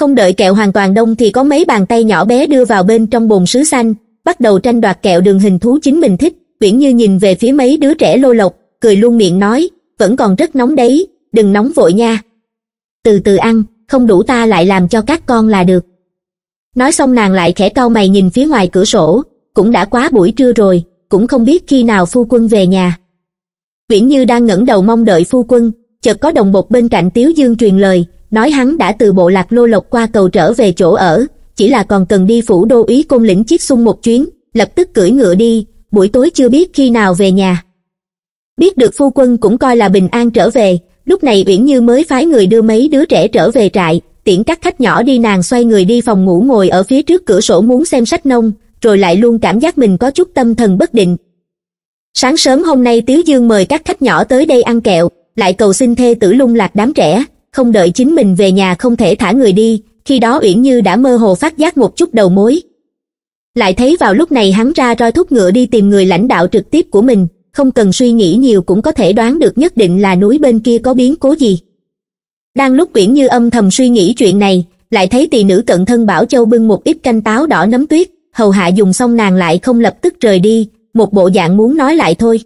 không đợi kẹo hoàn toàn đông thì có mấy bàn tay nhỏ bé đưa vào bên trong bồn sứ xanh bắt đầu tranh đoạt kẹo đường hình thú chính mình thích uyển như nhìn về phía mấy đứa trẻ lô lộc cười luôn miệng nói vẫn còn rất nóng đấy đừng nóng vội nha từ từ ăn không đủ ta lại làm cho các con là được nói xong nàng lại khẽ cau mày nhìn phía ngoài cửa sổ cũng đã quá buổi trưa rồi cũng không biết khi nào phu quân về nhà Viễn như đang ngẩng đầu mong đợi phu quân chợt có đồng bột bên cạnh tiếu dương truyền lời nói hắn đã từ bộ lạc lô lộc qua cầu trở về chỗ ở chỉ là còn cần đi phủ đô ý côn lĩnh chiếc xung một chuyến lập tức cưỡi ngựa đi buổi tối chưa biết khi nào về nhà biết được phu quân cũng coi là bình an trở về lúc này uyển như mới phái người đưa mấy đứa trẻ trở về trại tiễn các khách nhỏ đi nàng xoay người đi phòng ngủ ngồi ở phía trước cửa sổ muốn xem sách nông, rồi lại luôn cảm giác mình có chút tâm thần bất định. Sáng sớm hôm nay Tiếu Dương mời các khách nhỏ tới đây ăn kẹo, lại cầu xin thê tử lung lạc đám trẻ, không đợi chính mình về nhà không thể thả người đi, khi đó Uyển Như đã mơ hồ phát giác một chút đầu mối. Lại thấy vào lúc này hắn ra roi thúc ngựa đi tìm người lãnh đạo trực tiếp của mình, không cần suy nghĩ nhiều cũng có thể đoán được nhất định là núi bên kia có biến cố gì đang lúc quyển như âm thầm suy nghĩ chuyện này lại thấy tỳ nữ cận thân bảo châu bưng một ít canh táo đỏ nấm tuyết hầu hạ dùng xong nàng lại không lập tức rời đi một bộ dạng muốn nói lại thôi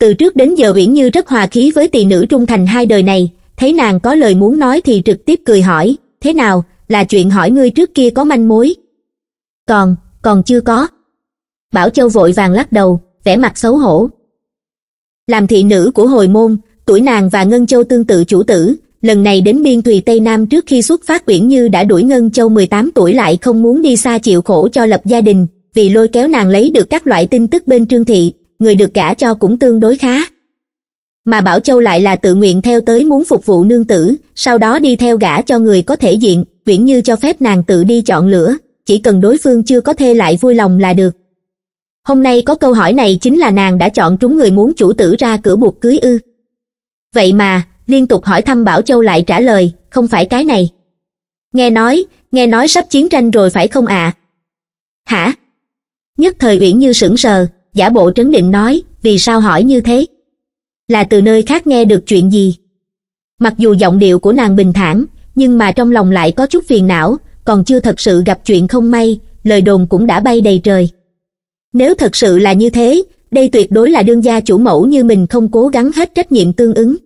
từ trước đến giờ uyển như rất hòa khí với tỳ nữ trung thành hai đời này thấy nàng có lời muốn nói thì trực tiếp cười hỏi thế nào là chuyện hỏi ngươi trước kia có manh mối còn còn chưa có bảo châu vội vàng lắc đầu vẻ mặt xấu hổ làm thị nữ của hồi môn tuổi nàng và ngân châu tương tự chủ tử lần này đến biên thùy Tây Nam trước khi xuất phát Uyển Như đã đuổi Ngân Châu mười tám tuổi lại không muốn đi xa chịu khổ cho lập gia đình, vì lôi kéo nàng lấy được các loại tin tức bên Trương Thị, người được gả cho cũng tương đối khá. Mà Bảo Châu lại là tự nguyện theo tới muốn phục vụ nương tử, sau đó đi theo gả cho người có thể diện, Uyển Như cho phép nàng tự đi chọn lửa, chỉ cần đối phương chưa có thê lại vui lòng là được. Hôm nay có câu hỏi này chính là nàng đã chọn trúng người muốn chủ tử ra cửa buộc cưới ư. Vậy mà, liên tục hỏi thăm bảo châu lại trả lời không phải cái này nghe nói nghe nói sắp chiến tranh rồi phải không ạ à? hả nhất thời uyển như sững sờ giả bộ trấn định nói vì sao hỏi như thế là từ nơi khác nghe được chuyện gì mặc dù giọng điệu của nàng bình thản nhưng mà trong lòng lại có chút phiền não còn chưa thật sự gặp chuyện không may lời đồn cũng đã bay đầy trời nếu thật sự là như thế đây tuyệt đối là đương gia chủ mẫu như mình không cố gắng hết trách nhiệm tương ứng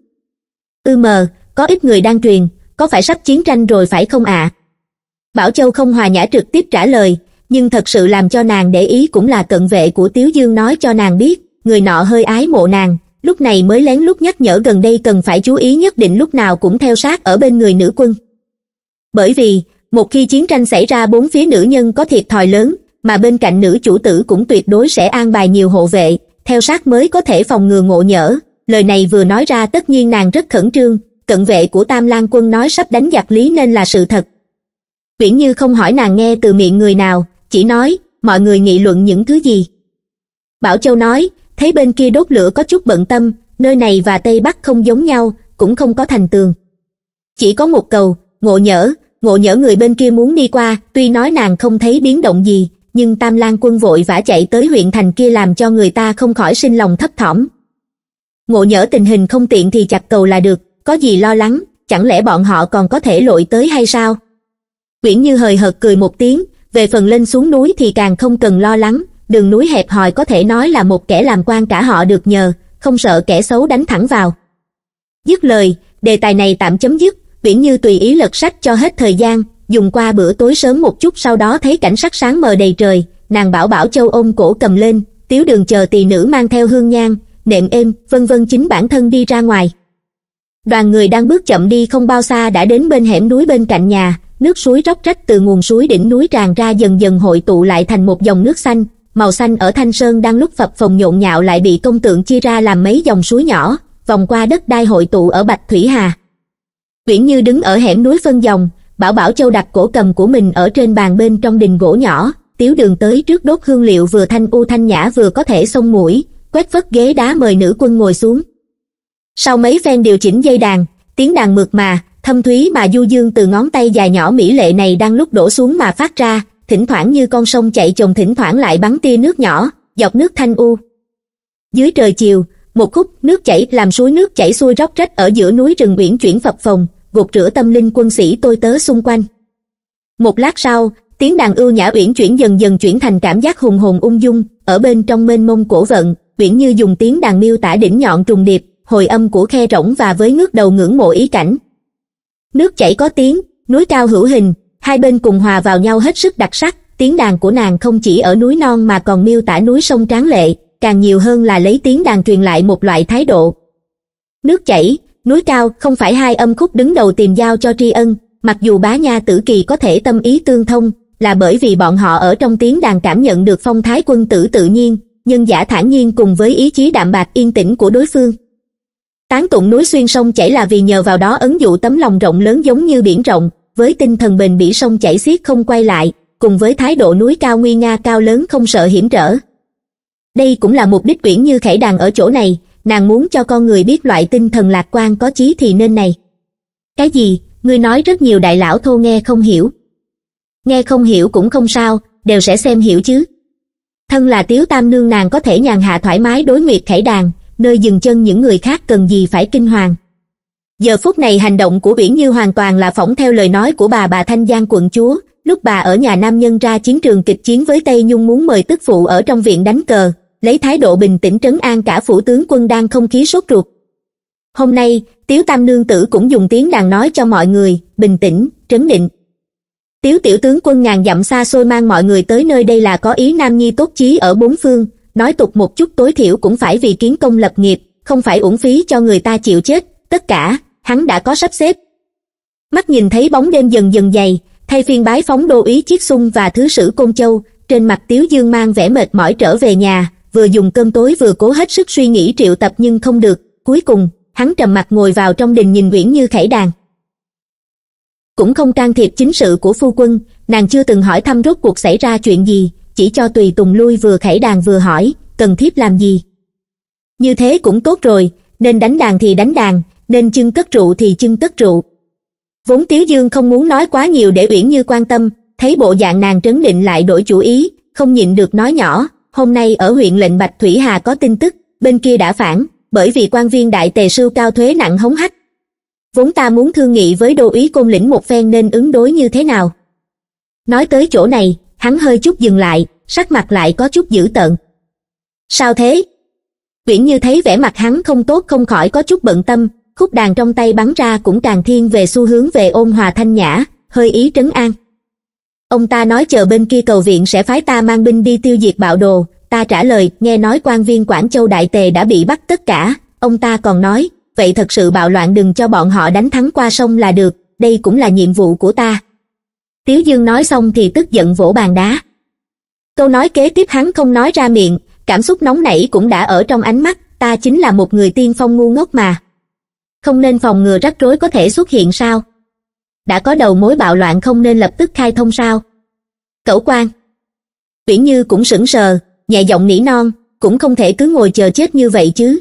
ư mờ có ít người đang truyền có phải sắp chiến tranh rồi phải không ạ à? bảo châu không hòa nhã trực tiếp trả lời nhưng thật sự làm cho nàng để ý cũng là cận vệ của tiếu dương nói cho nàng biết người nọ hơi ái mộ nàng lúc này mới lén lút nhắc nhở gần đây cần phải chú ý nhất định lúc nào cũng theo sát ở bên người nữ quân bởi vì một khi chiến tranh xảy ra bốn phía nữ nhân có thiệt thòi lớn mà bên cạnh nữ chủ tử cũng tuyệt đối sẽ an bài nhiều hộ vệ theo sát mới có thể phòng ngừa ngộ nhỡ lời này vừa nói ra tất nhiên nàng rất khẩn trương cận vệ của tam lan quân nói sắp đánh giặc lý nên là sự thật viễn như không hỏi nàng nghe từ miệng người nào chỉ nói mọi người nghị luận những thứ gì bảo châu nói thấy bên kia đốt lửa có chút bận tâm nơi này và tây bắc không giống nhau cũng không có thành tường chỉ có một cầu ngộ nhỡ ngộ nhỡ người bên kia muốn đi qua tuy nói nàng không thấy biến động gì nhưng tam lan quân vội vã chạy tới huyện thành kia làm cho người ta không khỏi sinh lòng thấp thỏm ngộ nhỡ tình hình không tiện thì chặt cầu là được có gì lo lắng chẳng lẽ bọn họ còn có thể lội tới hay sao uyển như hời hợt cười một tiếng về phần lên xuống núi thì càng không cần lo lắng đường núi hẹp hòi có thể nói là một kẻ làm quan cả họ được nhờ không sợ kẻ xấu đánh thẳng vào dứt lời đề tài này tạm chấm dứt uyển như tùy ý lật sách cho hết thời gian dùng qua bữa tối sớm một chút sau đó thấy cảnh sắc sáng mờ đầy trời nàng bảo bảo châu ôm cổ cầm lên tiếu đường chờ tỳ nữ mang theo hương nhang nệm êm vân vân chính bản thân đi ra ngoài đoàn người đang bước chậm đi không bao xa đã đến bên hẻm núi bên cạnh nhà nước suối róc rách từ nguồn suối đỉnh núi tràn ra dần dần hội tụ lại thành một dòng nước xanh màu xanh ở thanh sơn đang lúc phập phồng nhộn nhạo lại bị công tượng chia ra làm mấy dòng suối nhỏ vòng qua đất đai hội tụ ở bạch thủy hà uyển như đứng ở hẻm núi phân dòng bảo bảo châu đặt cổ cầm của mình ở trên bàn bên trong đình gỗ nhỏ tiếu đường tới trước đốt hương liệu vừa thanh u thanh nhã vừa có thể xông mũi quét vất ghế đá mời nữ quân ngồi xuống sau mấy phen điều chỉnh dây đàn tiếng đàn mượt mà thâm thúy mà du dương từ ngón tay dài nhỏ mỹ lệ này đang lúc đổ xuống mà phát ra thỉnh thoảng như con sông chạy chồng thỉnh thoảng lại bắn tia nước nhỏ dọc nước thanh u dưới trời chiều một khúc nước chảy làm suối nước chảy xuôi róc rách ở giữa núi rừng uyển chuyển phập phồng gột rửa tâm linh quân sĩ tôi tớ xung quanh một lát sau tiếng đàn ưu nhã uyển chuyển dần dần chuyển thành cảm giác hùng hồn ung dung ở bên trong mênh mông cổ vận viễn như dùng tiếng đàn miêu tả đỉnh nhọn trùng điệp, hồi âm của khe rỗng và với ngước đầu ngưỡng mộ ý cảnh. Nước chảy có tiếng, núi cao hữu hình, hai bên cùng hòa vào nhau hết sức đặc sắc, tiếng đàn của nàng không chỉ ở núi non mà còn miêu tả núi sông tráng lệ, càng nhiều hơn là lấy tiếng đàn truyền lại một loại thái độ. Nước chảy, núi cao không phải hai âm khúc đứng đầu tìm giao cho tri ân, mặc dù bá nha tử kỳ có thể tâm ý tương thông, là bởi vì bọn họ ở trong tiếng đàn cảm nhận được phong thái quân tử tự nhiên, nhân giả thản nhiên cùng với ý chí đạm bạc yên tĩnh của đối phương. Tán tụng núi xuyên sông chảy là vì nhờ vào đó ấn dụ tấm lòng rộng lớn giống như biển rộng, với tinh thần bền bỉ sông chảy xiết không quay lại, cùng với thái độ núi cao nguy nga cao lớn không sợ hiểm trở. Đây cũng là mục đích quyển như khải đàn ở chỗ này, nàng muốn cho con người biết loại tinh thần lạc quan có chí thì nên này. Cái gì, ngươi nói rất nhiều đại lão thô nghe không hiểu. Nghe không hiểu cũng không sao, đều sẽ xem hiểu chứ thân là tiếu tam nương nàng có thể nhàn hạ thoải mái đối nguyệt khải đàn nơi dừng chân những người khác cần gì phải kinh hoàng giờ phút này hành động của biển như hoàn toàn là phỏng theo lời nói của bà bà thanh giang quận chúa lúc bà ở nhà nam nhân ra chiến trường kịch chiến với tây nhung muốn mời tức phụ ở trong viện đánh cờ lấy thái độ bình tĩnh trấn an cả phủ tướng quân đang không khí sốt ruột hôm nay tiếu tam nương tử cũng dùng tiếng đàn nói cho mọi người bình tĩnh trấn định tiếu tiểu tướng quân ngàn dặm xa xôi mang mọi người tới nơi đây là có ý nam nhi tốt chí ở bốn phương nói tục một chút tối thiểu cũng phải vì kiến công lập nghiệp không phải uổng phí cho người ta chịu chết tất cả hắn đã có sắp xếp mắt nhìn thấy bóng đêm dần dần dày thay phiên bái phóng đô ý chiết xung và thứ sử côn châu trên mặt tiếu dương mang vẻ mệt mỏi trở về nhà vừa dùng cơm tối vừa cố hết sức suy nghĩ triệu tập nhưng không được cuối cùng hắn trầm mặt ngồi vào trong đình nhìn nguyễn như khải đàn cũng không can thiệp chính sự của phu quân nàng chưa từng hỏi thăm rốt cuộc xảy ra chuyện gì chỉ cho tùy tùng lui vừa khẩy đàn vừa hỏi cần thiếp làm gì như thế cũng tốt rồi nên đánh đàn thì đánh đàn nên chưng cất rượu thì chưng cất rượu vốn tiếu dương không muốn nói quá nhiều để uyển như quan tâm thấy bộ dạng nàng trấn định lại đổi chủ ý không nhịn được nói nhỏ hôm nay ở huyện lệnh bạch thủy hà có tin tức bên kia đã phản bởi vì quan viên đại tề sư cao thuế nặng hống hách vốn ta muốn thương nghị với đô ý côn lĩnh một phen nên ứng đối như thế nào nói tới chỗ này hắn hơi chút dừng lại sắc mặt lại có chút dữ tợn sao thế uyển như thấy vẻ mặt hắn không tốt không khỏi có chút bận tâm khúc đàn trong tay bắn ra cũng càng thiên về xu hướng về ôn hòa thanh nhã hơi ý trấn an ông ta nói chờ bên kia cầu viện sẽ phái ta mang binh đi tiêu diệt bạo đồ ta trả lời nghe nói quan viên quảng châu đại tề đã bị bắt tất cả ông ta còn nói vậy thật sự bạo loạn đừng cho bọn họ đánh thắng qua sông là được, đây cũng là nhiệm vụ của ta. Tiếu Dương nói xong thì tức giận vỗ bàn đá. Câu nói kế tiếp hắn không nói ra miệng, cảm xúc nóng nảy cũng đã ở trong ánh mắt, ta chính là một người tiên phong ngu ngốc mà. Không nên phòng ngừa rắc rối có thể xuất hiện sao? Đã có đầu mối bạo loạn không nên lập tức khai thông sao? Cẩu quan Viễn Như cũng sững sờ, nhẹ giọng nỉ non, cũng không thể cứ ngồi chờ chết như vậy chứ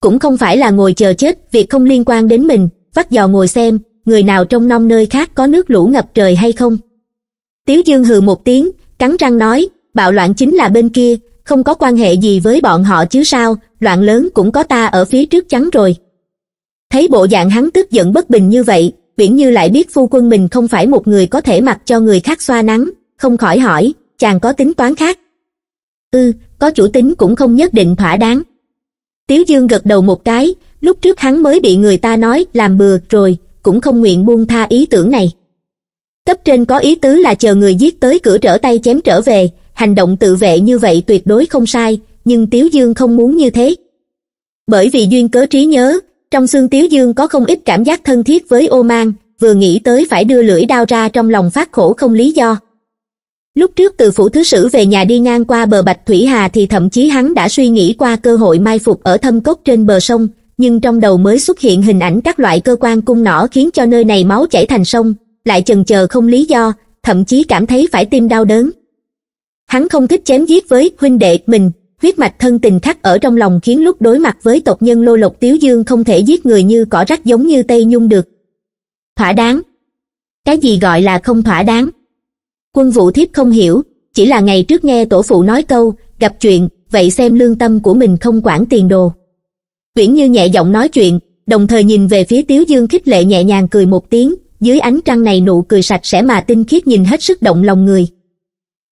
cũng không phải là ngồi chờ chết việc không liên quan đến mình vắt dò ngồi xem người nào trong nông nơi khác có nước lũ ngập trời hay không tiếu dương hừ một tiếng cắn răng nói bạo loạn chính là bên kia không có quan hệ gì với bọn họ chứ sao loạn lớn cũng có ta ở phía trước chắn rồi thấy bộ dạng hắn tức giận bất bình như vậy viễn như lại biết phu quân mình không phải một người có thể mặc cho người khác xoa nắng không khỏi hỏi chàng có tính toán khác ư ừ, có chủ tính cũng không nhất định thỏa đáng Tiếu Dương gật đầu một cái, lúc trước hắn mới bị người ta nói làm bừa rồi, cũng không nguyện buông tha ý tưởng này. Cấp trên có ý tứ là chờ người giết tới cửa trở tay chém trở về, hành động tự vệ như vậy tuyệt đối không sai, nhưng Tiếu Dương không muốn như thế. Bởi vì duyên cớ trí nhớ, trong xương Tiếu Dương có không ít cảm giác thân thiết với ô man, vừa nghĩ tới phải đưa lưỡi đao ra trong lòng phát khổ không lý do. Lúc trước từ phủ thứ sử về nhà đi ngang qua bờ Bạch Thủy Hà thì thậm chí hắn đã suy nghĩ qua cơ hội mai phục ở thâm cốc trên bờ sông, nhưng trong đầu mới xuất hiện hình ảnh các loại cơ quan cung nỏ khiến cho nơi này máu chảy thành sông, lại chần chờ không lý do, thậm chí cảm thấy phải tim đau đớn. Hắn không thích chém giết với huynh đệ mình, huyết mạch thân tình khắc ở trong lòng khiến lúc đối mặt với tộc nhân Lô Lộc Tiếu Dương không thể giết người như cỏ rách giống như Tây Nhung được. Thỏa đáng. Cái gì gọi là không thỏa đáng? quân vũ thiếp không hiểu chỉ là ngày trước nghe tổ phụ nói câu gặp chuyện vậy xem lương tâm của mình không quản tiền đồ uyển như nhẹ giọng nói chuyện đồng thời nhìn về phía tiếu dương khích lệ nhẹ nhàng cười một tiếng dưới ánh trăng này nụ cười sạch sẽ mà tinh khiết nhìn hết sức động lòng người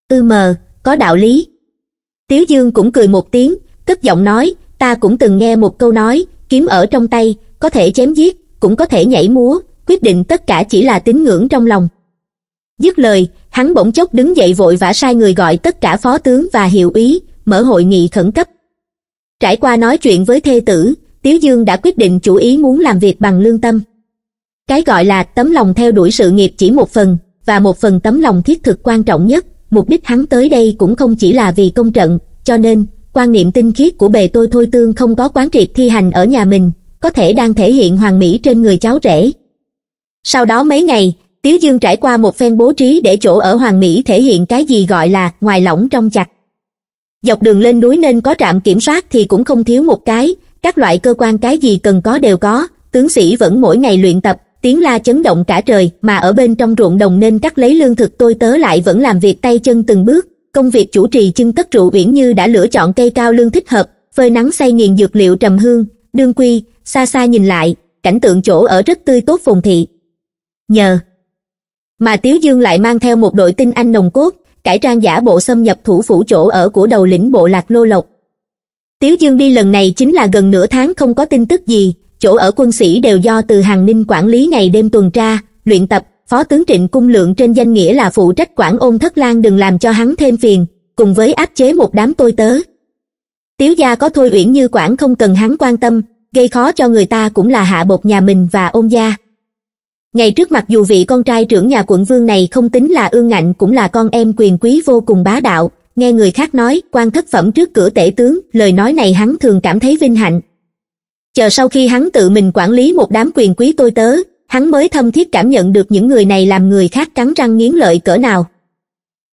ư mờ có đạo lý tiếu dương cũng cười một tiếng cất giọng nói ta cũng từng nghe một câu nói kiếm ở trong tay có thể chém giết cũng có thể nhảy múa quyết định tất cả chỉ là tín ngưỡng trong lòng dứt lời hắn bỗng chốc đứng dậy vội vã sai người gọi tất cả phó tướng và hiệu úy, mở hội nghị khẩn cấp. Trải qua nói chuyện với thê tử, Tiếu Dương đã quyết định chủ ý muốn làm việc bằng lương tâm. Cái gọi là tấm lòng theo đuổi sự nghiệp chỉ một phần, và một phần tấm lòng thiết thực quan trọng nhất, mục đích hắn tới đây cũng không chỉ là vì công trận, cho nên, quan niệm tinh khiết của bề tôi thôi tương không có quán triệt thi hành ở nhà mình, có thể đang thể hiện hoàng mỹ trên người cháu rể Sau đó mấy ngày, tiếu dương trải qua một phen bố trí để chỗ ở hoàng mỹ thể hiện cái gì gọi là ngoài lỏng trong chặt dọc đường lên núi nên có trạm kiểm soát thì cũng không thiếu một cái các loại cơ quan cái gì cần có đều có tướng sĩ vẫn mỗi ngày luyện tập tiếng la chấn động cả trời mà ở bên trong ruộng đồng nên cắt lấy lương thực tôi tớ lại vẫn làm việc tay chân từng bước công việc chủ trì chưng cất rượu uyển như đã lựa chọn cây cao lương thích hợp phơi nắng say nghiền dược liệu trầm hương đương quy xa xa nhìn lại cảnh tượng chỗ ở rất tươi tốt phồn thị nhờ mà tiếu dương lại mang theo một đội tinh anh nồng cốt cải trang giả bộ xâm nhập thủ phủ chỗ ở của đầu lĩnh bộ lạc lô lộc tiếu dương đi lần này chính là gần nửa tháng không có tin tức gì chỗ ở quân sĩ đều do từ hàng ninh quản lý ngày đêm tuần tra luyện tập phó tướng trịnh cung lượng trên danh nghĩa là phụ trách quản ôn thất lan đừng làm cho hắn thêm phiền cùng với áp chế một đám tôi tớ tiếu gia có thôi uyển như quản không cần hắn quan tâm gây khó cho người ta cũng là hạ bột nhà mình và ôn gia ngày trước mặc dù vị con trai trưởng nhà quận vương này không tính là ương ngạnh cũng là con em quyền quý vô cùng bá đạo nghe người khác nói quan thất phẩm trước cửa tể tướng lời nói này hắn thường cảm thấy vinh hạnh chờ sau khi hắn tự mình quản lý một đám quyền quý tôi tớ hắn mới thâm thiết cảm nhận được những người này làm người khác cắn răng nghiến lợi cỡ nào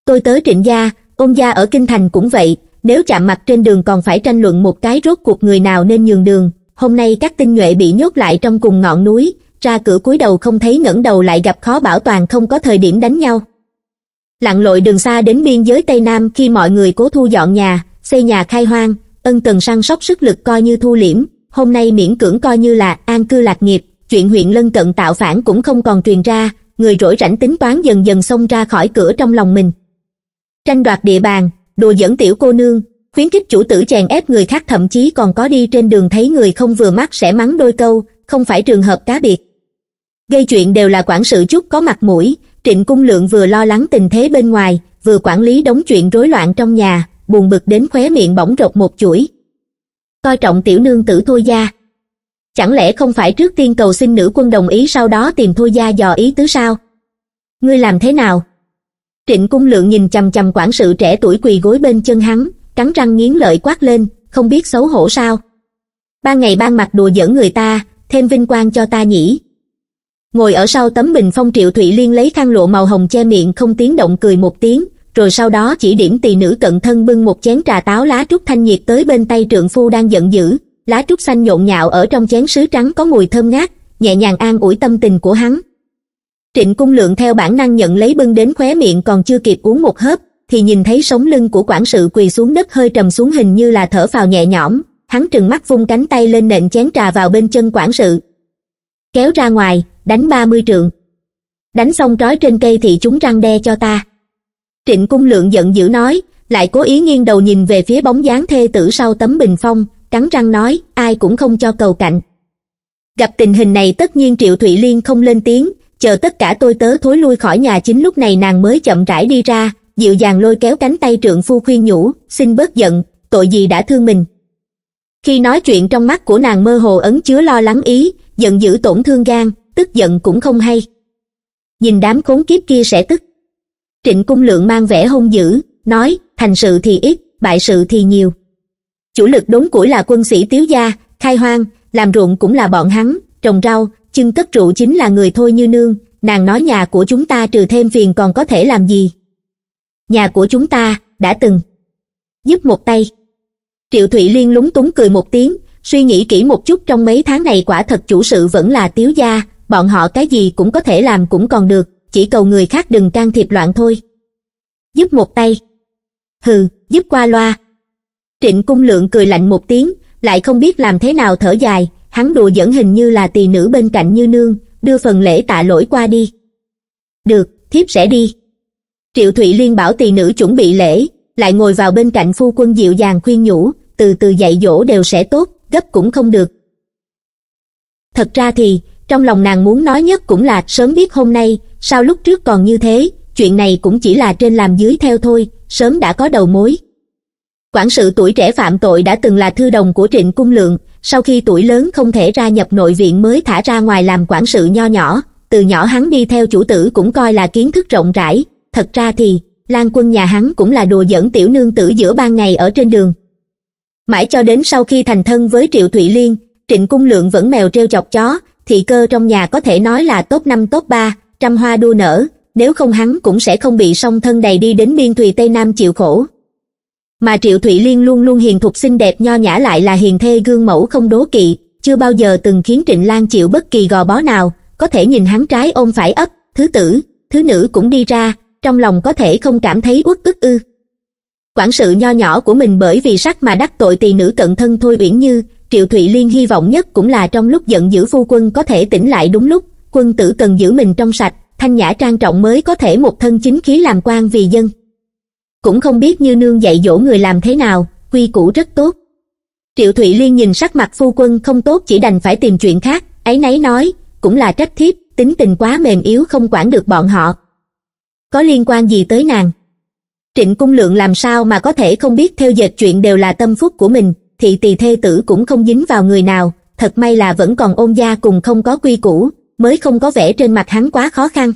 tôi tớ trịnh gia ôn gia ở kinh thành cũng vậy nếu chạm mặt trên đường còn phải tranh luận một cái rốt cuộc người nào nên nhường đường hôm nay các tinh nhuệ bị nhốt lại trong cùng ngọn núi ra cửa cúi đầu không thấy ngẩng đầu lại gặp khó bảo toàn không có thời điểm đánh nhau. Lặn lội đường xa đến biên giới Tây Nam khi mọi người cố thu dọn nhà, xây nhà khai hoang, ân tần săn sóc sức lực coi như thu liễm, hôm nay miễn cưỡng coi như là an cư lạc nghiệp, chuyện huyện lân cận tạo phản cũng không còn truyền ra, người rỗi rảnh tính toán dần dần xông ra khỏi cửa trong lòng mình. Tranh đoạt địa bàn, đùa dẫn tiểu cô nương, khuyến khích chủ tử chèn ép người khác thậm chí còn có đi trên đường thấy người không vừa mắt sẽ mắng đôi câu, không phải trường hợp cá biệt gây chuyện đều là quản sự chút có mặt mũi trịnh cung lượng vừa lo lắng tình thế bên ngoài vừa quản lý đống chuyện rối loạn trong nhà buồn bực đến khóe miệng bỗng rột một chuỗi coi trọng tiểu nương tử thôi gia chẳng lẽ không phải trước tiên cầu xin nữ quân đồng ý sau đó tìm thôi gia dò ý tứ sao ngươi làm thế nào trịnh cung lượng nhìn chằm chằm quản sự trẻ tuổi quỳ gối bên chân hắn cắn răng nghiến lợi quát lên không biết xấu hổ sao ban ngày ban mặt đùa giỡn người ta thêm vinh quang cho ta nhỉ ngồi ở sau tấm bình phong triệu thụy liên lấy khăn lụa màu hồng che miệng không tiếng động cười một tiếng rồi sau đó chỉ điểm tỳ nữ cận thân bưng một chén trà táo lá trúc thanh nhiệt tới bên tay trượng phu đang giận dữ lá trúc xanh nhộn nhạo ở trong chén sứ trắng có mùi thơm ngát nhẹ nhàng an ủi tâm tình của hắn trịnh cung lượng theo bản năng nhận lấy bưng đến khóe miệng còn chưa kịp uống một hớp thì nhìn thấy sống lưng của quản sự quỳ xuống đất hơi trầm xuống hình như là thở phào nhẹ nhõm hắn trừng mắt vung cánh tay lên nện chén trà vào bên chân quản sự kéo ra ngoài đánh ba mươi trượng đánh xong trói trên cây thì chúng răng đe cho ta trịnh cung lượng giận dữ nói lại cố ý nghiêng đầu nhìn về phía bóng dáng thê tử sau tấm bình phong cắn răng nói ai cũng không cho cầu cạnh gặp tình hình này tất nhiên triệu thụy liên không lên tiếng chờ tất cả tôi tớ thối lui khỏi nhà chính lúc này nàng mới chậm rãi đi ra dịu dàng lôi kéo cánh tay trượng phu khuyên nhủ xin bớt giận tội gì đã thương mình khi nói chuyện trong mắt của nàng mơ hồ ấn chứa lo lắng ý giận dữ tổn thương gan tức giận cũng không hay nhìn đám khốn kiếp kia sẽ tức trịnh cung lượng mang vẻ hung dữ nói thành sự thì ít bại sự thì nhiều chủ lực đốn củi là quân sĩ tiếu gia khai hoang làm ruộng cũng là bọn hắn trồng rau chưng cất rượu chính là người thôi như nương nàng nói nhà của chúng ta trừ thêm phiền còn có thể làm gì nhà của chúng ta đã từng giúp một tay triệu thụy liên lúng túng cười một tiếng suy nghĩ kỹ một chút trong mấy tháng này quả thật chủ sự vẫn là tiếu gia bọn họ cái gì cũng có thể làm cũng còn được, chỉ cầu người khác đừng can thiệp loạn thôi. Giúp một tay. Hừ, giúp qua loa. Trịnh cung lượng cười lạnh một tiếng, lại không biết làm thế nào thở dài, hắn đùa dẫn hình như là tỳ nữ bên cạnh như nương, đưa phần lễ tạ lỗi qua đi. Được, thiếp sẽ đi. Triệu Thụy Liên bảo tỳ nữ chuẩn bị lễ, lại ngồi vào bên cạnh phu quân dịu dàng khuyên nhủ, từ từ dạy dỗ đều sẽ tốt, gấp cũng không được. Thật ra thì, trong lòng nàng muốn nói nhất cũng là sớm biết hôm nay, sao lúc trước còn như thế, chuyện này cũng chỉ là trên làm dưới theo thôi, sớm đã có đầu mối. Quản sự tuổi trẻ phạm tội đã từng là thư đồng của Trịnh Cung Lượng, sau khi tuổi lớn không thể ra nhập nội viện mới thả ra ngoài làm quản sự nho nhỏ, từ nhỏ hắn đi theo chủ tử cũng coi là kiến thức rộng rãi, thật ra thì, Lan quân nhà hắn cũng là đùa dẫn tiểu nương tử giữa ban ngày ở trên đường. Mãi cho đến sau khi thành thân với Triệu Thụy Liên, Trịnh Cung Lượng vẫn mèo treo chọc chó, thị cơ trong nhà có thể nói là top năm top ba trăm hoa đua nở nếu không hắn cũng sẽ không bị song thân đầy đi đến biên thùy tây nam chịu khổ mà triệu thụy liên luôn luôn hiền thục xinh đẹp nho nhã lại là hiền thê gương mẫu không đố kỵ chưa bao giờ từng khiến trịnh lan chịu bất kỳ gò bó nào có thể nhìn hắn trái ôm phải ấp thứ tử thứ nữ cũng đi ra trong lòng có thể không cảm thấy uất ức ư quản sự nho nhỏ của mình bởi vì sắc mà đắc tội tỳ nữ cận thân thôi uyển như Triệu Thụy Liên hy vọng nhất cũng là trong lúc giận dữ phu quân có thể tỉnh lại đúng lúc, quân tử cần giữ mình trong sạch, thanh nhã trang trọng mới có thể một thân chính khí làm quan vì dân. Cũng không biết như nương dạy dỗ người làm thế nào, quy củ rất tốt. Triệu Thụy Liên nhìn sắc mặt phu quân không tốt chỉ đành phải tìm chuyện khác, ấy nấy nói, cũng là trách thiếp, tính tình quá mềm yếu không quản được bọn họ. Có liên quan gì tới nàng? Trịnh Cung Lượng làm sao mà có thể không biết theo dệt chuyện đều là tâm phúc của mình, thị tỳ thê tử cũng không dính vào người nào, thật may là vẫn còn ôn gia cùng không có quy củ, mới không có vẻ trên mặt hắn quá khó khăn.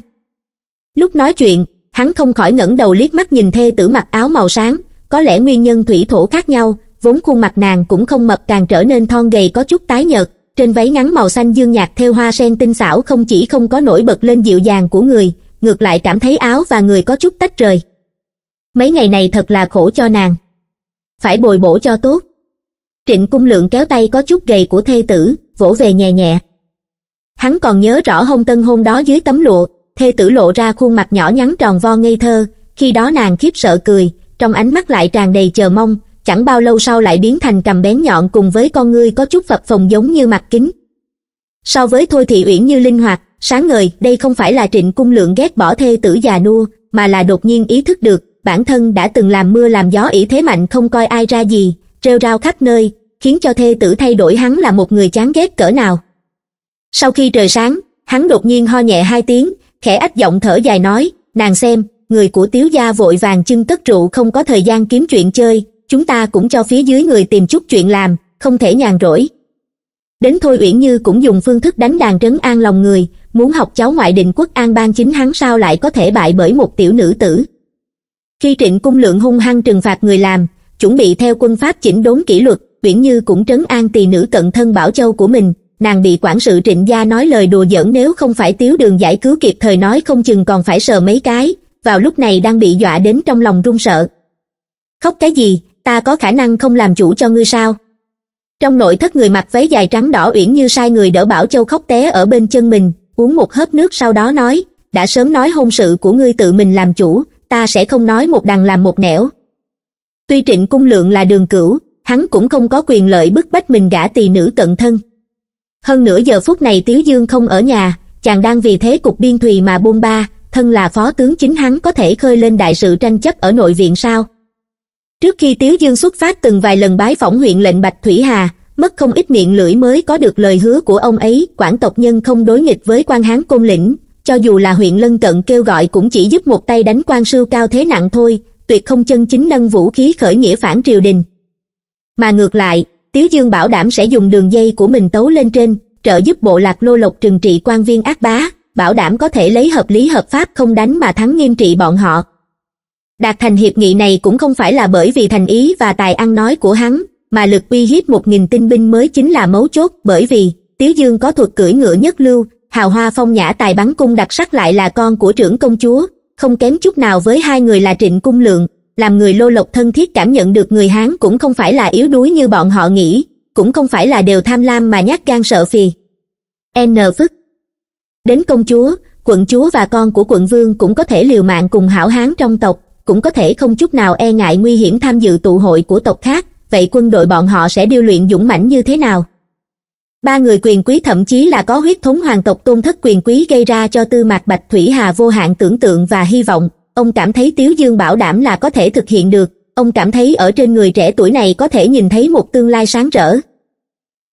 Lúc nói chuyện, hắn không khỏi ngẩng đầu liếc mắt nhìn thê tử mặc áo màu sáng, có lẽ nguyên nhân thủy thổ khác nhau, vốn khuôn mặt nàng cũng không mập càng trở nên thon gầy có chút tái nhợt, trên váy ngắn màu xanh dương nhạt theo hoa sen tinh xảo không chỉ không có nổi bật lên dịu dàng của người, ngược lại cảm thấy áo và người có chút tách rời. Mấy ngày này thật là khổ cho nàng. Phải bồi bổ cho tốt trịnh cung lượng kéo tay có chút gầy của thê tử vỗ về nhẹ nhẹ hắn còn nhớ rõ hôn tân hôn đó dưới tấm lụa thê tử lộ ra khuôn mặt nhỏ nhắn tròn vo ngây thơ khi đó nàng khiếp sợ cười trong ánh mắt lại tràn đầy chờ mong chẳng bao lâu sau lại biến thành cầm bén nhọn cùng với con ngươi có chút phập phồng giống như mặt kính so với thôi thị uyển như linh hoạt sáng ngời đây không phải là trịnh cung lượng ghét bỏ thê tử già nua mà là đột nhiên ý thức được bản thân đã từng làm mưa làm gió ỷ thế mạnh không coi ai ra gì rêu rao khắp nơi khiến cho thê tử thay đổi hắn là một người chán ghét cỡ nào sau khi trời sáng hắn đột nhiên ho nhẹ hai tiếng khẽ ách giọng thở dài nói nàng xem người của tiếu gia vội vàng chưng tất rượu không có thời gian kiếm chuyện chơi chúng ta cũng cho phía dưới người tìm chút chuyện làm không thể nhàn rỗi đến thôi uyển như cũng dùng phương thức đánh đàn trấn an lòng người muốn học cháu ngoại định quốc an ban chính hắn sao lại có thể bại bởi một tiểu nữ tử khi trịnh cung lượng hung hăng trừng phạt người làm chuẩn bị theo quân pháp chỉnh đốn kỷ luật uyển như cũng trấn an tỳ nữ cận thân bảo châu của mình nàng bị quản sự trịnh gia nói lời đùa giỡn nếu không phải tiếu đường giải cứu kịp thời nói không chừng còn phải sờ mấy cái vào lúc này đang bị dọa đến trong lòng run sợ khóc cái gì ta có khả năng không làm chủ cho ngươi sao trong nội thất người mặc váy dài trắng đỏ uyển như sai người đỡ bảo châu khóc té ở bên chân mình uống một hớp nước sau đó nói đã sớm nói hôn sự của ngươi tự mình làm chủ ta sẽ không nói một đằng làm một nẻo Tuy trịnh cung lượng là đường cửu, hắn cũng không có quyền lợi bức bách mình gả tỳ nữ cận thân. Hơn nửa giờ phút này Tiếu Dương không ở nhà, chàng đang vì thế cục biên thùy mà buông ba, thân là phó tướng chính hắn có thể khơi lên đại sự tranh chấp ở nội viện sao. Trước khi Tiếu Dương xuất phát từng vài lần bái phỏng huyện lệnh Bạch Thủy Hà, mất không ít miệng lưỡi mới có được lời hứa của ông ấy, quản tộc nhân không đối nghịch với quan hán côn lĩnh, cho dù là huyện lân cận kêu gọi cũng chỉ giúp một tay đánh quan sư cao thế nặng thôi, tuyệt không chân chính nâng vũ khí khởi nghĩa phản triều đình. Mà ngược lại, Tiếu Dương bảo đảm sẽ dùng đường dây của mình tấu lên trên, trợ giúp bộ lạc lô lộc trừng trị quan viên ác bá, bảo đảm có thể lấy hợp lý hợp pháp không đánh mà thắng nghiêm trị bọn họ. Đạt thành hiệp nghị này cũng không phải là bởi vì thành ý và tài ăn nói của hắn, mà lực uy hiếp một nghìn tinh binh mới chính là mấu chốt bởi vì Tiếu Dương có thuật cưỡi ngựa nhất lưu, hào hoa phong nhã tài bắn cung đặc sắc lại là con của trưởng công chúa, không kém chút nào với hai người là trịnh cung lượng làm người lô lộc thân thiết cảm nhận được người hán cũng không phải là yếu đuối như bọn họ nghĩ cũng không phải là đều tham lam mà nhát gan sợ phì n phức đến công chúa quận chúa và con của quận vương cũng có thể liều mạng cùng hảo hán trong tộc cũng có thể không chút nào e ngại nguy hiểm tham dự tụ hội của tộc khác vậy quân đội bọn họ sẽ điêu luyện dũng mãnh như thế nào ba người quyền quý thậm chí là có huyết thống hoàng tộc tôn thất quyền quý gây ra cho tư mạc bạch thủy hà vô hạn tưởng tượng và hy vọng ông cảm thấy tiếu dương bảo đảm là có thể thực hiện được ông cảm thấy ở trên người trẻ tuổi này có thể nhìn thấy một tương lai sáng rỡ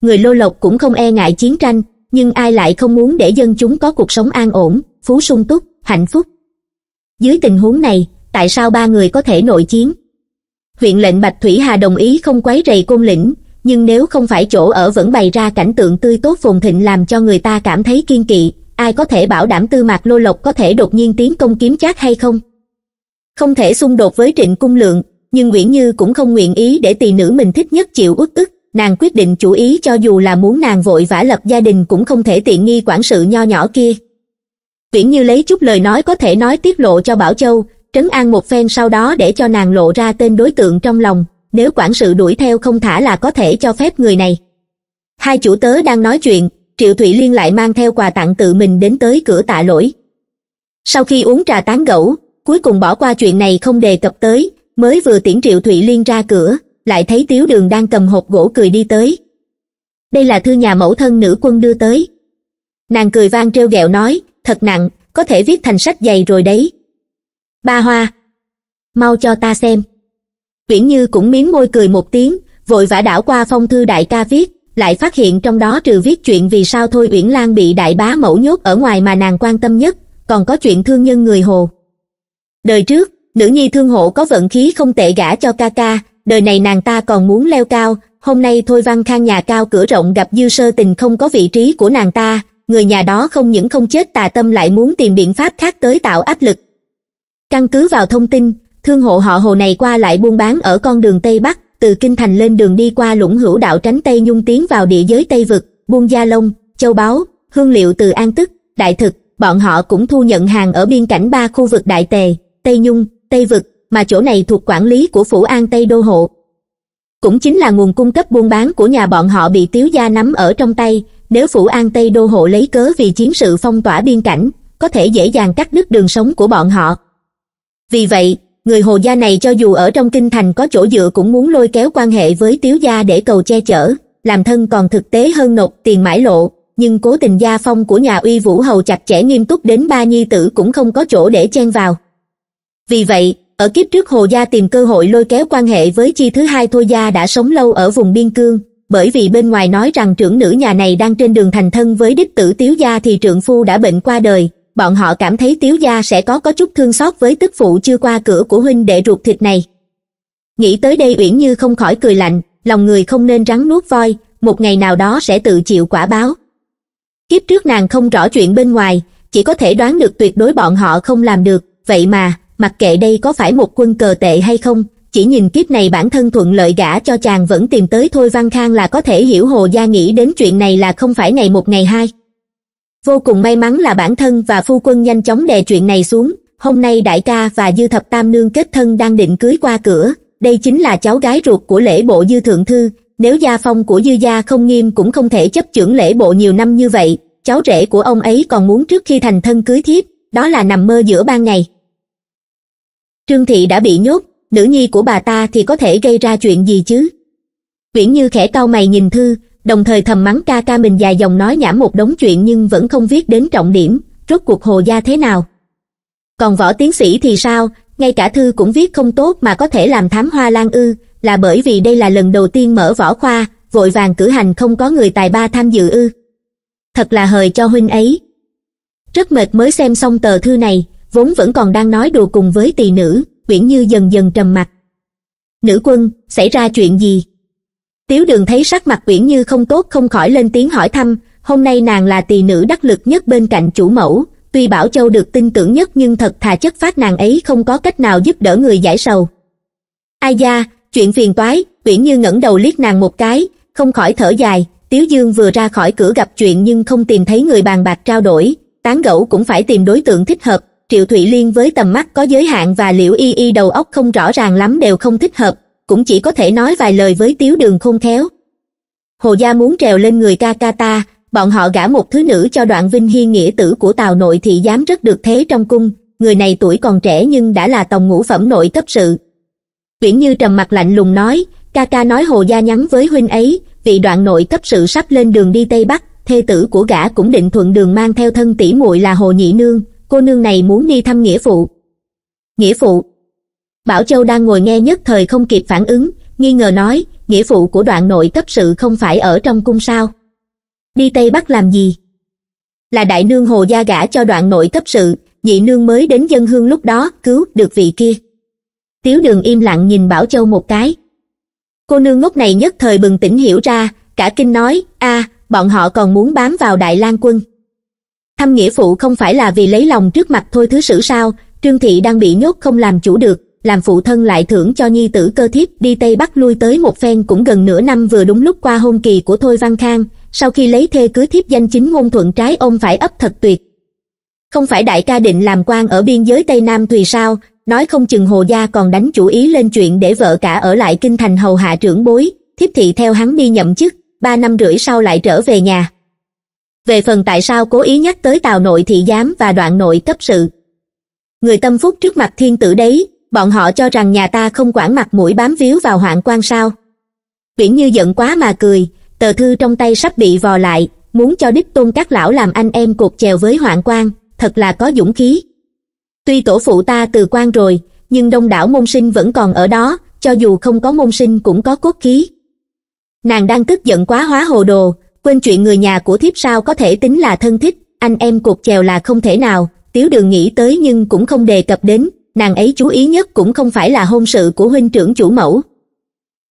người lô lộc cũng không e ngại chiến tranh nhưng ai lại không muốn để dân chúng có cuộc sống an ổn phú sung túc hạnh phúc dưới tình huống này tại sao ba người có thể nội chiến huyện lệnh bạch thủy hà đồng ý không quấy rầy côn lĩnh nhưng nếu không phải chỗ ở vẫn bày ra cảnh tượng tươi tốt phồn thịnh làm cho người ta cảm thấy kiên kỵ ai có thể bảo đảm tư mạc lô lộc có thể đột nhiên tiến công kiếm chát hay không không thể xung đột với trịnh cung lượng nhưng nguyễn như cũng không nguyện ý để tỳ nữ mình thích nhất chịu uất ức nàng quyết định chủ ý cho dù là muốn nàng vội vã lập gia đình cũng không thể tiện nghi quản sự nho nhỏ kia viễn như lấy chút lời nói có thể nói tiết lộ cho bảo châu trấn an một phen sau đó để cho nàng lộ ra tên đối tượng trong lòng nếu quản sự đuổi theo không thả là có thể cho phép người này hai chủ tớ đang nói chuyện triệu thụy liên lại mang theo quà tặng tự mình đến tới cửa tạ lỗi sau khi uống trà tán gẫu cuối cùng bỏ qua chuyện này không đề cập tới mới vừa tiễn triệu thụy liên ra cửa lại thấy tiếu đường đang cầm hộp gỗ cười đi tới đây là thư nhà mẫu thân nữ quân đưa tới nàng cười vang trêu ghẹo nói thật nặng có thể viết thành sách dày rồi đấy ba hoa mau cho ta xem Viễn Như cũng miếng môi cười một tiếng, vội vã đảo qua phong thư đại ca viết, lại phát hiện trong đó trừ viết chuyện vì sao Thôi Uyển Lan bị đại bá mẫu nhốt ở ngoài mà nàng quan tâm nhất, còn có chuyện thương nhân người Hồ. Đời trước, nữ nhi thương hộ có vận khí không tệ gả cho ca ca, đời này nàng ta còn muốn leo cao, hôm nay Thôi Văn Khang nhà cao cửa rộng gặp dư sơ tình không có vị trí của nàng ta, người nhà đó không những không chết tà tâm lại muốn tìm biện pháp khác tới tạo áp lực. Căn cứ vào thông tin, thương hộ họ hồ này qua lại buôn bán ở con đường Tây Bắc, từ Kinh Thành lên đường đi qua lũng hữu đạo tránh Tây Nhung tiến vào địa giới Tây Vực, buôn gia long châu báo hương liệu từ An Tức, Đại Thực, bọn họ cũng thu nhận hàng ở biên cảnh ba khu vực Đại Tề, Tây Nhung, Tây Vực, mà chỗ này thuộc quản lý của Phủ An Tây Đô Hộ. Cũng chính là nguồn cung cấp buôn bán của nhà bọn họ bị Tiếu Gia nắm ở trong tay, nếu Phủ An Tây Đô Hộ lấy cớ vì chiến sự phong tỏa biên cảnh, có thể dễ dàng cắt đứt đường sống của bọn họ. Vì vậy, người hồ gia này cho dù ở trong kinh thành có chỗ dựa cũng muốn lôi kéo quan hệ với tiếu gia để cầu che chở làm thân còn thực tế hơn nộp tiền mãi lộ nhưng cố tình gia phong của nhà uy vũ hầu chặt chẽ nghiêm túc đến ba nhi tử cũng không có chỗ để chen vào vì vậy ở kiếp trước hồ gia tìm cơ hội lôi kéo quan hệ với chi thứ hai thôi gia đã sống lâu ở vùng biên cương bởi vì bên ngoài nói rằng trưởng nữ nhà này đang trên đường thành thân với đích tử tiếu gia thì trượng phu đã bệnh qua đời bọn họ cảm thấy tiếu gia sẽ có có chút thương xót với tức phụ chưa qua cửa của huynh đệ ruột thịt này nghĩ tới đây uyển như không khỏi cười lạnh lòng người không nên rắn nuốt voi một ngày nào đó sẽ tự chịu quả báo kiếp trước nàng không rõ chuyện bên ngoài chỉ có thể đoán được tuyệt đối bọn họ không làm được vậy mà mặc kệ đây có phải một quân cờ tệ hay không chỉ nhìn kiếp này bản thân thuận lợi gả cho chàng vẫn tìm tới thôi văn khang là có thể hiểu hồ gia nghĩ đến chuyện này là không phải ngày một ngày hai vô cùng may mắn là bản thân và phu quân nhanh chóng đè chuyện này xuống hôm nay đại ca và dư thập tam nương kết thân đang định cưới qua cửa đây chính là cháu gái ruột của lễ bộ dư thượng thư nếu gia phong của dư gia không nghiêm cũng không thể chấp chưởng lễ bộ nhiều năm như vậy cháu rể của ông ấy còn muốn trước khi thành thân cưới thiếp đó là nằm mơ giữa ban ngày trương thị đã bị nhốt nữ nhi của bà ta thì có thể gây ra chuyện gì chứ Viễn Như khẽ cau mày nhìn Thư, đồng thời thầm mắng ca ca mình dài dòng nói nhảm một đống chuyện nhưng vẫn không viết đến trọng điểm, rốt cuộc hồ gia thế nào. Còn võ tiến sĩ thì sao, ngay cả thư cũng viết không tốt mà có thể làm thám hoa lan ư, là bởi vì đây là lần đầu tiên mở võ khoa, vội vàng cử hành không có người tài ba tham dự ư. Thật là hời cho huynh ấy. Rất mệt mới xem xong tờ thư này, vốn vẫn còn đang nói đùa cùng với tỳ nữ, Uyển Như dần dần trầm mặt. Nữ quân, xảy ra chuyện gì? Tiếu đường thấy sắc mặt Uyển Như không tốt không khỏi lên tiếng hỏi thăm, hôm nay nàng là tỳ nữ đắc lực nhất bên cạnh chủ mẫu, tuy Bảo Châu được tin tưởng nhất nhưng thật thà chất phát nàng ấy không có cách nào giúp đỡ người giải sầu. Ai da, chuyện phiền toái, Uyển Như ngẩng đầu liếc nàng một cái, không khỏi thở dài, Tiếu Dương vừa ra khỏi cửa gặp chuyện nhưng không tìm thấy người bàn bạc trao đổi, tán gẫu cũng phải tìm đối tượng thích hợp, Triệu Thụy Liên với tầm mắt có giới hạn và Liễu Y Y đầu óc không rõ ràng lắm đều không thích hợp, cũng chỉ có thể nói vài lời với tiếu đường khôn khéo hồ gia muốn trèo lên người ca ca ta bọn họ gả một thứ nữ cho đoạn vinh hiên nghĩa tử của tào nội thị dám rất được thế trong cung người này tuổi còn trẻ nhưng đã là tòng ngũ phẩm nội cấp sự uyển như trầm mặt lạnh lùng nói ca ca nói hồ gia nhắn với huynh ấy vị đoạn nội cấp sự sắp lên đường đi tây bắc thê tử của gã cũng định thuận đường mang theo thân tỷ muội là hồ nhị nương cô nương này muốn đi thăm nghĩa phụ nghĩa phụ bảo châu đang ngồi nghe nhất thời không kịp phản ứng nghi ngờ nói nghĩa phụ của đoạn nội cấp sự không phải ở trong cung sao đi tây bắc làm gì là đại nương hồ gia gả cho đoạn nội cấp sự nhị nương mới đến dân hương lúc đó cứu được vị kia tiếu đường im lặng nhìn bảo châu một cái cô nương ngốc này nhất thời bừng tỉnh hiểu ra cả kinh nói a bọn họ còn muốn bám vào đại lang quân thăm nghĩa phụ không phải là vì lấy lòng trước mặt thôi thứ sử sao trương thị đang bị nhốt không làm chủ được làm phụ thân lại thưởng cho nhi tử cơ thiếp đi Tây Bắc lui tới một phen cũng gần nửa năm vừa đúng lúc qua hôn kỳ của Thôi Văn Khang, sau khi lấy thê cưới thiếp danh chính ngôn thuận trái ôm phải ấp thật tuyệt. Không phải đại ca định làm quan ở biên giới Tây Nam tùy sao, nói không chừng Hồ Gia còn đánh chủ ý lên chuyện để vợ cả ở lại kinh thành hầu hạ trưởng bối, thiếp thị theo hắn đi nhậm chức, ba năm rưỡi sau lại trở về nhà. Về phần tại sao cố ý nhắc tới tào nội thị giám và đoạn nội cấp sự. Người tâm phúc trước mặt thiên tử đấy, bọn họ cho rằng nhà ta không quản mặt mũi bám víu vào hoạn quan sao viễn như giận quá mà cười tờ thư trong tay sắp bị vò lại muốn cho đích tôn các lão làm anh em cột chèo với hoạn quan thật là có dũng khí tuy tổ phụ ta từ quan rồi nhưng đông đảo môn sinh vẫn còn ở đó cho dù không có môn sinh cũng có cốt khí nàng đang tức giận quá hóa hồ đồ quên chuyện người nhà của thiếp sao có thể tính là thân thích anh em cột chèo là không thể nào tiếu đường nghĩ tới nhưng cũng không đề cập đến nàng ấy chú ý nhất cũng không phải là hôn sự của huynh trưởng chủ mẫu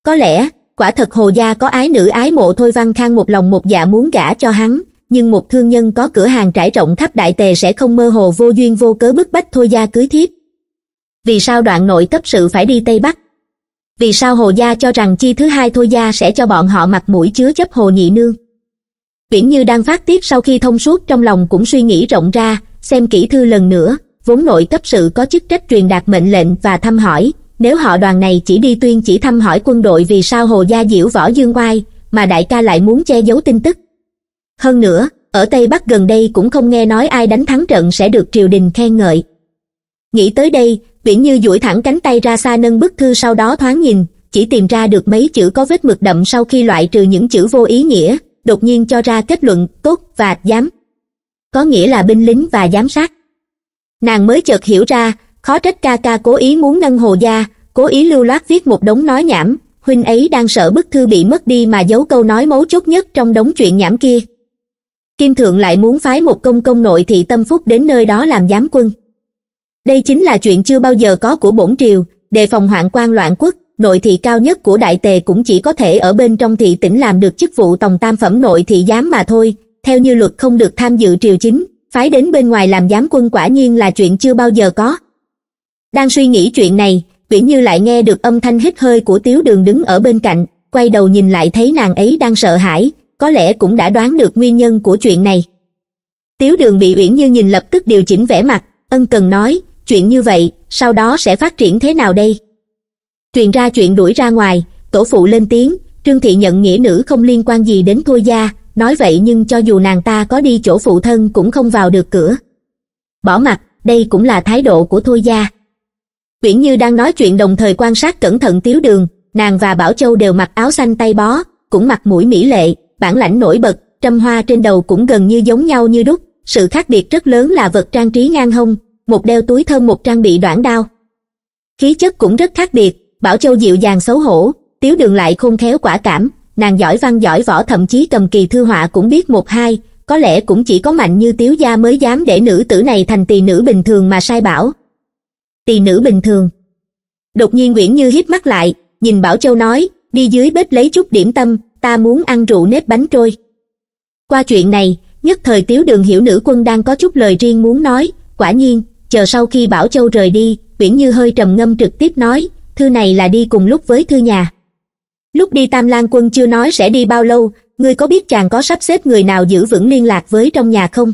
có lẽ quả thật hồ gia có ái nữ ái mộ thôi văn khang một lòng một dạ muốn gả cho hắn nhưng một thương nhân có cửa hàng trải rộng khắp đại tề sẽ không mơ hồ vô duyên vô cớ bức bách thôi gia cưới thiếp vì sao đoạn nội cấp sự phải đi tây bắc vì sao hồ gia cho rằng chi thứ hai thôi gia sẽ cho bọn họ mặt mũi chứa chấp hồ nhị nương viễn như đang phát tiết sau khi thông suốt trong lòng cũng suy nghĩ rộng ra xem kỹ thư lần nữa vốn nội cấp sự có chức trách truyền đạt mệnh lệnh và thăm hỏi, nếu họ đoàn này chỉ đi tuyên chỉ thăm hỏi quân đội vì sao Hồ Gia Diễu võ dương oai, mà đại ca lại muốn che giấu tin tức. Hơn nữa, ở Tây Bắc gần đây cũng không nghe nói ai đánh thắng trận sẽ được triều đình khen ngợi. Nghĩ tới đây, Viễn Như duỗi thẳng cánh tay ra xa nâng bức thư sau đó thoáng nhìn, chỉ tìm ra được mấy chữ có vết mực đậm sau khi loại trừ những chữ vô ý nghĩa, đột nhiên cho ra kết luận tốt và dám. Có nghĩa là binh lính và giám sát nàng mới chợt hiểu ra khó trách ca ca cố ý muốn ngân hồ gia cố ý lưu loát viết một đống nói nhảm huynh ấy đang sợ bức thư bị mất đi mà giấu câu nói mấu chốt nhất trong đống chuyện nhảm kia kim thượng lại muốn phái một công công nội thị tâm phúc đến nơi đó làm giám quân đây chính là chuyện chưa bao giờ có của bổn triều đề phòng hoạn quan loạn quốc nội thị cao nhất của đại tề cũng chỉ có thể ở bên trong thị tỉnh làm được chức vụ tổng tam phẩm nội thị giám mà thôi theo như luật không được tham dự triều chính phái đến bên ngoài làm giám quân quả nhiên là chuyện chưa bao giờ có đang suy nghĩ chuyện này viễn như lại nghe được âm thanh hít hơi của tiếu đường đứng ở bên cạnh quay đầu nhìn lại thấy nàng ấy đang sợ hãi có lẽ cũng đã đoán được nguyên nhân của chuyện này tiếu đường bị uyển như nhìn lập tức điều chỉnh vẻ mặt ân cần nói chuyện như vậy sau đó sẽ phát triển thế nào đây truyền ra chuyện đuổi ra ngoài tổ phụ lên tiếng trương thị nhận nghĩa nữ không liên quan gì đến thôi gia nói vậy nhưng cho dù nàng ta có đi chỗ phụ thân cũng không vào được cửa. Bỏ mặt, đây cũng là thái độ của Thôi Gia. Viễn Như đang nói chuyện đồng thời quan sát cẩn thận tiếu đường, nàng và Bảo Châu đều mặc áo xanh tay bó, cũng mặc mũi mỹ lệ, bản lãnh nổi bật, trăm hoa trên đầu cũng gần như giống nhau như đúc, sự khác biệt rất lớn là vật trang trí ngang hông, một đeo túi thơm một trang bị đoạn đao. Khí chất cũng rất khác biệt, Bảo Châu dịu dàng xấu hổ, tiếu đường lại khôn khéo quả cảm, nàng giỏi văn giỏi võ thậm chí cầm kỳ thư họa cũng biết một hai, có lẽ cũng chỉ có mạnh như tiếu gia mới dám để nữ tử này thành tỳ nữ bình thường mà sai bảo. Tỳ nữ bình thường. Đột nhiên Nguyễn Như hít mắt lại, nhìn Bảo Châu nói, đi dưới bếp lấy chút điểm tâm, ta muốn ăn rượu nếp bánh trôi. Qua chuyện này, nhất thời tiếu đường hiểu nữ quân đang có chút lời riêng muốn nói, quả nhiên, chờ sau khi Bảo Châu rời đi, Nguyễn Như hơi trầm ngâm trực tiếp nói, thư này là đi cùng lúc với thư nhà lúc đi tam lan quân chưa nói sẽ đi bao lâu ngươi có biết chàng có sắp xếp người nào giữ vững liên lạc với trong nhà không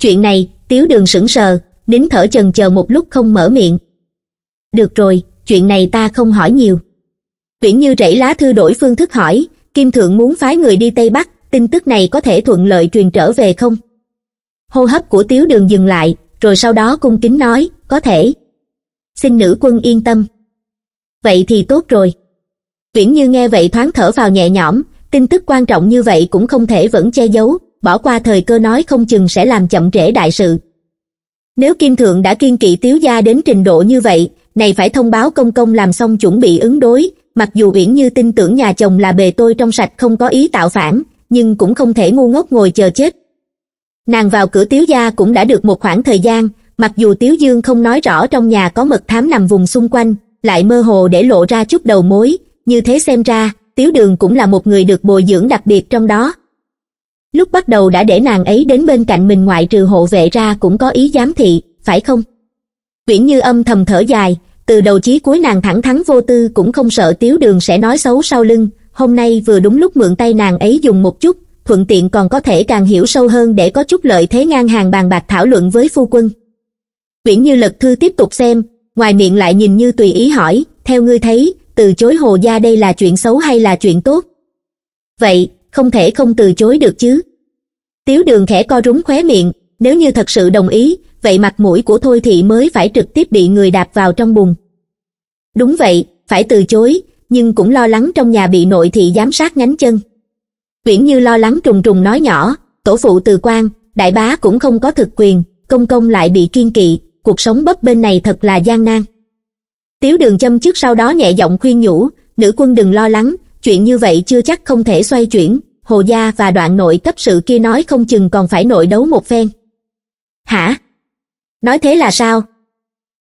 chuyện này tiếu đường sững sờ nín thở chần chờ một lúc không mở miệng được rồi chuyện này ta không hỏi nhiều tuyển như rẫy lá thư đổi phương thức hỏi kim thượng muốn phái người đi tây bắc tin tức này có thể thuận lợi truyền trở về không hô hấp của tiếu đường dừng lại rồi sau đó cung kính nói có thể xin nữ quân yên tâm vậy thì tốt rồi uyển Như nghe vậy thoáng thở vào nhẹ nhõm, tin tức quan trọng như vậy cũng không thể vẫn che giấu, bỏ qua thời cơ nói không chừng sẽ làm chậm trễ đại sự. Nếu Kim Thượng đã kiên kỵ tiếu gia đến trình độ như vậy, này phải thông báo công công làm xong chuẩn bị ứng đối, mặc dù Uyển Như tin tưởng nhà chồng là bề tôi trong sạch không có ý tạo phản, nhưng cũng không thể ngu ngốc ngồi chờ chết. Nàng vào cửa tiếu gia cũng đã được một khoảng thời gian, mặc dù tiếu dương không nói rõ trong nhà có mật thám nằm vùng xung quanh, lại mơ hồ để lộ ra chút đầu mối, như thế xem ra, Tiếu Đường cũng là một người được bồi dưỡng đặc biệt trong đó. Lúc bắt đầu đã để nàng ấy đến bên cạnh mình ngoại trừ hộ vệ ra cũng có ý giám thị, phải không? Quyển Như âm thầm thở dài, từ đầu chí cuối nàng thẳng thắn vô tư cũng không sợ Tiếu Đường sẽ nói xấu sau lưng, hôm nay vừa đúng lúc mượn tay nàng ấy dùng một chút, thuận tiện còn có thể càng hiểu sâu hơn để có chút lợi thế ngang hàng bàn bạc thảo luận với phu quân. Quyển Như lật thư tiếp tục xem, ngoài miệng lại nhìn như tùy ý hỏi, theo ngươi thấy, từ chối hồ gia đây là chuyện xấu hay là chuyện tốt. Vậy, không thể không từ chối được chứ. Tiếu đường khẽ co rúng khóe miệng, nếu như thật sự đồng ý, vậy mặt mũi của Thôi Thị mới phải trực tiếp bị người đạp vào trong bùn. Đúng vậy, phải từ chối, nhưng cũng lo lắng trong nhà bị nội thị giám sát nhánh chân. Viễn Như lo lắng trùng trùng nói nhỏ, tổ phụ từ quan, đại bá cũng không có thực quyền, công công lại bị kiên kỵ, cuộc sống bấp bên này thật là gian nan tiếu đường châm trước sau đó nhẹ giọng khuyên nhủ nữ quân đừng lo lắng chuyện như vậy chưa chắc không thể xoay chuyển hồ gia và đoạn nội cấp sự kia nói không chừng còn phải nội đấu một phen hả nói thế là sao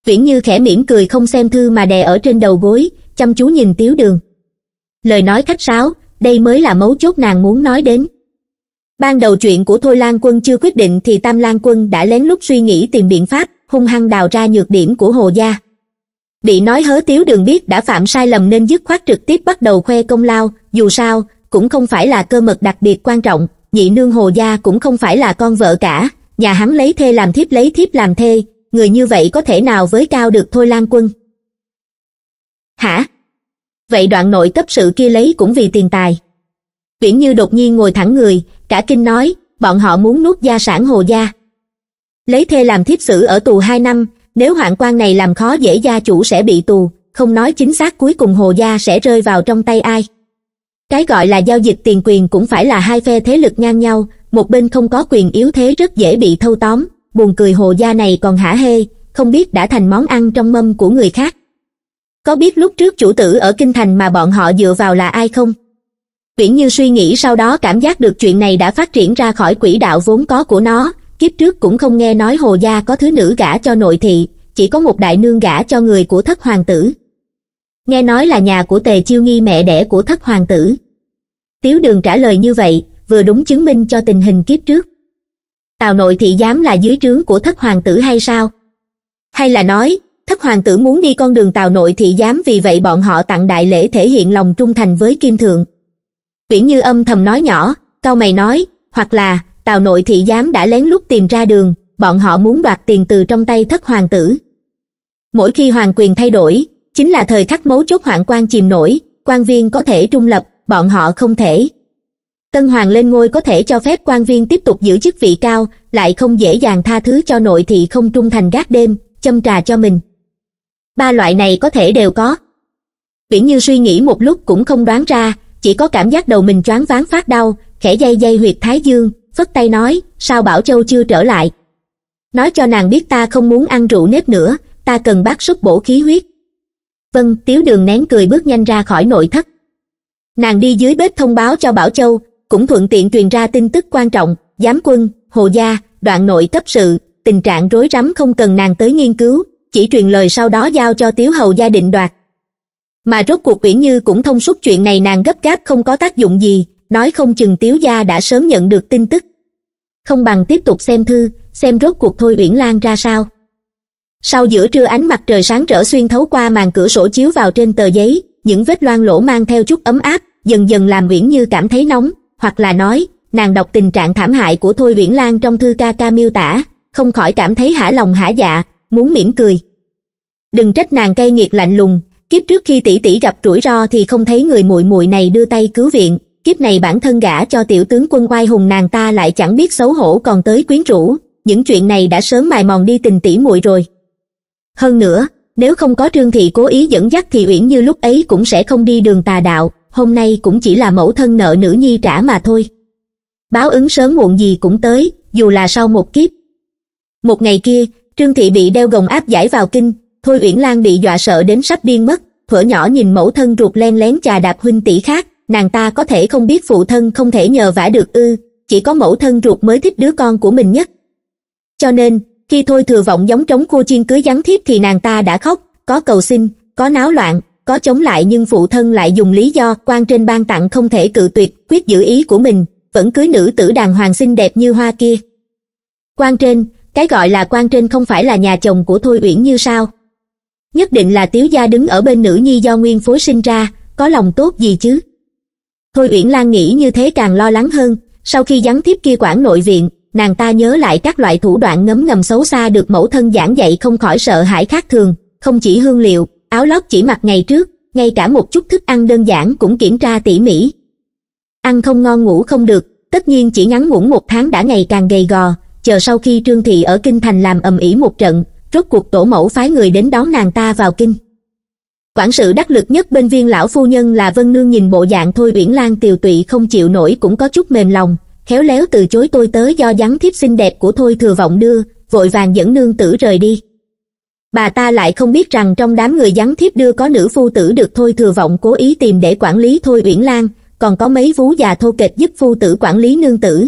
viễn như khẽ mỉm cười không xem thư mà đè ở trên đầu gối chăm chú nhìn tiếu đường lời nói khách sáo đây mới là mấu chốt nàng muốn nói đến ban đầu chuyện của thôi lan quân chưa quyết định thì tam lan quân đã lén lút suy nghĩ tìm biện pháp hung hăng đào ra nhược điểm của hồ gia bị nói hớ tiếu đường biết đã phạm sai lầm nên dứt khoát trực tiếp bắt đầu khoe công lao dù sao cũng không phải là cơ mật đặc biệt quan trọng nhị nương hồ gia cũng không phải là con vợ cả nhà hắn lấy thê làm thiếp lấy thiếp làm thê người như vậy có thể nào với cao được thôi lan quân hả vậy đoạn nội cấp sự kia lấy cũng vì tiền tài viễn như đột nhiên ngồi thẳng người cả kinh nói bọn họ muốn nuốt gia sản hồ gia lấy thê làm thiếp xử ở tù hai năm nếu hoạn quan này làm khó dễ gia chủ sẽ bị tù, không nói chính xác cuối cùng hồ gia sẽ rơi vào trong tay ai. Cái gọi là giao dịch tiền quyền cũng phải là hai phe thế lực ngang nhau, một bên không có quyền yếu thế rất dễ bị thâu tóm, buồn cười hồ gia này còn hả hê, không biết đã thành món ăn trong mâm của người khác. Có biết lúc trước chủ tử ở Kinh Thành mà bọn họ dựa vào là ai không? Viễn Như suy nghĩ sau đó cảm giác được chuyện này đã phát triển ra khỏi quỹ đạo vốn có của nó, kiếp trước cũng không nghe nói hồ gia có thứ nữ gả cho nội thị, chỉ có một đại nương gả cho người của thất hoàng tử. Nghe nói là nhà của tề chiêu nghi mẹ đẻ của thất hoàng tử. Tiếu đường trả lời như vậy, vừa đúng chứng minh cho tình hình kiếp trước. Tào nội thị dám là dưới trướng của thất hoàng tử hay sao? Hay là nói, thất hoàng tử muốn đi con đường tào nội thị dám vì vậy bọn họ tặng đại lễ thể hiện lòng trung thành với kim thượng. Viễn như âm thầm nói nhỏ, cao mày nói, hoặc là, tào nội thị giám đã lén lút tìm ra đường bọn họ muốn đoạt tiền từ trong tay thất hoàng tử mỗi khi hoàng quyền thay đổi chính là thời khắc mấu chốt hoạn quan chìm nổi quan viên có thể trung lập bọn họ không thể tân hoàng lên ngôi có thể cho phép quan viên tiếp tục giữ chức vị cao lại không dễ dàng tha thứ cho nội thị không trung thành gác đêm châm trà cho mình ba loại này có thể đều có viễn như suy nghĩ một lúc cũng không đoán ra chỉ có cảm giác đầu mình choáng váng phát đau khẽ dây dây huyệt thái dương phất tay nói sao bảo châu chưa trở lại nói cho nàng biết ta không muốn ăn rượu nếp nữa ta cần bát súp bổ khí huyết vâng tiếu đường nén cười bước nhanh ra khỏi nội thất nàng đi dưới bếp thông báo cho bảo châu cũng thuận tiện truyền ra tin tức quan trọng giám quân hồ gia đoạn nội cấp sự tình trạng rối rắm không cần nàng tới nghiên cứu chỉ truyền lời sau đó giao cho tiếu hầu gia định đoạt mà rốt cuộc uyển như cũng thông suốt chuyện này nàng gấp gáp không có tác dụng gì nói không chừng tiếu gia đã sớm nhận được tin tức không bằng tiếp tục xem thư xem rốt cuộc thôi uyển lan ra sao sau giữa trưa ánh mặt trời sáng rỡ xuyên thấu qua màn cửa sổ chiếu vào trên tờ giấy những vết loang lỗ mang theo chút ấm áp dần dần làm uyển như cảm thấy nóng hoặc là nói nàng đọc tình trạng thảm hại của thôi uyển lan trong thư ca ca miêu tả không khỏi cảm thấy hả lòng hả dạ muốn mỉm cười đừng trách nàng cay nghiệt lạnh lùng kiếp trước khi tỷ tỷ gặp rủi ro thì không thấy người muội muội này đưa tay cứu viện kiếp này bản thân gả cho tiểu tướng quân oai hùng nàng ta lại chẳng biết xấu hổ còn tới quyến rũ những chuyện này đã sớm mài mòn đi tình tỉ muội rồi hơn nữa nếu không có trương thị cố ý dẫn dắt thì uyển như lúc ấy cũng sẽ không đi đường tà đạo hôm nay cũng chỉ là mẫu thân nợ nữ nhi trả mà thôi báo ứng sớm muộn gì cũng tới dù là sau một kiếp một ngày kia trương thị bị đeo gồng áp giải vào kinh thôi uyển lan bị dọa sợ đến sắp điên mất thuở nhỏ nhìn mẫu thân ruột len lén chà đạp huynh tỷ khác nàng ta có thể không biết phụ thân không thể nhờ vả được ư, chỉ có mẫu thân ruột mới thích đứa con của mình nhất. Cho nên, khi thôi thừa vọng giống trống khua chiên cưới gián thiếp thì nàng ta đã khóc, có cầu xin, có náo loạn, có chống lại nhưng phụ thân lại dùng lý do quan trên ban tặng không thể cự tuyệt, quyết giữ ý của mình, vẫn cưới nữ tử đàng hoàng xinh đẹp như hoa kia. Quan trên, cái gọi là quan trên không phải là nhà chồng của Thôi Uyển như sao? Nhất định là tiếu gia đứng ở bên nữ nhi do nguyên phối sinh ra, có lòng tốt gì chứ? thôi uyển lan nghĩ như thế càng lo lắng hơn sau khi gián tiếp kia quản nội viện nàng ta nhớ lại các loại thủ đoạn ngấm ngầm xấu xa được mẫu thân giảng dạy không khỏi sợ hãi khác thường không chỉ hương liệu áo lót chỉ mặc ngày trước ngay cả một chút thức ăn đơn giản cũng kiểm tra tỉ mỉ ăn không ngon ngủ không được tất nhiên chỉ ngắn ngủn một tháng đã ngày càng gầy gò chờ sau khi trương thị ở kinh thành làm ầm ĩ một trận rốt cuộc tổ mẫu phái người đến đón nàng ta vào kinh quản sự đắc lực nhất bên viên lão phu nhân là vân nương nhìn bộ dạng thôi uyển lan tiều tụy không chịu nổi cũng có chút mềm lòng khéo léo từ chối tôi tới do dáng thiếp xinh đẹp của thôi thừa vọng đưa vội vàng dẫn nương tử rời đi bà ta lại không biết rằng trong đám người gián thiếp đưa có nữ phu tử được thôi thừa vọng cố ý tìm để quản lý thôi uyển lan còn có mấy vú già thô kệch giúp phu tử quản lý nương tử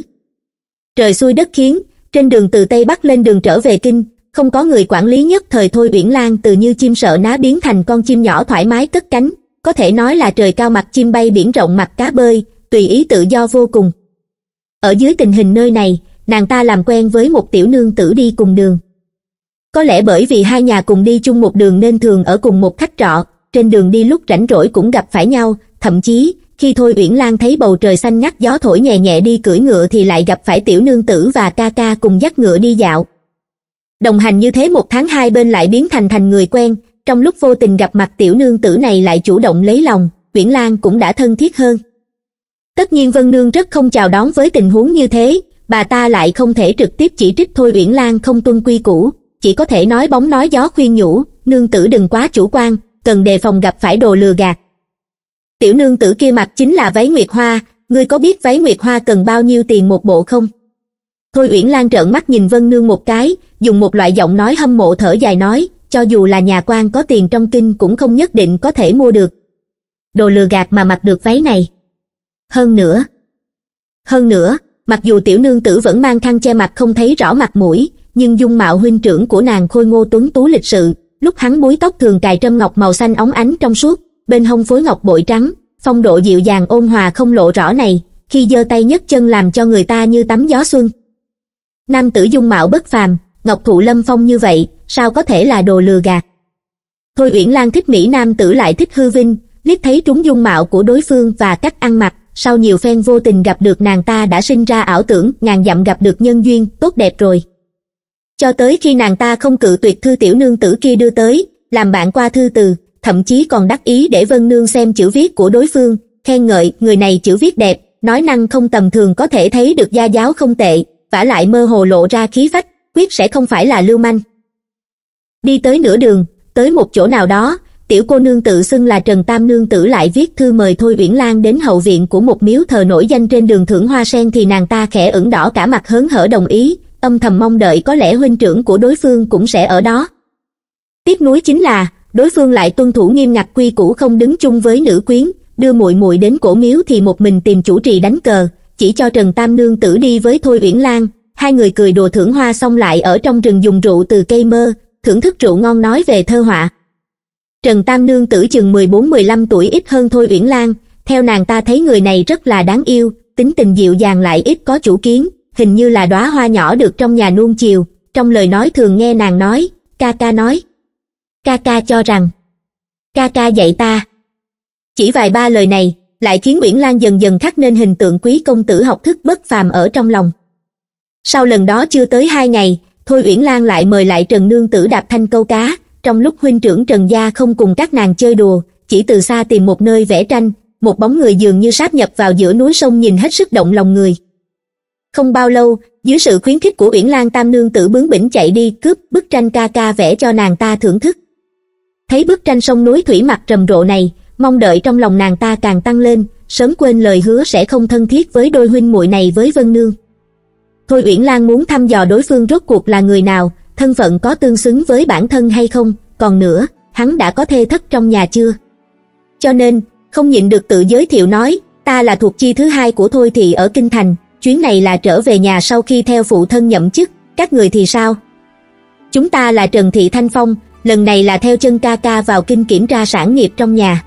trời xuôi đất khiến trên đường từ tây bắc lên đường trở về kinh không có người quản lý nhất thời thôi uyển lan từ như chim sợ ná biến thành con chim nhỏ thoải mái cất cánh có thể nói là trời cao mặt chim bay biển rộng mặt cá bơi tùy ý tự do vô cùng ở dưới tình hình nơi này nàng ta làm quen với một tiểu nương tử đi cùng đường có lẽ bởi vì hai nhà cùng đi chung một đường nên thường ở cùng một khách trọ trên đường đi lúc rảnh rỗi cũng gặp phải nhau thậm chí khi thôi uyển lan thấy bầu trời xanh ngắt gió thổi nhẹ nhẹ đi cưỡi ngựa thì lại gặp phải tiểu nương tử và ca ca cùng dắt ngựa đi dạo đồng hành như thế một tháng hai bên lại biến thành thành người quen trong lúc vô tình gặp mặt tiểu nương tử này lại chủ động lấy lòng uyển lan cũng đã thân thiết hơn tất nhiên vân nương rất không chào đón với tình huống như thế bà ta lại không thể trực tiếp chỉ trích thôi uyển lan không tuân quy củ chỉ có thể nói bóng nói gió khuyên nhủ nương tử đừng quá chủ quan cần đề phòng gặp phải đồ lừa gạt tiểu nương tử kia mặc chính là váy nguyệt hoa ngươi có biết váy nguyệt hoa cần bao nhiêu tiền một bộ không Thôi Uyển Lan trợn mắt nhìn Vân Nương một cái, dùng một loại giọng nói hâm mộ thở dài nói, cho dù là nhà quan có tiền trong kinh cũng không nhất định có thể mua được. Đồ lừa gạt mà mặc được váy này. Hơn nữa, hơn nữa, mặc dù tiểu nương tử vẫn mang khăn che mặt không thấy rõ mặt mũi, nhưng dung mạo huynh trưởng của nàng khôi ngô tuấn tú lịch sự, lúc hắn búi tóc thường cài trâm ngọc màu xanh óng ánh trong suốt, bên hông phối ngọc bội trắng, phong độ dịu dàng ôn hòa không lộ rõ này, khi giơ tay nhấc chân làm cho người ta như tắm gió xuân. Nam tử dung mạo bất phàm, ngọc thụ lâm phong như vậy, sao có thể là đồ lừa gạt. Thôi Uyển Lan thích Mỹ Nam tử lại thích hư vinh, liếc thấy trúng dung mạo của đối phương và cách ăn mặc, sau nhiều phen vô tình gặp được nàng ta đã sinh ra ảo tưởng ngàn dặm gặp được nhân duyên, tốt đẹp rồi. Cho tới khi nàng ta không cự tuyệt thư tiểu nương tử kia đưa tới, làm bạn qua thư từ, thậm chí còn đắc ý để vân nương xem chữ viết của đối phương, khen ngợi người này chữ viết đẹp, nói năng không tầm thường có thể thấy được gia giáo không tệ, vả lại mơ hồ lộ ra khí phách quyết sẽ không phải là lưu manh đi tới nửa đường tới một chỗ nào đó tiểu cô nương tự xưng là trần tam nương tử lại viết thư mời thôi uyển lan đến hậu viện của một miếu thờ nổi danh trên đường thưởng hoa sen thì nàng ta khẽ ửng đỏ cả mặt hớn hở đồng ý âm thầm mong đợi có lẽ huynh trưởng của đối phương cũng sẽ ở đó tiếp nối chính là đối phương lại tuân thủ nghiêm ngặt quy củ không đứng chung với nữ quyến đưa muội muội đến cổ miếu thì một mình tìm chủ trì đánh cờ chỉ cho Trần Tam Nương tử đi với Thôi Uyển Lan, hai người cười đùa thưởng hoa xong lại ở trong rừng dùng rượu từ cây mơ, thưởng thức rượu ngon nói về thơ họa. Trần Tam Nương tử chừng mười bốn mười lăm tuổi ít hơn Thôi Uyển Lan, theo nàng ta thấy người này rất là đáng yêu, tính tình dịu dàng lại ít có chủ kiến, hình như là đóa hoa nhỏ được trong nhà nuông chiều, trong lời nói thường nghe nàng nói, ca ca nói. Ca ca cho rằng, ca ca dạy ta. Chỉ vài ba lời này, lại khiến nguyễn lan dần dần thắt nên hình tượng quý công tử học thức bất phàm ở trong lòng sau lần đó chưa tới hai ngày thôi uyển lan lại mời lại trần nương tử đạp thanh câu cá trong lúc huynh trưởng trần gia không cùng các nàng chơi đùa chỉ từ xa tìm một nơi vẽ tranh một bóng người dường như sáp nhập vào giữa núi sông nhìn hết sức động lòng người không bao lâu dưới sự khuyến khích của uyển lan tam nương tử bướng bỉnh chạy đi cướp bức tranh ca ca vẽ cho nàng ta thưởng thức thấy bức tranh sông núi thủy mặt trầm rộ này mong đợi trong lòng nàng ta càng tăng lên sớm quên lời hứa sẽ không thân thiết với đôi huynh muội này với vân nương thôi uyển lan muốn thăm dò đối phương rốt cuộc là người nào thân phận có tương xứng với bản thân hay không còn nữa hắn đã có thê thất trong nhà chưa cho nên không nhịn được tự giới thiệu nói ta là thuộc chi thứ hai của thôi thị ở kinh thành chuyến này là trở về nhà sau khi theo phụ thân nhậm chức các người thì sao chúng ta là trần thị thanh phong lần này là theo chân ca ca vào kinh kiểm tra sản nghiệp trong nhà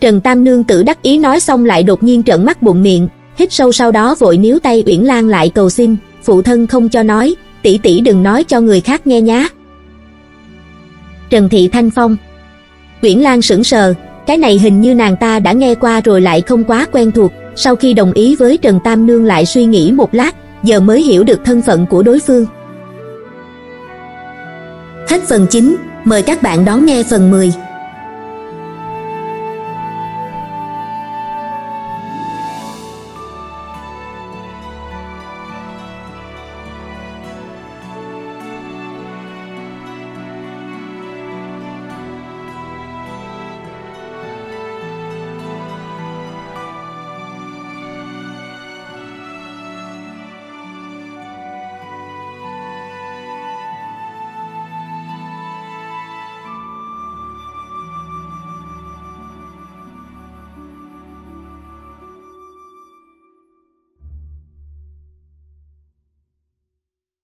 trần tam nương tử đắc ý nói xong lại đột nhiên trợn mắt bụng miệng hít sâu sau đó vội níu tay uyển lan lại cầu xin phụ thân không cho nói tỷ tỷ đừng nói cho người khác nghe nhá trần thị thanh phong uyển lan sững sờ cái này hình như nàng ta đã nghe qua rồi lại không quá quen thuộc sau khi đồng ý với trần tam nương lại suy nghĩ một lát giờ mới hiểu được thân phận của đối phương hết phần chín, mời các bạn đón nghe phần mười.